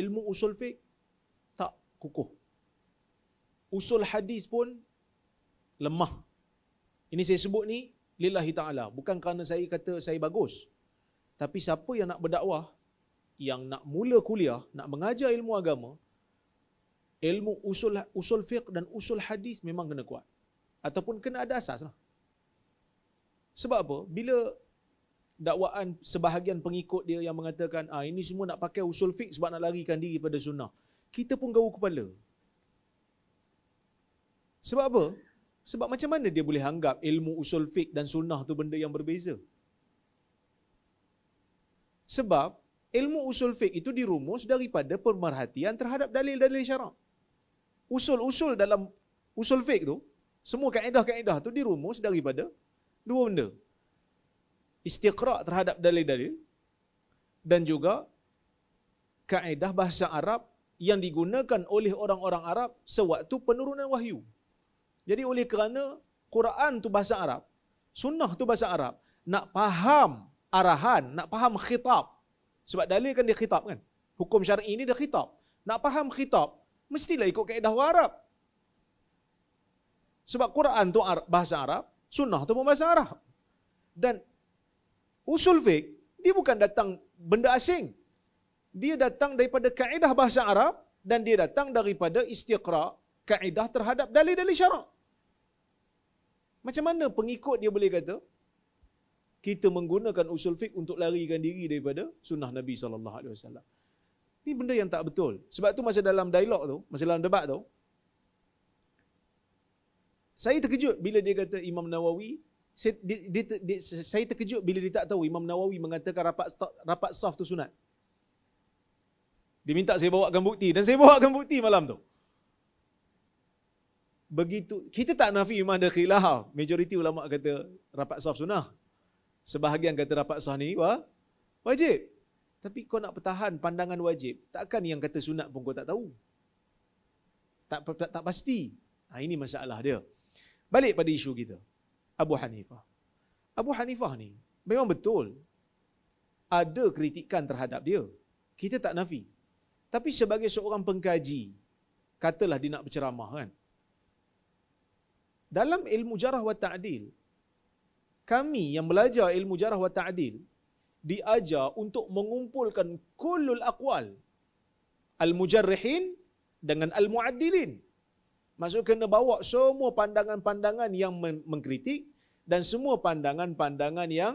Speaker 4: ilmu usul fiqh tak kukuh. Usul hadis pun lemah. Ini saya sebut ni lillahi taala bukan kerana saya kata saya bagus. Tapi siapa yang nak berdakwah yang nak mula kuliah, nak mengajar ilmu agama, ilmu usul usul fiqh dan usul hadis memang kena kuat. Ataupun kena ada asas lah. Sebab apa? Bila dakwaan sebahagian pengikut dia yang mengatakan ah ini semua nak pakai usul fiqh sebab nak larikan diri pada sunnah. Kita pun gawu kepala. Sebab apa? Sebab macam mana dia boleh anggap ilmu usul fiqh dan sunnah tu benda yang berbeza? Sebab ilmu usul fiqh itu dirumus daripada pemerhatian terhadap dalil-dalil syarak. Usul-usul dalam usul fiqh tu, semua kaedah-kaedah tu dirumus daripada dua benda. Istiqra' terhadap dalil-dalil dan juga kaedah bahasa Arab yang digunakan oleh orang-orang Arab sewaktu penurunan wahyu. Jadi oleh kerana Quran tu bahasa Arab, sunnah tu bahasa Arab, nak faham arahan, nak faham khitab, sebab dalil kan dia khitab kan. Hukum syar'i ini dah khitab. Nak faham khitab, mestilah ikut kaedah orang Arab. Sebab Quran tu bahasa Arab, sunnah tu pun bahasa Arab. Dan usul fiq dia bukan datang benda asing. Dia datang daripada kaedah bahasa Arab dan dia datang daripada istiqra kaedah terhadap dalil-dalil syarak. Macam mana pengikut dia boleh kata, kita menggunakan usul fiqh untuk larikan diri daripada sunnah Nabi sallallahu alaihi wasallam. Ini benda yang tak betul. Sebab tu masa dalam dialog tu, masa dalam debat tu, saya terkejut bila dia kata Imam Nawawi, saya, dia, dia, dia, saya terkejut bila dia tak tahu Imam Nawawi mengatakan rapat rapat saf tu sunat. Dia minta saya gambar bukti dan saya bawa gambar bukti malam tu. Begitu kita tak nafi memang ada khilaf. Majoriti ulama kata rapat saf sunnah sebahagian kata rapat sah ni wah wajib. Tapi kau nak pertahan pandangan wajib, takkan yang kata sunat pun kau tak tahu. Tak tak, tak pasti. Ha, ini masalah dia. Balik pada isu kita. Abu Hanifah. Abu Hanifah ni memang betul ada kritikan terhadap dia. Kita tak nafi. Tapi sebagai seorang pengkaji, katalah dia nak berceramah kan. Dalam ilmu jarah wa ta'dil, kami yang belajar ilmu jarah wa ta'dil diajar untuk mengumpulkan kullul aqwal al-mujarrihin dengan al-muaddilin. Maksud kena bawa semua pandangan-pandangan yang mengkritik dan semua pandangan-pandangan yang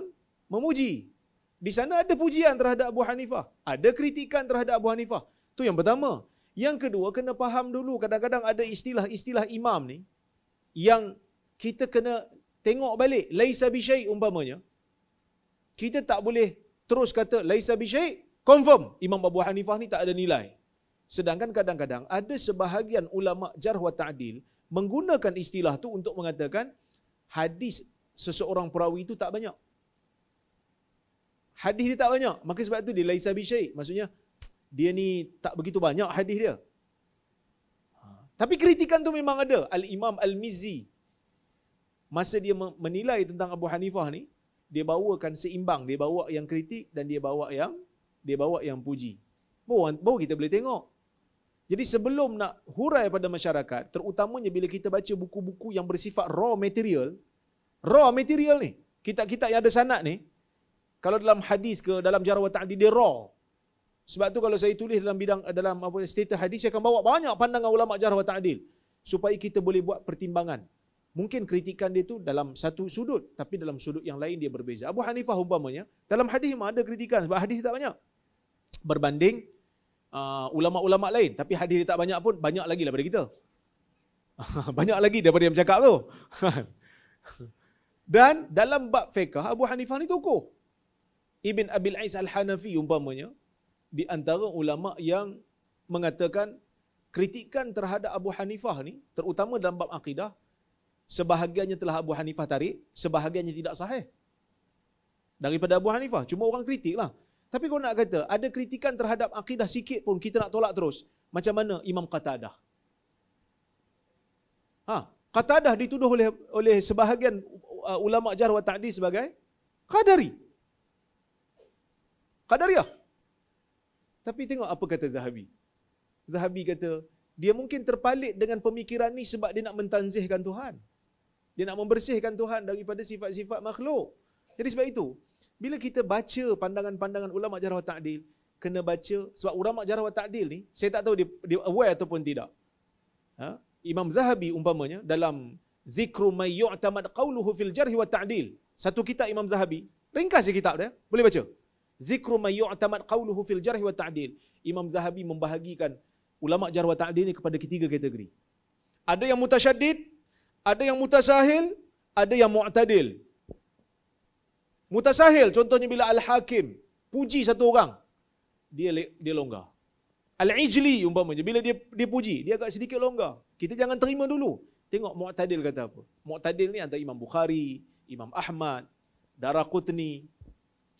Speaker 4: memuji. Di sana ada pujian terhadap Abu Hanifah, ada kritikan terhadap Abu Hanifah. Tu yang pertama. Yang kedua kena faham dulu kadang-kadang ada istilah-istilah imam ni yang kita kena tengok balik laisa bisyai umpamanya kita tak boleh terus kata laisa bisyai confirm Imam Abu Hanifah ni tak ada nilai sedangkan kadang-kadang ada sebahagian ulama jarh wa ta'dil menggunakan istilah tu untuk mengatakan hadis seseorang perawi itu tak banyak hadis dia tak banyak maka sebab tu dia laisa bisyai maksudnya dia ni tak begitu banyak hadis dia ha. tapi kritikan tu memang ada. Al-Imam al Mizi masa dia menilai tentang Abu Hanifah ni, dia bawakan seimbang, dia bawa yang kritik dan dia bawa yang dia bawa yang puji. Baru, baru kita boleh tengok. Jadi sebelum nak hurai pada masyarakat, terutamanya bila kita baca buku-buku yang bersifat raw material, raw material ni, kitab-kitab yang ada sanad ni, kalau dalam hadis ke dalam jarawat ta'adid, dia raw. Sebab tu kalau saya tulis dalam bidang dalam apa status hadis saya akan bawa banyak pandangan ulama jarh wa ta'dil supaya kita boleh buat pertimbangan mungkin kritikan dia itu dalam satu sudut tapi dalam sudut yang lain dia berbeza. Abu Hanifah umpamanya dalam hadis memang ada kritikan sebab hadis tak banyak. Berbanding uh, ulama-ulama lain tapi hadis dia tak banyak pun banyak lagi daripada kita. (laughs) banyak lagi daripada yang cakap tu. (laughs) Dan dalam bab fiqh Abu Hanifah ni tokoh. Ibn Abil Ais Al-Hanafi umpamanya di antara ulama yang mengatakan kritikan terhadap Abu Hanifah ni terutama dalam bab akidah sebahagiannya telah Abu Hanifah tarik, sebahagiannya tidak sahih. Daripada Abu Hanifah. Cuma orang kritik lah. Tapi kau nak kata, ada kritikan terhadap akidah sikit pun kita nak tolak terus. Macam mana Imam Qatadah? Ha, Qatadah dituduh oleh oleh sebahagian uh, ulama jarh wa ta'dil sebagai qadari. ya. Tapi tengok apa kata Zahabi. Zahabi kata, dia mungkin terpalit dengan pemikiran ni sebab dia nak mentanzihkan Tuhan. Dia nak membersihkan Tuhan daripada sifat-sifat makhluk. Jadi sebab itu, bila kita baca pandangan-pandangan ulama jarh wa ta'dil, kena baca sebab ulama jarh wa ta'dil ni saya tak tahu dia, dia aware ataupun tidak. Ha? Imam Zahabi umpamanya dalam Zikru may yu'tamad qawluhu fil jarh wa ta'dil. Satu kitab Imam Zahabi, ringkas je kitab dia, boleh baca. Zikru may yu'tamad qawluhu fil jarh wa ta'dil. Imam Zahabi membahagikan ulama jarh wa ta'dil ni kepada ketiga kategori. Ada yang mutasyaddid, ada yang mutasahil, ada yang mu'tadil. Mutasahil, contohnya bila Al-Hakim puji satu orang, dia dia longgar. Al-Ijli umpamanya, bila dia dia puji, dia agak sedikit longgar. Kita jangan terima dulu. Tengok Mu'tadil kata apa. Mu'tadil ni antara Imam Bukhari, Imam Ahmad, Darakutni.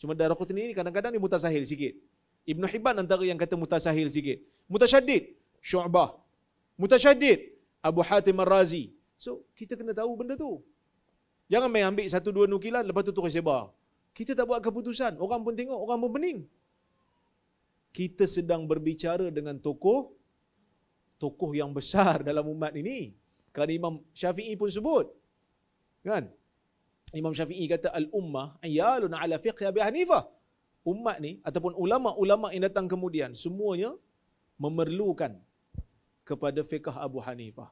Speaker 4: Cuma Darakutni ni kadang-kadang dia mutasahil sikit. Ibn Hibban antara yang kata mutasahil sikit. Mutasyadid, Syu'bah. Mutasyadid, Abu Hatim Al razi So, kita kena tahu benda tu. Jangan main ambil satu dua nukilan, lepas tu terus sebar. Kita tak buat keputusan. Orang pun tengok, orang pun pening. Kita sedang berbicara dengan tokoh, tokoh yang besar (laughs) dalam umat ini. Kerana Imam Syafi'i pun sebut. Kan? Imam Syafi'i kata, Al-ummah ayalun ala fiqh Abi Hanifah. Umat ni, ataupun ulama-ulama yang datang kemudian, semuanya memerlukan kepada fiqh Abu Hanifah.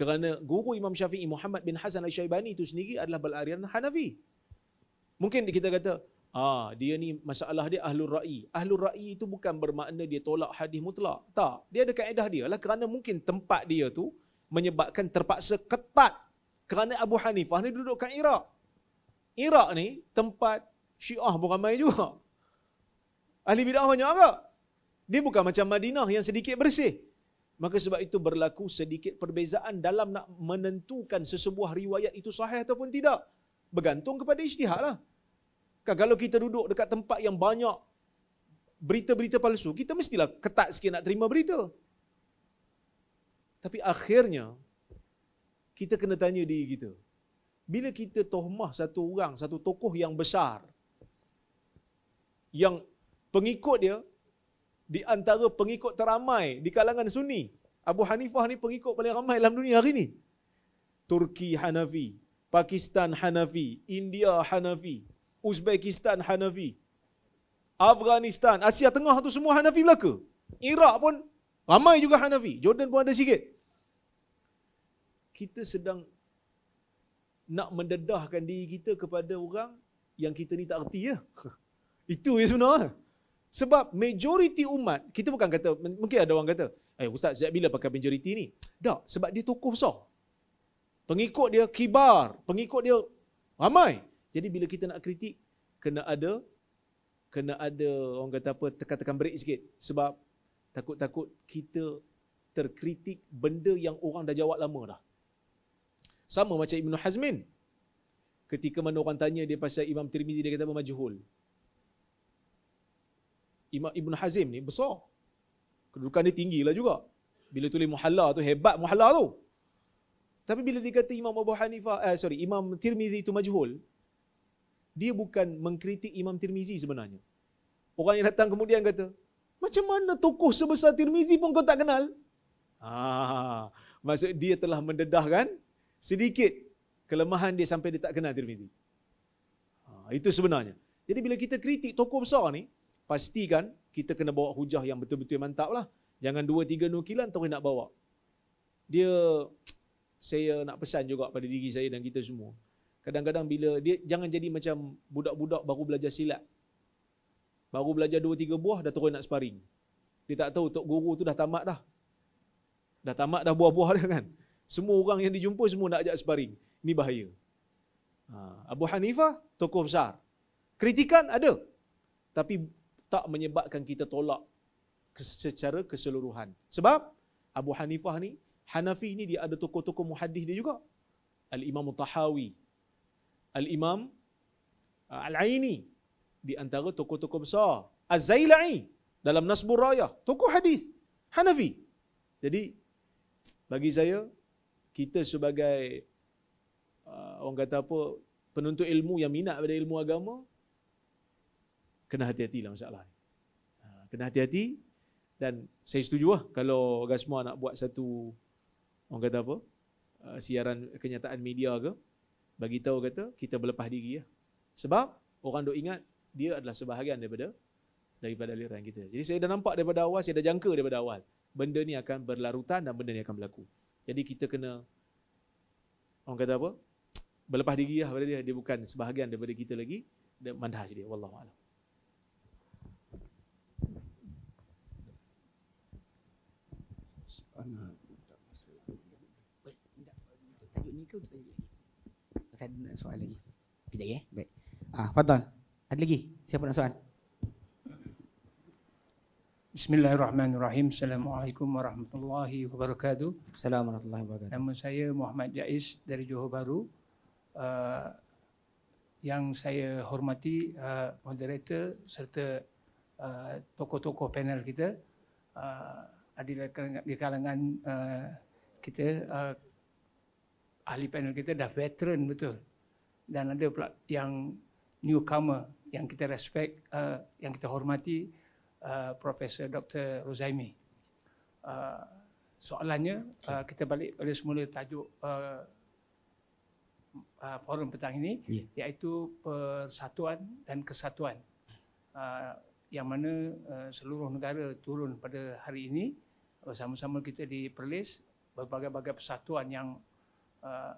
Speaker 4: Kerana guru Imam Syafi'i Muhammad bin Hasan al-Syaibani itu sendiri adalah berarian Hanafi. Mungkin kita kata, ah dia ni masalah dia ahlul ra'i. Ahlul ra'i itu bukan bermakna dia tolak hadis mutlak. Tak. Dia ada kaedah dia lah kerana mungkin tempat dia tu menyebabkan terpaksa ketat kerana Abu Hanifah ni duduk kat Iraq. Iraq ni tempat syiah pun ramai juga. Ahli bid'ah banyak agak. Dia bukan macam Madinah yang sedikit bersih. Maka sebab itu berlaku sedikit perbezaan dalam nak menentukan sesebuah riwayat itu sahih ataupun tidak. Bergantung kepada ijtihad lah. Kan kalau kita duduk dekat tempat yang banyak berita-berita palsu, kita mestilah ketat sikit nak terima berita. Tapi akhirnya, kita kena tanya diri kita. Bila kita tohmah satu orang, satu tokoh yang besar, yang pengikut dia di antara pengikut teramai di kalangan Sunni. Abu Hanifah ni pengikut paling ramai dalam dunia hari ni. Turki Hanafi, Pakistan Hanafi, India Hanafi, Uzbekistan Hanafi, Afghanistan, Asia Tengah tu semua Hanafi belaka. Iraq pun ramai juga Hanafi. Jordan pun ada sikit. Kita sedang nak mendedahkan diri kita kepada orang yang kita ni tak erti ya. (laughs) Itu yang sebenarnya. Sebab majoriti umat, kita bukan kata, mungkin ada orang kata, eh Ustaz, sejak bila pakai majoriti ni? Tak, sebab dia tokoh besar. Pengikut dia kibar, pengikut dia ramai. Jadi bila kita nak kritik, kena ada, kena ada orang kata apa, tekan-tekan break sikit. Sebab takut-takut kita terkritik benda yang orang dah jawab lama dah. Sama macam Ibn Hazmin. Ketika mana orang tanya dia pasal Imam Tirmidhi, dia kata apa? Imam Ibn Hazim ni besar. Kedudukan dia tinggi lah juga. Bila tulis muhalla tu, hebat muhalla tu. Tapi bila dikata Imam Abu Hanifah, eh, sorry, Imam Tirmizi itu majhul, dia bukan mengkritik Imam Tirmizi sebenarnya. Orang yang datang kemudian kata, macam mana tokoh sebesar Tirmizi pun kau tak kenal? Ah, maksud dia telah mendedahkan sedikit kelemahan dia sampai dia tak kenal Tirmizi. Ah, itu sebenarnya. Jadi bila kita kritik tokoh besar ni, pastikan kita kena bawa hujah yang betul-betul mantap lah. Jangan dua tiga nukilan tak nak bawa. Dia, saya nak pesan juga pada diri saya dan kita semua. Kadang-kadang bila, dia jangan jadi macam budak-budak baru belajar silat. Baru belajar dua tiga buah dah terus nak sparring. Dia tak tahu Tok Guru tu dah tamat dah. Dah tamat dah buah-buah dah kan. Semua orang yang dijumpa semua nak ajak sparring. Ini bahaya. Ha, Abu Hanifah, tokoh besar. Kritikan ada. Tapi tak menyebabkan kita tolak secara keseluruhan. Sebab Abu Hanifah ni, Hanafi ni dia ada tokoh-tokoh muhaddis dia juga. Al-Imam Tahawi, Al-Imam uh, Al-Aini di antara tokoh-tokoh besar. Az-Zaila'i dalam Nasbur Raya, tokoh hadis Hanafi. Jadi bagi saya kita sebagai uh, orang kata apa penuntut ilmu yang minat pada ilmu agama kena hati-hati lah masalah ni. Ha, kena hati-hati dan saya setuju lah kalau Gasma nak buat satu orang kata apa, uh, siaran kenyataan media ke, bagi tahu kata kita berlepas diri lah. Sebab orang dok ingat dia adalah sebahagian daripada daripada aliran kita. Jadi saya dah nampak daripada awal, saya dah jangka daripada awal. Benda ni akan berlarutan dan benda ni akan berlaku. Jadi kita kena, orang kata apa, berlepas diri lah pada dia. Dia bukan sebahagian daripada kita lagi. Dia mandah dia. Wallahualam.
Speaker 1: tak baik tak untuk lagi tak ada soal lagi kita ya eh. baik ah fadal ada lagi siapa nak soal
Speaker 6: Bismillahirrahmanirrahim. Assalamualaikum warahmatullahi wabarakatuh. Assalamualaikum warahmatullahi wabarakatuh. Nama saya Muhammad Jais dari Johor Bahru. Uh, yang saya hormati uh, moderator serta uh, tokoh-tokoh panel kita. Uh, ada di kalangan, di kalangan uh, kita uh, ahli panel kita dah veteran betul dan ada pula yang newcomer yang kita respect uh, yang kita hormati uh, Profesor Dr. Rozaimi. Uh, soalannya uh, kita balik pada semula tajuk uh, uh, forum petang ini yeah. iaitu persatuan dan kesatuan. Uh, yang mana uh, seluruh negara turun pada hari ini bersama-sama kita di Perlis berbagai-bagai persatuan yang uh,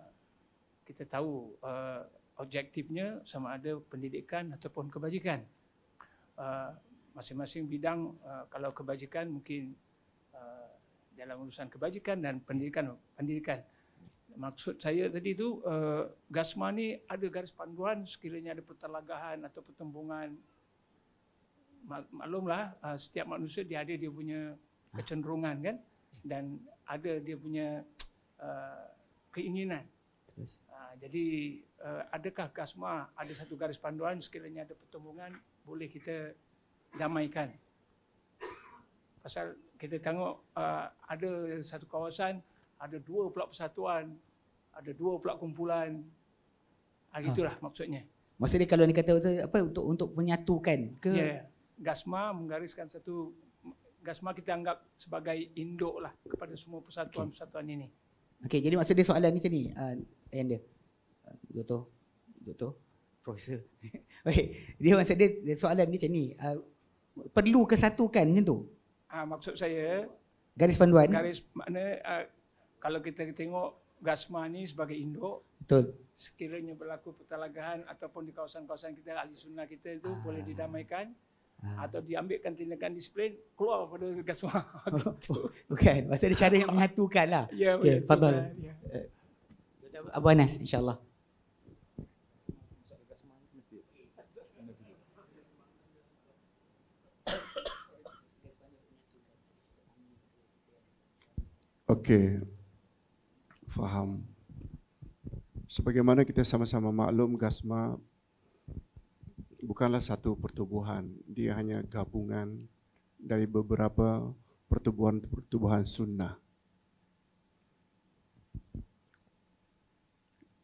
Speaker 6: kita tahu uh, objektifnya sama ada pendidikan ataupun kebajikan. Uh, masing-masing bidang uh, kalau kebajikan mungkin uh, dalam urusan kebajikan dan pendidikan pendidikan. Maksud saya tadi itu uh, Gasma ni ada garis panduan sekiranya ada pertelagahan atau pertembungan maklumlah uh, setiap manusia dia ada dia punya kecenderungan kan dan ada dia punya uh, keinginan. Terus. Uh, jadi uh, adakah gasma ada satu garis panduan sekiranya ada pertemuan boleh kita damaikan? Pasal kita tengok uh, ada satu kawasan ada dua pula persatuan, ada dua pula kumpulan. Ah, ah. itulah ha. maksudnya.
Speaker 1: Maksudnya kalau ni kata apa untuk untuk menyatukan ke? Yeah.
Speaker 6: Gasma menggariskan satu Gasma kita anggap sebagai induk lah kepada semua persatuan-persatuan ini.
Speaker 1: Okey, jadi maksud dia soalan ni macam ni, uh, ah, Ayanda. Uh, ah, doktor, doktor, profesor. (laughs) Okey, dia maksud dia soalan ni macam ni. Uh, ah, perlu kesatukan macam tu?
Speaker 6: Ha, maksud saya...
Speaker 1: Garis panduan. Garis
Speaker 6: mana, uh, kalau kita tengok Gasma ni sebagai induk, Betul. sekiranya berlaku pertalagahan ataupun di kawasan-kawasan kita, ahli sunnah kita itu ha. boleh didamaikan, Ha. atau diambilkan tindakan disiplin keluar pada tugas semua. (laughs) Oh, Bukan, masa dia cara yang (laughs)
Speaker 1: menyatukanlah. Ya, okay, fadal. Ya. Eh, Abu Anas insya-Allah.
Speaker 2: Okey. Faham. Sebagaimana kita sama-sama maklum Gasma bukanlah satu pertubuhan, dia hanya gabungan dari beberapa pertubuhan-pertubuhan sunnah.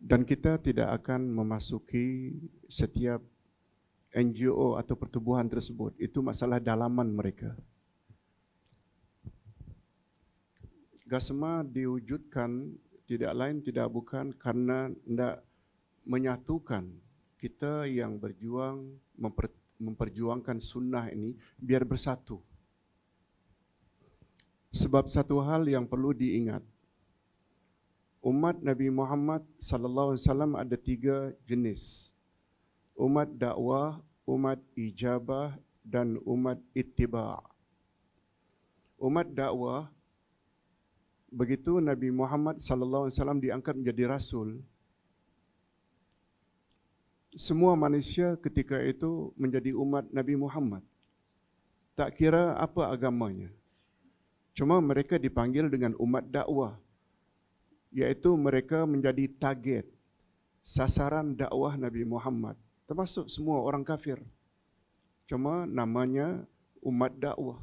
Speaker 2: Dan kita tidak akan memasuki setiap NGO atau pertubuhan tersebut. Itu masalah dalaman mereka. Gasma diwujudkan tidak lain tidak bukan karena tidak menyatukan kita yang berjuang memper, memperjuangkan sunnah ini biar bersatu. Sebab satu hal yang perlu diingat, umat Nabi Muhammad sallallahu alaihi wasallam ada tiga jenis. Umat dakwah, umat ijabah dan umat ittiba. Umat dakwah begitu Nabi Muhammad sallallahu alaihi wasallam diangkat menjadi rasul, semua manusia ketika itu menjadi umat Nabi Muhammad. Tak kira apa agamanya. Cuma mereka dipanggil dengan umat dakwah. Iaitu mereka menjadi target sasaran dakwah Nabi Muhammad. Termasuk semua orang kafir. Cuma namanya umat dakwah.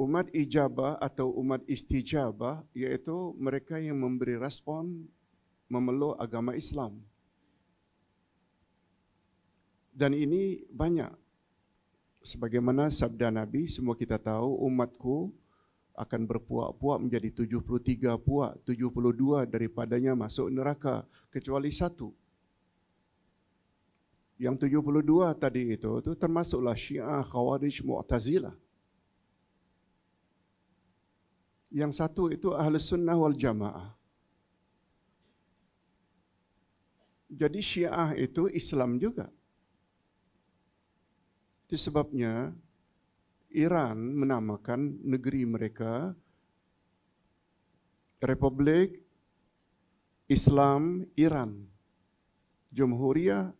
Speaker 2: Umat ijabah atau umat istijabah iaitu mereka yang memberi respon memeluk agama Islam. Dan ini banyak. Sebagaimana sabda Nabi, semua kita tahu umatku akan berpuak-puak menjadi 73 puak, 72 daripadanya masuk neraka, kecuali satu. Yang 72 tadi itu, itu termasuklah Syiah, Khawarij, Mu'tazilah. Yang satu itu Ahlus Sunnah wal Jamaah. Jadi Syiah itu Islam juga. Itu sebabnya Iran menamakan negeri mereka Republik Islam Iran. Jumhuriyah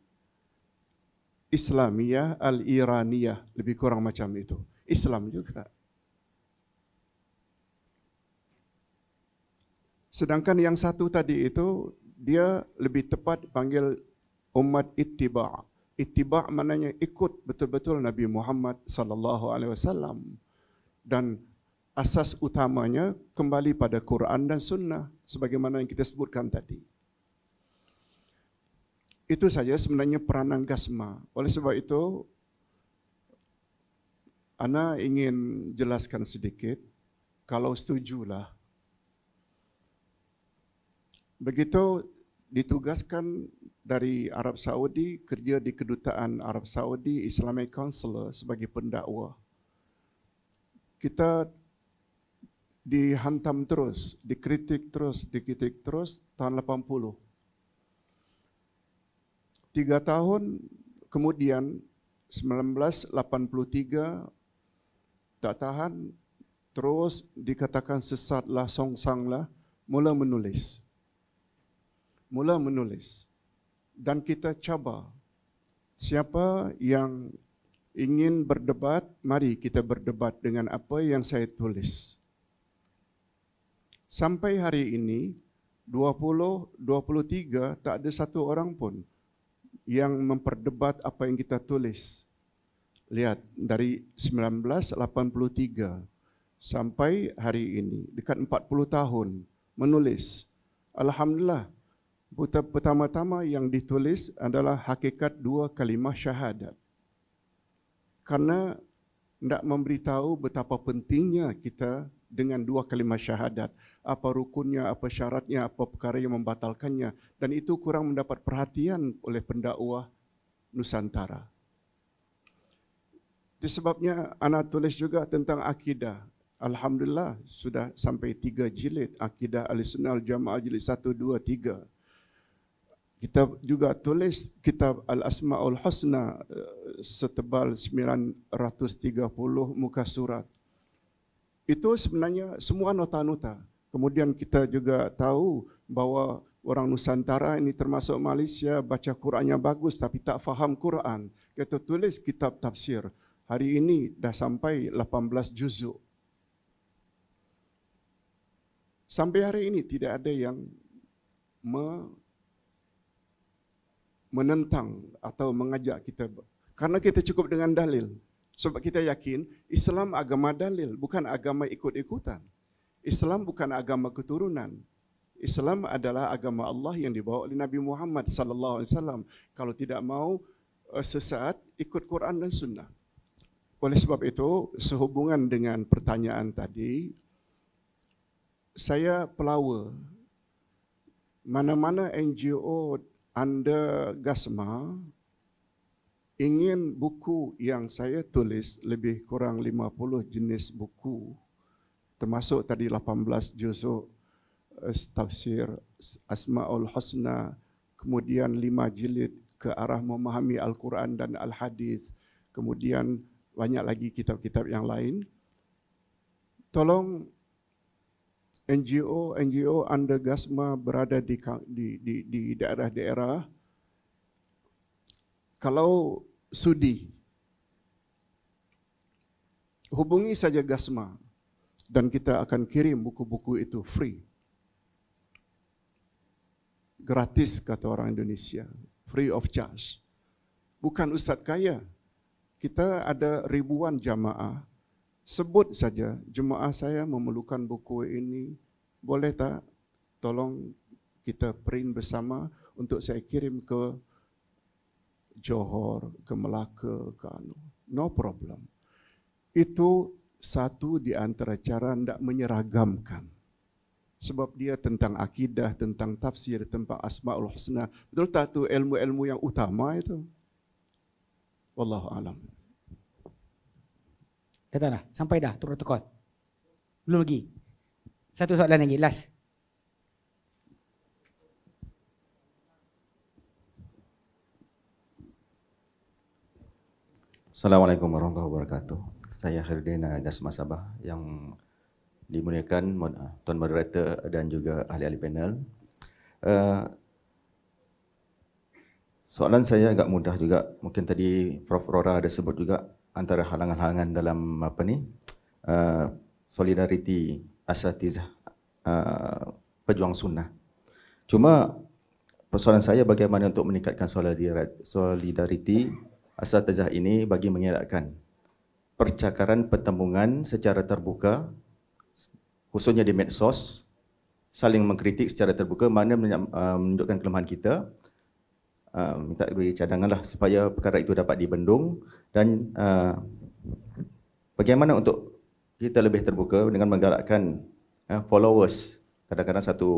Speaker 2: Islamiyah Al-Iraniyah. Lebih kurang macam itu. Islam juga. Sedangkan yang satu tadi itu dia lebih tepat panggil umat ittiba. Ittiba maknanya ikut betul-betul Nabi Muhammad sallallahu alaihi wasallam dan asas utamanya kembali pada Quran dan sunnah sebagaimana yang kita sebutkan tadi. Itu saja sebenarnya peranan Gasma. Oleh sebab itu, Ana ingin jelaskan sedikit, kalau setujulah, Begitu ditugaskan dari Arab Saudi kerja di kedutaan Arab Saudi Islamic Counselor sebagai pendakwa. Kita dihantam terus, dikritik terus, dikritik terus tahun 80. Tiga tahun kemudian 1983 tak tahan terus dikatakan sesatlah songsanglah mula menulis mula menulis dan kita cabar siapa yang ingin berdebat mari kita berdebat dengan apa yang saya tulis sampai hari ini 20 23 tak ada satu orang pun yang memperdebat apa yang kita tulis lihat dari 1983 sampai hari ini dekat 40 tahun menulis alhamdulillah buta pertama-tama yang ditulis adalah hakikat dua kalimah syahadat. Karena nak memberitahu betapa pentingnya kita dengan dua kalimah syahadat. Apa rukunnya, apa syaratnya, apa perkara yang membatalkannya. Dan itu kurang mendapat perhatian oleh pendakwah Nusantara. Disebabnya anak tulis juga tentang akidah. Alhamdulillah sudah sampai tiga jilid. Akidah al-sunnah al-jamaah jilid satu, dua, tiga kita juga tulis kitab Al-Asma'ul Husna eh, setebal 930 muka surat. Itu sebenarnya semua nota-nota. Kemudian kita juga tahu bahawa orang Nusantara ini termasuk Malaysia baca Qurannya bagus tapi tak faham Quran. Kita tulis kitab tafsir. Hari ini dah sampai 18 juzuk. Sampai hari ini tidak ada yang me menentang atau mengajak kita karena kita cukup dengan dalil sebab kita yakin Islam agama dalil bukan agama ikut-ikutan Islam bukan agama keturunan Islam adalah agama Allah yang dibawa oleh Nabi Muhammad sallallahu alaihi wasallam kalau tidak mau eh, sesat ikut Quran dan sunnah oleh sebab itu sehubungan dengan pertanyaan tadi saya pelawa mana-mana NGO anda Gasma ingin buku yang saya tulis lebih kurang 50 jenis buku termasuk tadi 18 juzuk eh, tafsir Asmaul Husna kemudian 5 jilid ke arah memahami Al-Quran dan Al-Hadis kemudian banyak lagi kitab-kitab yang lain tolong NGO NGO under Gasma berada di di di, di daerah-daerah kalau sudi hubungi saja Gasma dan kita akan kirim buku-buku itu free gratis kata orang Indonesia free of charge bukan ustaz kaya kita ada ribuan jamaah sebut saja jemaah saya memerlukan buku ini boleh tak tolong kita print bersama untuk saya kirim ke Johor, ke Melaka, ke Anu. No problem. Itu satu di antara cara tidak menyeragamkan. Sebab dia tentang akidah, tentang tafsir, tentang asma'ul husna. Betul tak itu ilmu-ilmu yang utama itu? Wallahu alam.
Speaker 1: Datang dah. Sampai dah. Turut protokol. Belum lagi. Satu soalan lagi. Last.
Speaker 7: Assalamualaikum warahmatullahi wabarakatuh. Saya Herdina Agas Masabah yang dimuliakan ah, Tuan Moderator dan juga ahli-ahli panel. Uh, soalan saya agak mudah juga. Mungkin tadi Prof. Rora ada sebut juga antara halangan-halangan dalam apa ni uh, solidariti asatizah uh, pejuang sunnah. Cuma persoalan saya bagaimana untuk meningkatkan solidariti asatizah ini bagi mengelakkan percakaran pertemuan secara terbuka khususnya di medsos saling mengkritik secara terbuka mana uh, menunjukkan kelemahan kita Ah, minta beri cadangan lah supaya perkara itu dapat dibendung dan uh, bagaimana untuk kita lebih terbuka dengan menggalakkan uh, followers kadang-kadang satu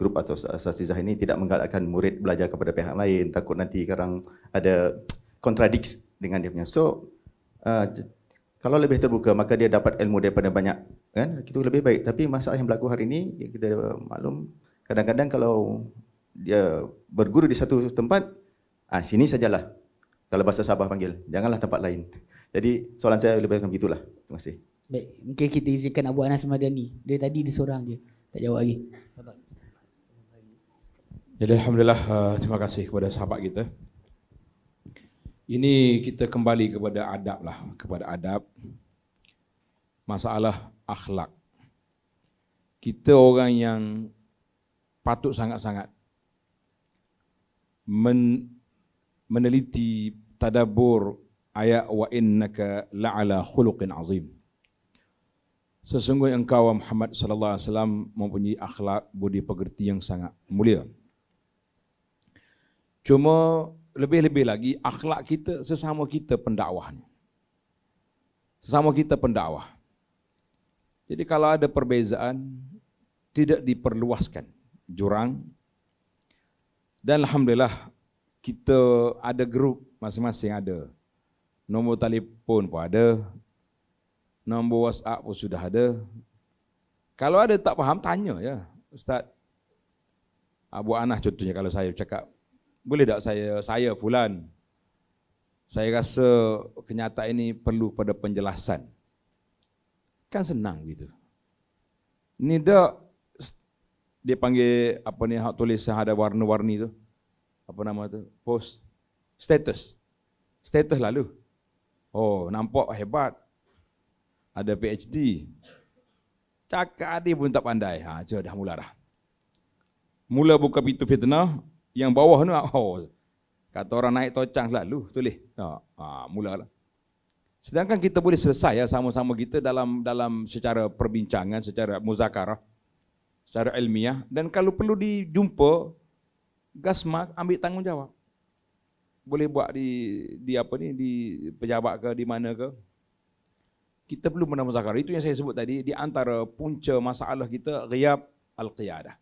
Speaker 7: grup atau asasizah ini tidak menggalakkan murid belajar kepada pihak lain takut nanti sekarang ada kontradiks dengan dia punya so uh, kalau lebih terbuka maka dia dapat ilmu daripada banyak kan itu lebih baik tapi masalah yang berlaku hari ini ya, kita maklum kadang-kadang kalau dia berguru di satu tempat, ah sini sajalah. Kalau bahasa Sabah panggil, janganlah tempat lain. Jadi soalan saya lebih macam gitulah. Terima kasih.
Speaker 1: Baik, mungkin kita izinkan Abu Anas Madani. Dari tadi dia seorang je. Tak jawab lagi.
Speaker 3: Jadi alhamdulillah uh, terima kasih kepada sahabat kita. Ini kita kembali kepada adab lah, kepada adab. Masalah akhlak. Kita orang yang patut sangat-sangat men, meneliti tadabur ayat wa innaka la'ala khuluqin azim sesungguhnya engkau Muhammad sallallahu alaihi wasallam mempunyai akhlak budi pekerti yang sangat mulia cuma lebih-lebih lagi akhlak kita sesama kita pendakwah ni sesama kita pendakwah jadi kalau ada perbezaan tidak diperluaskan jurang dan Alhamdulillah kita ada grup masing-masing ada. Nombor telefon pun ada. Nombor WhatsApp pun sudah ada. Kalau ada tak faham, tanya ya. Ustaz, Abu Anah contohnya kalau saya cakap, boleh tak saya, saya fulan, saya rasa kenyataan ini perlu pada penjelasan. Kan senang gitu. Ni dak dia panggil apa ni hak tulis yang ada warna-warni tu. Apa nama tu? Post status. Status lalu. Oh, nampak hebat. Ada PhD. Cakap dia pun tak pandai. Ha, je dah mula dah. Mula buka pintu fitnah yang bawah tu, (laughs) oh, kata orang naik tocang selalu tulis. Ha, oh, ha, mula lah. Sedangkan kita boleh selesai ya sama-sama kita dalam dalam secara perbincangan, secara muzakarah secara ilmiah dan kalau perlu dijumpa Gasma ambil tanggungjawab. Boleh buat di di apa ni di pejabat ke di mana ke. Kita perlu menamuzakar. Itu yang saya sebut tadi di antara punca masalah kita ghiab al-qiyadah.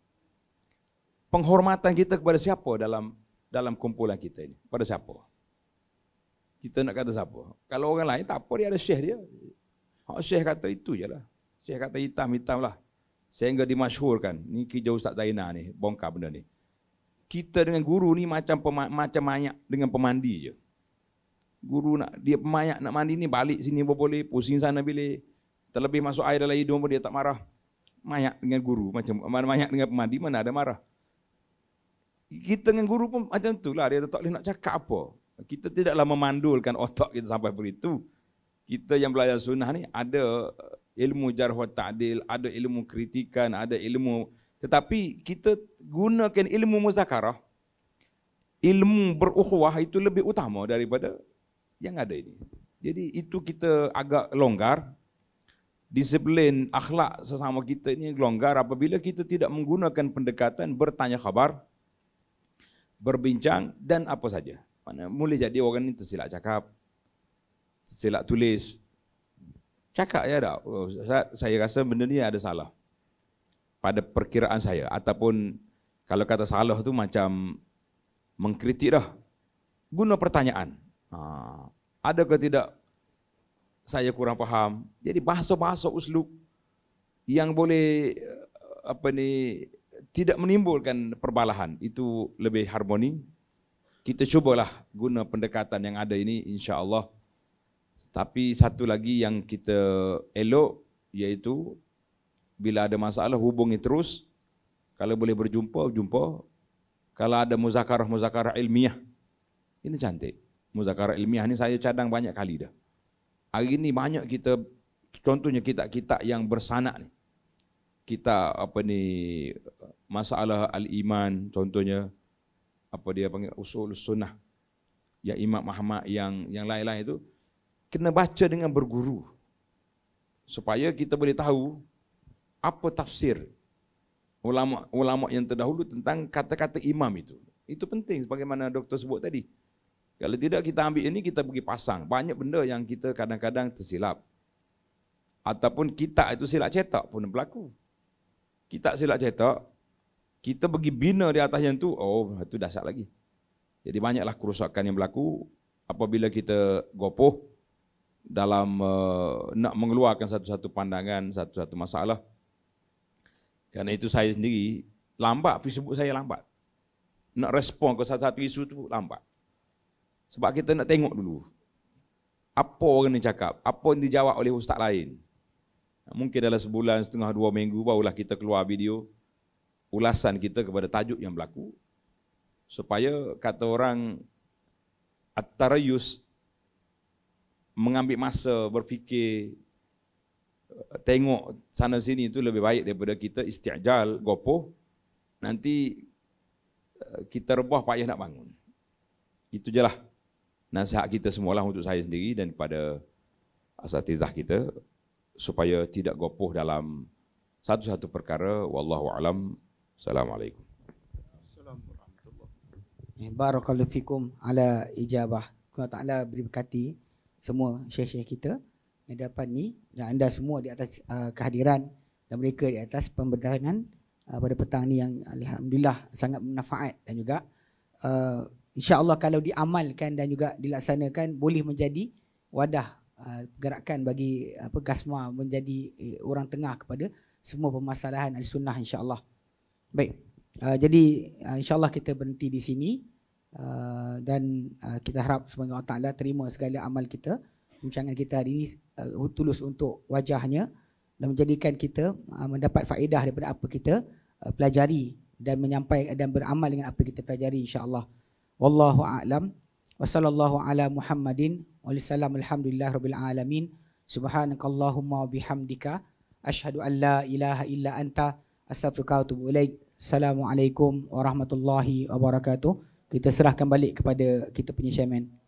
Speaker 3: Penghormatan kita kepada siapa dalam dalam kumpulan kita ini? Pada siapa? Kita nak kata siapa? Kalau orang lain tak apa dia ada syekh dia. Hak syekh kata itu jelah. Syekh kata hitam-hitam lah sehingga dimasyhurkan ni kerja Ustaz Zaina ni bongkar benda ni kita dengan guru ni macam macam mayat dengan pemandi je guru nak dia pemayat nak mandi ni balik sini pun boleh pusing sana bilik terlebih masuk air dalam hidung pun dia tak marah mayat dengan guru macam mana mayat dengan pemandi mana ada marah kita dengan guru pun macam lah. dia tak boleh nak cakap apa kita tidaklah memandulkan otak kita sampai begitu kita yang belajar sunnah ni ada ilmu jarh wa ta'dil, ada ilmu kritikan, ada ilmu tetapi kita gunakan ilmu muzakarah ilmu berukhuwah itu lebih utama daripada yang ada ini. Jadi itu kita agak longgar disiplin akhlak sesama kita ini longgar apabila kita tidak menggunakan pendekatan bertanya khabar berbincang dan apa saja. Mana boleh jadi orang ini tersilap cakap, tersilap tulis, Cakap ya tak, oh, saya, saya rasa benda ni ada salah pada perkiraan saya ataupun kalau kata salah tu macam mengkritik dah. Guna pertanyaan. Ha, ada ke tidak saya kurang faham. Jadi bahasa-bahasa uslub yang boleh eh, apa ni tidak menimbulkan perbalahan itu lebih harmoni. Kita cubalah guna pendekatan yang ada ini insya-Allah tapi satu lagi yang kita elok iaitu bila ada masalah hubungi terus. Kalau boleh berjumpa, jumpa. Kalau ada muzakarah-muzakarah ilmiah. Ini cantik. Muzakarah ilmiah ni saya cadang banyak kali dah. Hari ini banyak kita, contohnya kita kita yang bersanak ni. Kita apa ni, masalah al-iman contohnya. Apa dia panggil usul sunnah. Ya Imam Muhammad yang yang lain-lain itu. -lain kena baca dengan berguru supaya kita boleh tahu apa tafsir ulama-ulama yang terdahulu tentang kata-kata imam itu. Itu penting sebagaimana doktor sebut tadi. Kalau tidak kita ambil ini kita pergi pasang. Banyak benda yang kita kadang-kadang tersilap. Ataupun kita itu silap cetak pun berlaku. Kita silap cetak, kita pergi bina di atas yang tu, oh itu dasar lagi. Jadi banyaklah kerusakan yang berlaku apabila kita gopoh dalam uh, nak mengeluarkan satu-satu pandangan, satu-satu masalah. Karena itu saya sendiri lambat, Facebook saya lambat. Nak respon ke satu-satu isu tu lambat. Sebab kita nak tengok dulu. Apa orang ni cakap, apa yang dijawab oleh ustaz lain. Mungkin dalam sebulan, setengah, dua minggu barulah kita keluar video ulasan kita kepada tajuk yang berlaku supaya kata orang at-tarayus mengambil masa berfikir eh, tengok sana sini itu lebih baik daripada kita istiajal gopoh nanti eh, kita rebah payah nak bangun itu jelah nasihat kita semualah untuk saya sendiri dan kepada asatizah kita supaya tidak gopoh dalam satu-satu perkara wallahu alam assalamualaikum assalamualaikum
Speaker 1: warahmatullahi wabarakatuh barakallahu fikum ala ijabah Allah Ta'ala beri berkati semua syekh-syekh kita yang dapat ni dan anda semua di atas uh, kehadiran dan mereka di atas pemberdayaan uh, pada petang ni yang alhamdulillah sangat bermanfaat dan juga uh, insya-Allah kalau diamalkan dan juga dilaksanakan boleh menjadi wadah uh, gerakan bagi apa Gasma menjadi uh, orang tengah kepada semua permasalahan al-sunnah insya-Allah. Baik. Uh, jadi uh, insya-Allah kita berhenti di sini. Uh, dan uh, kita harap semoga Allah Ta'ala terima segala amal kita bincangan kita hari ini uh, tulus untuk wajahnya dan menjadikan kita uh, mendapat faedah daripada apa kita uh, pelajari dan menyampaikan dan beramal dengan apa kita pelajari insyaallah wallahu a'lam wasallallahu ala muhammadin wa sallam alhamdulillah rabbil alamin subhanakallahumma wa bihamdika ashhadu an la ilaha illa anta astaghfiruka wa atubu ilaik assalamu alaikum warahmatullahi wabarakatuh kita serahkan balik kepada kita punya chairman